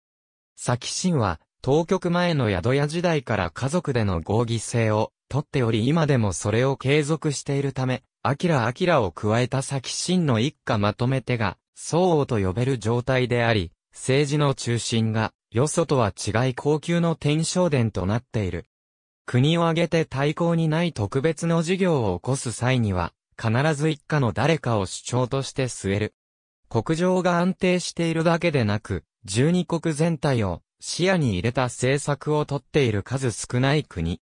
A: 先進神は、当局前の宿屋時代から家族での合議制を、とっており今でもそれを継続しているため、アキラアキラを加えた先進神の一家まとめてが、相応と呼べる状態であり、政治の中心が、よそとは違い高級の天正殿となっている。国を挙げて対抗にない特別の事業を起こす際には、必ず一家の誰かを主張として据える。国情が安定しているだけでなく、12国全体を視野に入れた政策をとっている数少ない国。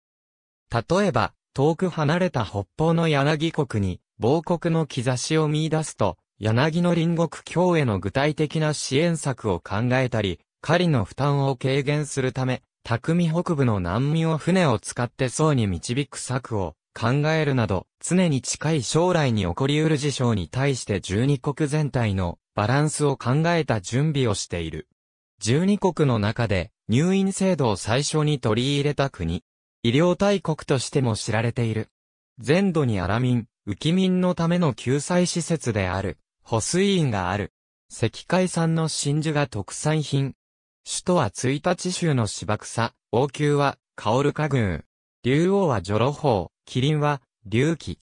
A: 例えば、遠く離れた北方の柳国に、亡国の兆しを見出すと、柳の隣国京への具体的な支援策を考えたり、狩りの負担を軽減するため、匠北部の難民を船を使って層に導く策を考えるなど、常に近い将来に起こり得る事象に対して12国全体のバランスを考えた準備をしている。12国の中で入院制度を最初に取り入れた国、医療大国としても知られている。全土に荒民、浮民のための救済施設である、保水院がある。石灰産の真珠が特産品、首都は1日州の芝草、王宮は、カオルカ宮。竜王はジョロホ麒キリンは、竜騎。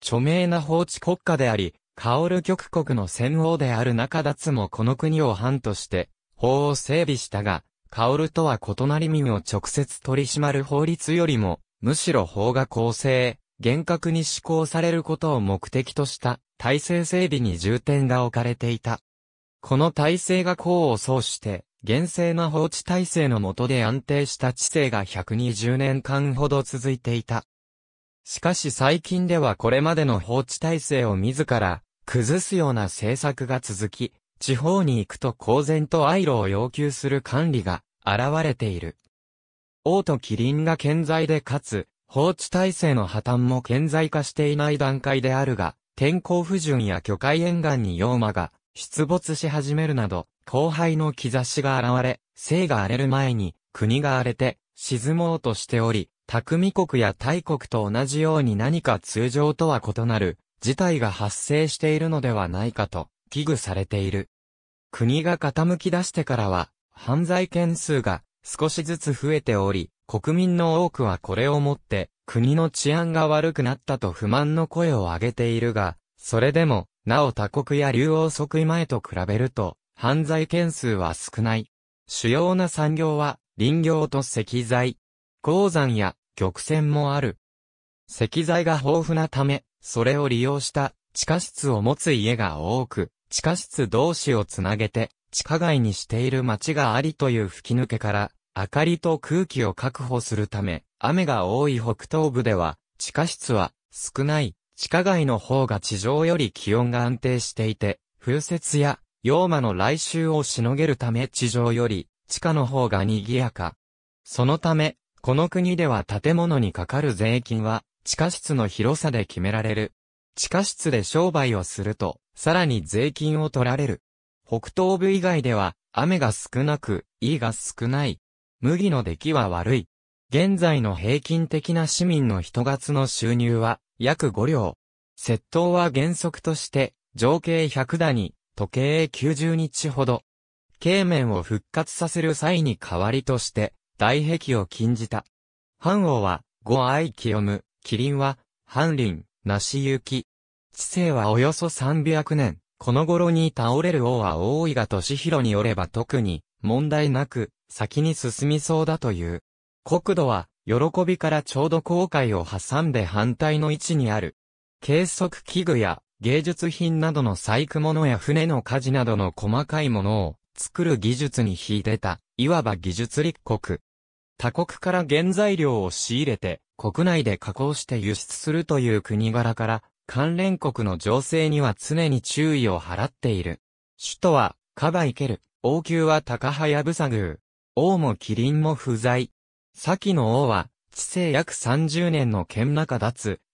A: 著名な法治国家であり、カオル極国の戦王である中立もこの国を藩として、法を整備したが、カオルとは異なり民を直接取り締まる法律よりも、むしろ法が公正、厳格に施行されることを目的とした体制整備に重点が置かれていた。この体制が功を奏して、厳正な放置体制の下で安定した知性が120年間ほど続いていた。しかし最近ではこれまでの放置体制を自ら崩すような政策が続き、地方に行くと公然と愛路を要求する管理が現れている。王と麒麟が健在でかつ、放置体制の破綻も顕在化していない段階であるが、天候不順や巨海沿岸に妖魔が出没し始めるなど、荒廃の兆しが現れ、生が荒れる前に、国が荒れて、沈もうとしており、匠国や大国と同じように何か通常とは異なる、事態が発生しているのではないかと、危惧されている。国が傾き出してからは、犯罪件数が少しずつ増えており、国民の多くはこれをもって、国の治安が悪くなったと不満の声を上げているが、それでも、なお他国や竜王即位前と比べると、犯罪件数は少ない。主要な産業は、林業と石材、鉱山や玉泉もある。石材が豊富なため、それを利用した地下室を持つ家が多く、地下室同士をつなげて地下街にしている街がありという吹き抜けから、明かりと空気を確保するため、雨が多い北東部では、地下室は少ない地下街の方が地上より気温が安定していて、風雪や妖魔の来襲をしのげるため地上より地下の方が賑やか。そのため、この国では建物にかかる税金は地下室の広さで決められる。地下室で商売をすると、さらに税金を取られる。北東部以外では、雨が少なく、いが少ない。麦の出来は悪い。現在の平均的な市民の人月の収入は、約5両。窃盗は原則として、情景100打に時計90日ほど、慶面を復活させる際に代わりとして、大壁を禁じた。藩王は、五愛清む、麒麟は、藩林、梨行き。知性はおよそ300年。この頃に倒れる王は大井が敏弘によれば特に問題なく先に進みそうだという。国土は喜びからちょうど後悔を挟んで反対の位置にある。計測器具や芸術品などの細工物や船の火事などの細かいものを作る技術に秀でた、いわば技術立国。他国から原材料を仕入れて、国内で加工して輸出するという国柄から、関連国の情勢には常に注意を払っている。首都は、カバイケル、王宮は高はやぶさ宮。王も麒麟も不在。先の王は、治世約30年の剣中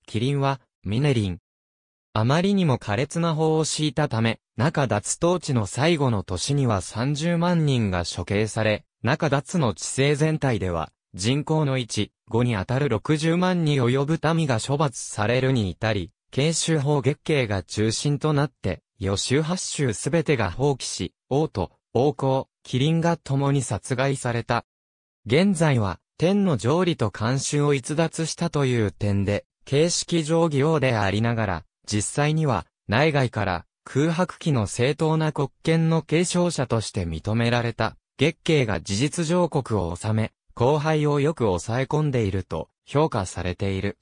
A: キ麒麟は、ミネリン。あまりにも苛烈な法を敷いたため、中脱統治の最後の年には30万人が処刑され、中脱の地政全体では、人口の1、5に当たる60万に及ぶ民が処罰されるに至り、慶州法月経が中心となって、予習八州すべてが放棄し、王と王侯、麒麟が共に殺害された。現在は、天の上理と慣習を逸脱したという点で、形式上義王でありながら、実際には内外から空白期の正当な国権の継承者として認められた月経が事実上国を治め、後輩をよく抑え込んでいると評価されている。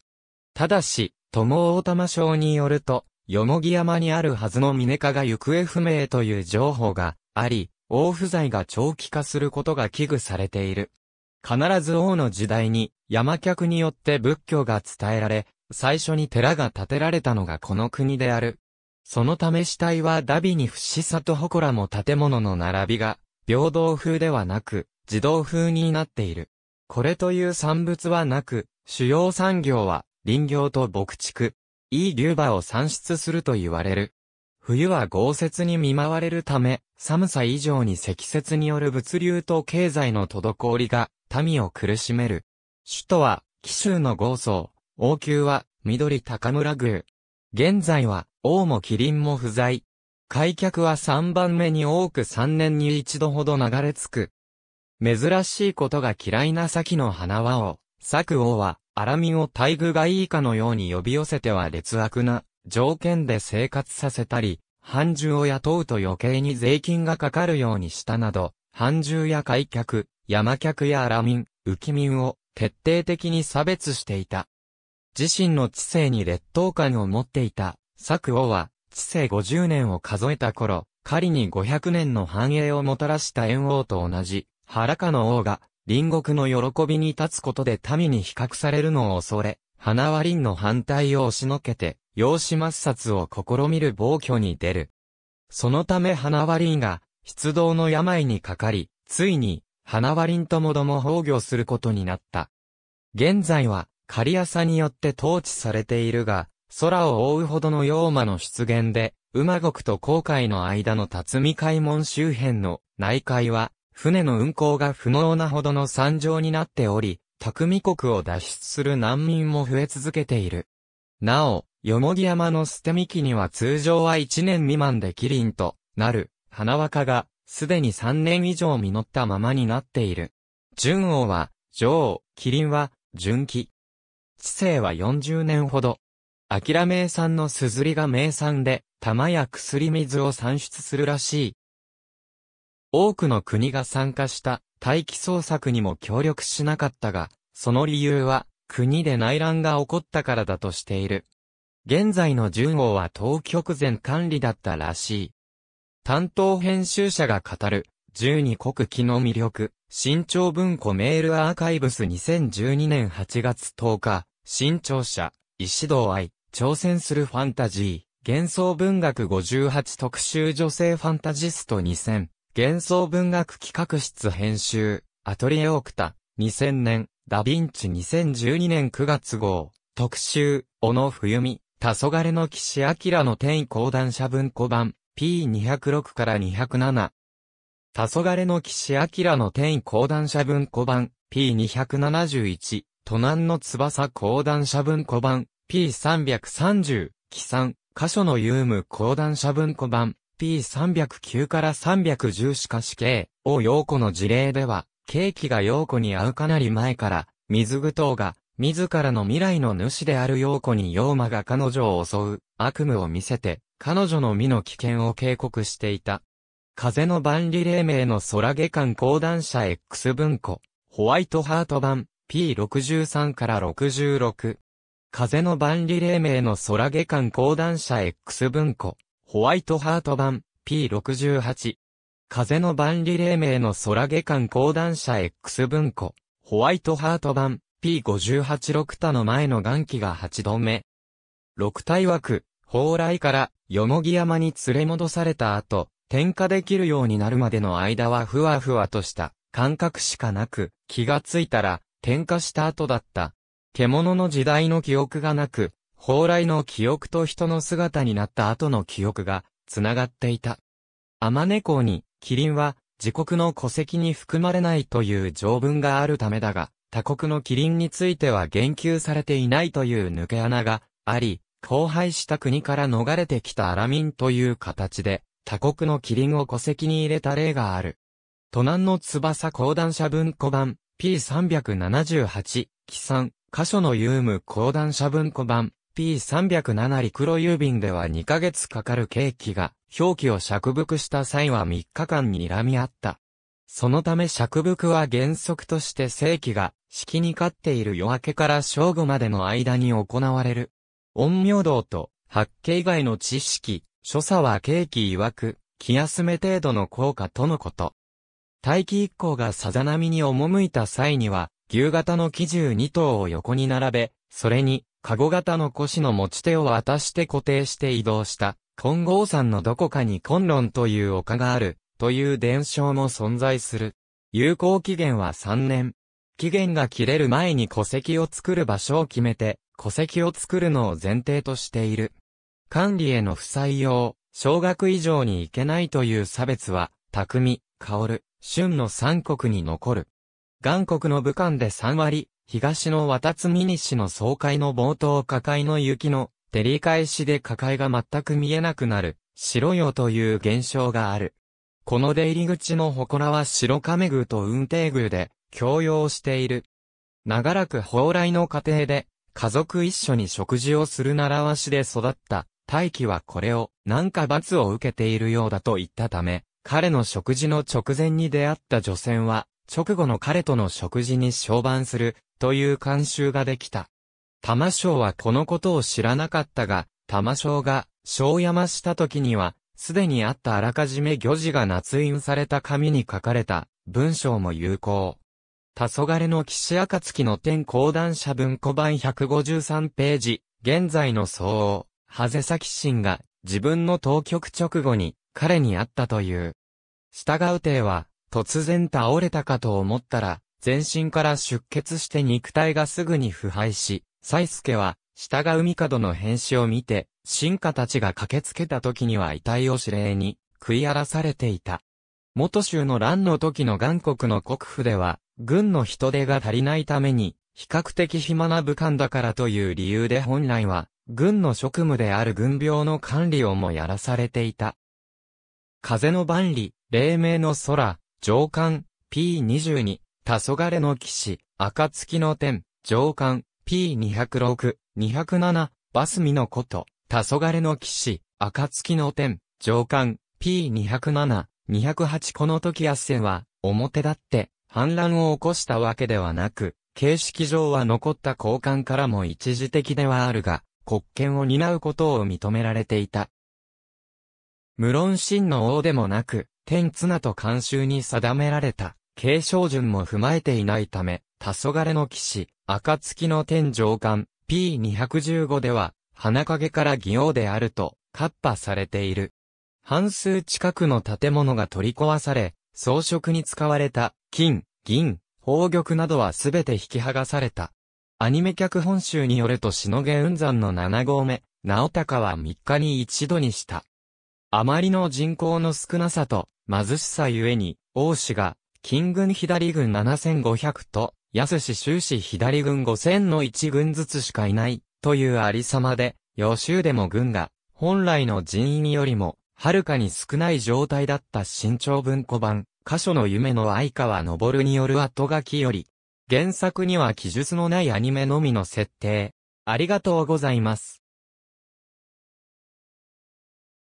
A: ただし、友大玉賞によると、よもぎ山にあるはずのミネカが行方不明という情報があり、王不在が長期化することが危惧されている。必ず王の時代に山客によって仏教が伝えられ、最初に寺が建てられたのがこの国である。そのため死体はダビに不死さと祠も建物の並びが、平等風ではなく、自動風になっている。これという産物はなく、主要産業は、林業と牧畜。いい牛馬を産出すると言われる。冬は豪雪に見舞われるため、寒さ以上に積雪による物流と経済の滞りが、民を苦しめる。首都は、紀州の豪層。王宮は、緑高村宮。現在は、王も麒麟も不在。開脚は3番目に多く3年に一度ほど流れ着く。珍しいことが嫌いな先の花輪を、作王は、荒民を待遇がいいかのように呼び寄せては劣悪な条件で生活させたり、半獣を雇うと余計に税金がかかるようにしたなど、半獣や開脚、山客や荒民、浮民を徹底的に差別していた。自身の知性に劣等感を持っていた、作王は、知性50年を数えた頃、仮に500年の繁栄をもたらした炎王と同じ、原家の王が、隣国の喜びに立つことで民に比較されるのを恐れ、花輪林の反対を押しのけて、養子抹殺を試みる暴挙に出る。そのため花輪林が、出動の病にかかり、ついに、花輪林ともども崩御することになった。現在は、狩アサによって統治されているが、空を覆うほどの妖魔の出現で、馬国と航海の間の辰巳海門周辺の内海は、船の運航が不能なほどの惨状になっており、匠国を脱出する難民も増え続けている。なお、よもぎ山の捨て幹には通常は1年未満でキリンとなる、花若が、すでに3年以上実ったままになっている。純王は、女王、キリンは、純気、知性は40年ほど。諦め産のすずりが名産で、玉や薬水を産出するらしい。多くの国が参加した大気捜索にも協力しなかったが、その理由は国で内乱が起こったからだとしている。現在の順王は当局前管理だったらしい。担当編集者が語る、十二国旗の魅力。新潮文庫メールアーカイブス2012年8月10日、新潮社、石堂愛、挑戦するファンタジー、幻想文学58特集女性ファンタジスト2000、幻想文学企画室編集、アトリエオクタ、2000年、ダヴィンチ2012年9月号、特集、小野冬美、黄昏の騎士明の天移講談社文庫版、P206 から207、黄昏の騎士明の天講談社文庫版 P271、都南の翼講談社文庫版 P330、記産、箇所のユーム講談社文庫版 P309 から310しか死刑を陽子の事例では、ケーキが陽子に会うかなり前から、水具等が、自らの未来の主である陽子に陽馬が彼女を襲う悪夢を見せて、彼女の身の危険を警告していた。風の万里黎明の空下巻講談社 X 文庫、ホワイトハート版、P63 から66。風の万里黎明の空下巻講談社 X 文庫、ホワイトハート版、P68。風の万里黎明の空下巻講談社 X 文庫、ホワイトハート版、P586 他の前の元気が8度目。六体枠、蓬莱から、よもぎ山に連れ戻された後、点火できるようになるまでの間はふわふわとした感覚しかなく、気がついたら点火した後だった。獣の時代の記憶がなく、蓬莱の記憶と人の姿になった後の記憶が、繋がっていた。天猫に、キリンは、自国の戸籍に含まれないという条文があるためだが、他国のキリンについては言及されていないという抜け穴があり、荒廃した国から逃れてきたアラミンという形で、他国のキリンを戸籍に入れた例がある。都南の翼講談社文庫版 P378、記産、箇所のユーム講談社文庫版 P307 陸路郵便では2ヶ月かかる景気が、表記を尺伏した際は3日間に睨み合った。そのため尺伏は原則として正規が、式に勝っている夜明けから正午までの間に行われる。陰陽道と、八景以外の知識、所作は景気曰く、気休め程度の効果とのこと。大気一行がさざ波に赴いた際には、牛型の機銃二頭を横に並べ、それに、籠型の腰の持ち手を渡して固定して移動した、金剛山のどこかに昆論という丘がある、という伝承も存在する。有効期限は3年。期限が切れる前に戸籍を作る場所を決めて、戸籍を作るのを前提としている。管理への不採用、小学以上に行けないという差別は、匠、薫、春の三国に残る。元国の武漢で3割、東の渡津峰市の総会の冒頭火海の雪の、照り返しで火海が全く見えなくなる、白夜という現象がある。この出入り口の祠は白亀宮と雲帝宮で、共用している。長らく蓬莱の家庭で、家族一緒に食事をする習わしで育った大輝はこれを、なんか罰を受けているようだと言ったため、彼の食事の直前に出会った女性は、直後の彼との食事に昇伴する、という慣習ができた。玉章はこのことを知らなかったが、玉章が、小山した時には、すでにあったあらかじめ漁事が捺印された紙に書かれた文章も有効。黄昏の岸暁の天講談社文庫版153ページ、現在の相応。ハゼサキ神が自分の当局直後に彼に会ったという。従う帝は突然倒れたかと思ったら全身から出血して肉体がすぐに腐敗し、サ助は従う帝の変死を見て、進化たちが駆けつけた時には遺体を指令に食い荒らされていた。元州の乱の時の元国の国府では、軍の人手が足りないために、比較的暇な武漢だからという理由で本来は、軍の職務である軍病の管理をもやらされていた。風の万里、黎明の空、上官、P22、黄昏の騎士、暁の天、上官、P206、207、バスミのこと、黄昏の騎士、暁の天、上官、P207、208この時圧戦は、表立って、反乱を起こしたわけではなく、形式上は残った交換からも一時的ではあるが、国権を担うことを認められていた。無論真の王でもなく、天綱と慣習に定められた、継承順も踏まえていないため、黄昏の騎士、暁の天上官、P215 では、花陰から偽王であると、カッパされている。半数近くの建物が取り壊され、装飾に使われた、金、銀、宝玉などはすべて引き剥がされた。アニメ脚本集によるとしのげ雲山の7合目、直隆は3日に一度にした。あまりの人口の少なさと、貧しさゆえに、王氏が、金軍左軍7500と、安氏終始左軍5000の1軍ずつしかいない、というありさまで、予習でも軍が、本来の人員よりも、はるかに少ない状態だった新潮文庫版、箇所の夢の相川昇による後書きより、原作には記述のないアニメのみの設定。ありがとうございます。